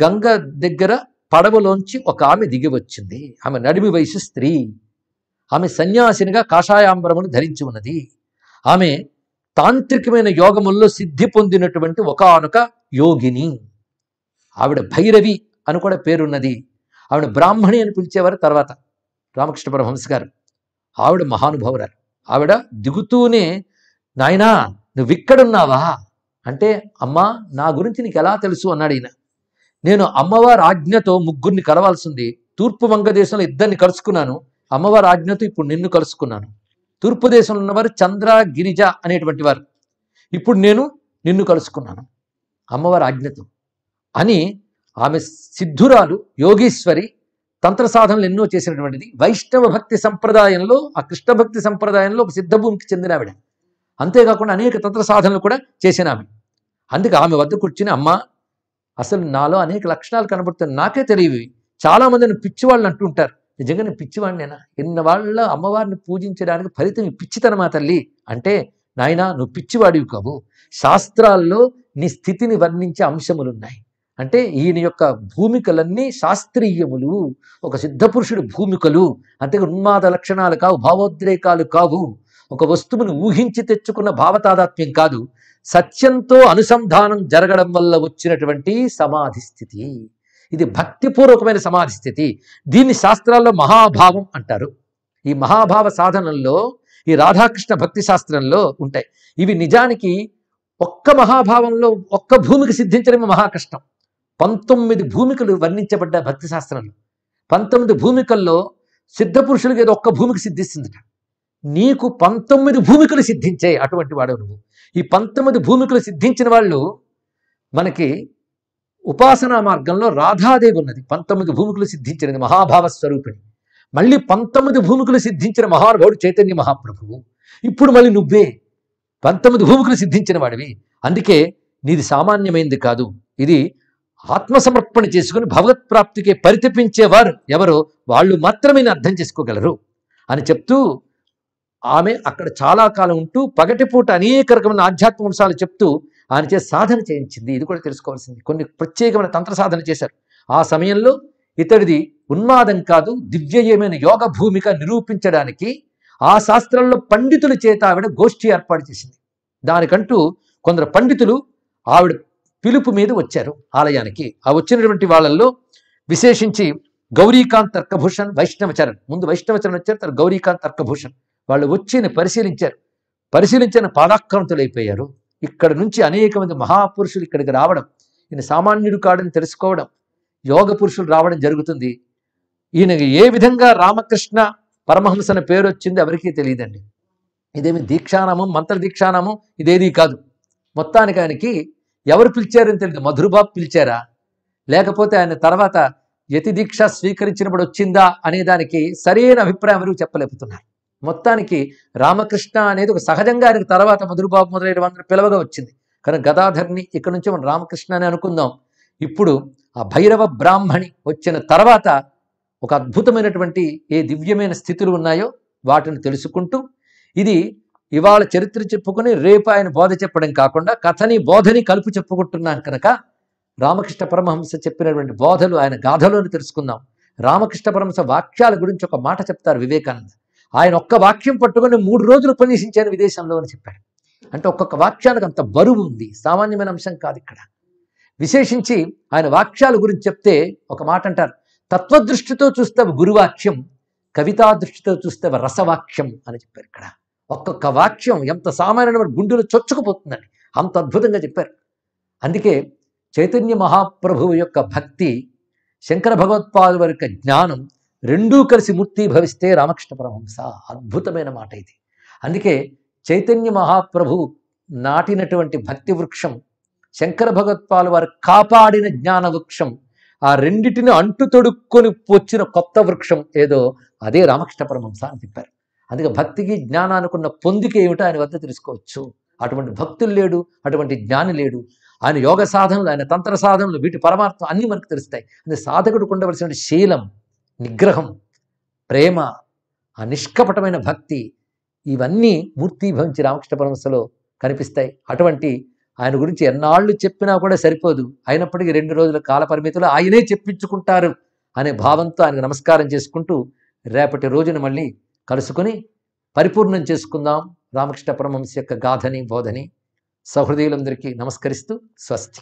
గంగ దగ్గర పడవలోంచి ఒక ఆమె దిగి వచ్చింది ఆమె నడిమి వయసు స్త్రీ ఆమె సన్యాసినిగా కాషాయాంబరమును ధరించి ఉన్నది ఆమె తాంత్రికమైన యోగముల్లో సిద్ధి పొందినటువంటి ఒకనొక యోగిని ఆవిడ భైరవి అని కూడా పేరున్నది ఆవిడ బ్రాహ్మణి అని పిలిచేవారు తర్వాత రామకృష్ణ పరమహంస గారు ఆవిడ మహానుభావురాలు ఆవిడ దిగుతూనే నాయనా నువ్వు ఇక్కడున్నావా అంటే అమ్మా నా గురించి నీకు ఎలా తెలుసు అన్నాడు ఈయన నేను అమ్మవారి ఆజ్ఞతో ముగ్గురిని కలవాల్సింది తూర్పు వంగదేశంలో ఇద్దరిని కలుసుకున్నాను అమ్మవారి ఆజ్ఞతో ఇప్పుడు నిన్ను కలుసుకున్నాను తూర్పు దేశంలో ఉన్నవారు చంద్ర గిరిజ అనేటువంటి వారు ఇప్పుడు నేను నిన్ను కలుసుకున్నాను అమ్మవారి ఆజ్ఞతో అని ఆమె సిద్ధురాలు యోగీశ్వరి తంత్ర సాధనలు ఎన్నో చేసినటువంటిది వైష్ణవ భక్తి సంప్రదాయంలో ఆ కృష్ణ భక్తి సంప్రదాయంలో ఒక సిద్ధభూమికి చెందిన ఆవిడ అంతేకాకుండా అనేక తంత్ర సాధనలు కూడా చేసిన ఆమె అందుకే ఆమె వద్ద కూర్చుని అమ్మ అసలు నాలో అనేక లక్షణాలు కనబడుతున్నాయి నాకే తెలియవి చాలామందిని పిచ్చివాళ్ళు ఉంటారు నిజంగా నేను పిచ్చివాడినేనా ఇన్న వాళ్ళ అమ్మవారిని పూజించడానికి ఫలితం పిచ్చితనమా తల్లి అంటే నాయన నువ్వు పిచ్చివాడివి కావు శాస్త్రాల్లో నీ స్థితిని వర్ణించే అంశములున్నాయి అంటే ఈయన యొక్క భూమికలన్నీ శాస్త్రీయములు ఒక సిద్ధపురుషుడు భూమికలు అంటే ఉన్మాద లక్షణాలు కావు భావోద్రేకాలు కావు ఒక వస్తువును ఊహించి తెచ్చుకున్న భావతాదాత్మ్యం కాదు సత్యంతో అనుసంధానం జరగడం వల్ల వచ్చినటువంటి సమాధి స్థితి ఇది భక్తిపూర్వకమైన సమాధి స్థితి దీన్ని శాస్త్రాల్లో మహాభావం అంటారు ఈ మహాభావ సాధనంలో ఈ రాధాకృష్ణ భక్తి శాస్త్రంలో ఉంటాయి ఇవి నిజానికి ఒక్క మహాభావంలో ఒక్క భూమికి సిద్ధించడమే మహాకష్టం పంతొమ్మిది భూమికలు వర్ణించబడ్డ భక్తి శాస్త్రంలో పంతొమ్మిది భూమికల్లో సిద్ధపురుషులకి ఏదో ఒక్క భూమికి సిద్ధిస్తుందట నీకు పంతొమ్మిది భూమికలు సిద్ధించాయి అటువంటి వాడు నువ్వు ఈ పంతొమ్మిది భూమికలు సిద్ధించిన వాళ్ళు మనకి ఉపాసనా మార్గంలో రాధాదేవి ఉన్నది పంతొమ్మిది భూమికలు సిద్ధించినది మహాభావ స్వరూపిణి మళ్ళీ పంతొమ్మిది భూమికలు సిద్ధించిన మహానుభావుడు చైతన్య మహాప్రభువు ఇప్పుడు మళ్ళీ నువ్వే పంతొమ్మిది భూమికలు సిద్ధించిన వాడివి అందుకే నీది సామాన్యమైంది కాదు ఇది ఆత్మసమర్పణ చేసుకుని భగవత్ప్రాప్తికి పరితపించేవారు ఎవరు వాళ్ళు మాత్రమే అర్థం చేసుకోగలరు అని చెప్తూ ఆమె అక్కడ చాలా కాలం ఉంటూ పగటిపూట అనేక రకమైన ఆధ్యాత్మ అంశాలు చెప్తూ ఆయన చేసి సాధన చేయించింది ఇది కూడా తెలుసుకోవాల్సింది కొన్ని ప్రత్యేకమైన తంత్ర సాధన చేశారు ఆ సమయంలో ఇతడిది ఉన్మాదం కాదు దివ్యయమైన యోగ భూమిక నిరూపించడానికి ఆ శాస్త్రంలో పండితుల చేత ఆవిడ గోష్ఠి ఏర్పాటు చేసింది దానికంటూ కొందరు పండితులు ఆవిడ పిలుపు మీద వచ్చారు ఆలయానికి ఆ వచ్చినటువంటి వాళ్ళల్లో విశేషించి గౌరీకాంత్ తర్కభూషణ్ వైష్ణవచరణ్ ముందు వైష్ణవచరణ్ వచ్చారు తర్వాత గౌరీకాంత్ తర్కభూషణ్ వాళ్ళు వచ్చి పరిశీలించారు పరిశీలించిన అయిపోయారు ఇక్కడ నుంచి అనేక మంది మహాపురుషులు ఇక్కడికి రావడం ఈయన సామాన్యుడు కాడని తెలుసుకోవడం యోగ పురుషులు రావడం జరుగుతుంది ఈయన ఏ విధంగా రామకృష్ణ పరమహంసన పేరు వచ్చింది ఎవరికీ తెలియదండి ఇదేమి దీక్షానామం మంత్ర దీక్షానామం ఇదేది కాదు మొత్తానికి ఆయనకి ఎవరు పిలిచారని తెలియదు మధురబాబు పిలిచారా లేకపోతే ఆయన తర్వాత యతిదీక్ష స్వీకరించినప్పుడు వచ్చిందా అనే దానికి సరైన అభిప్రాయం ఎవరు చెప్పలేకపోతున్నారు మొత్తానికి రామకృష్ణ అనేది ఒక సహజంగా ఆయనకు తర్వాత మధురబాబు మొదలైన వాళ్ళని పిలవగా వచ్చింది కానీ గదాధర్ని ఇక్కడ నుంచి మనం రామకృష్ణ అని అనుకుందాం ఇప్పుడు ఆ భైరవ బ్రాహ్మణి వచ్చిన తర్వాత ఒక అద్భుతమైనటువంటి ఏ దివ్యమైన స్థితులు ఉన్నాయో వాటిని తెలుసుకుంటూ ఇది ఇవాళ చరిత్ర చెప్పుకుని రేపు ఆయన బోధ చెప్పడం కాకుండా కథని బోధని కలుపు చెప్పుకుంటున్నాను కనుక రామకృష్ణ పరమహంస చెప్పినటువంటి బోధలు ఆయన గాథలోని తెలుసుకుందాం రామకృష్ణ పరమహంస వాక్యాల గురించి ఒక మాట చెప్తారు వివేకానంద ఆయన ఒక్క వాక్యం పట్టుకొని మూడు రోజులు ఉపన్యసించాను విదేశంలో అని చెప్పాడు అంటే ఒక్కొక్క వాక్యానికి అంత బరువు ఉంది సామాన్యమైన అంశం కాదు ఇక్కడ విశేషించి ఆయన వాక్యాల గురించి చెప్తే ఒక మాట అంటారు తత్వదృష్టితో చూస్తే గురువాక్యం కవితా దృష్టితో చూస్తే రసవాక్యం అని చెప్పారు ఇక్కడ ఒక్కొక్క వాక్యం ఎంత సామాన్యమైన గుండెలు చొచ్చుకుపోతుందండి అంత అద్భుతంగా చెప్పారు అందుకే చైతన్య మహాప్రభువు యొక్క భక్తి శంకర వారి యొక్క జ్ఞానం రెండూ కలిసి మూర్తి భవిస్తే రామకృష్ణ పరమహంస అద్భుతమైన మాట ఇది అందుకే చైతన్య మహాప్రభువు నాటినటువంటి భక్తి వృక్షం శంకర భగవత్పాలు వారు కాపాడిన జ్ఞాన వృక్షం ఆ రెండిటిని అంటు తొడుక్కొని వచ్చిన కొత్త వృక్షం ఏదో అదే రామకృష్ణ పరమహంస అని చెప్పారు అందుకే భక్తికి జ్ఞానానుకున్న పొందిక ఏమిటో ఆయన వద్ద తెలుసుకోవచ్చు అటువంటి భక్తులు లేడు అటువంటి జ్ఞాని లేడు ఆయన యోగ సాధనలు ఆయన తంత్ర సాధనలు వీటి పరమార్థం అన్నీ మనకు తెలుస్తాయి అది సాధకుడు ఉండవలసిన శీలం నిగ్రహం ప్రేమ ఆ నిష్కపటమైన భక్తి ఇవన్నీ మూర్తిభవించి రామకృష్ణ పరమశలో కనిపిస్తాయి అటువంటి ఆయన గురించి ఎన్నాళ్ళు చెప్పినా కూడా సరిపోదు అయినప్పటికీ రెండు రోజుల కాల ఆయనే చెప్పించుకుంటారు అనే భావంతో ఆయనకు నమస్కారం చేసుకుంటూ రేపటి రోజున మళ్ళీ కలుసుకుని పరిపూర్ణం చేసుకుందాం రామకృష్ణ పరమహంస యొక్క గాథని బోధని సహృదయులందరికీ నమస్కరిస్తూ స్వస్తి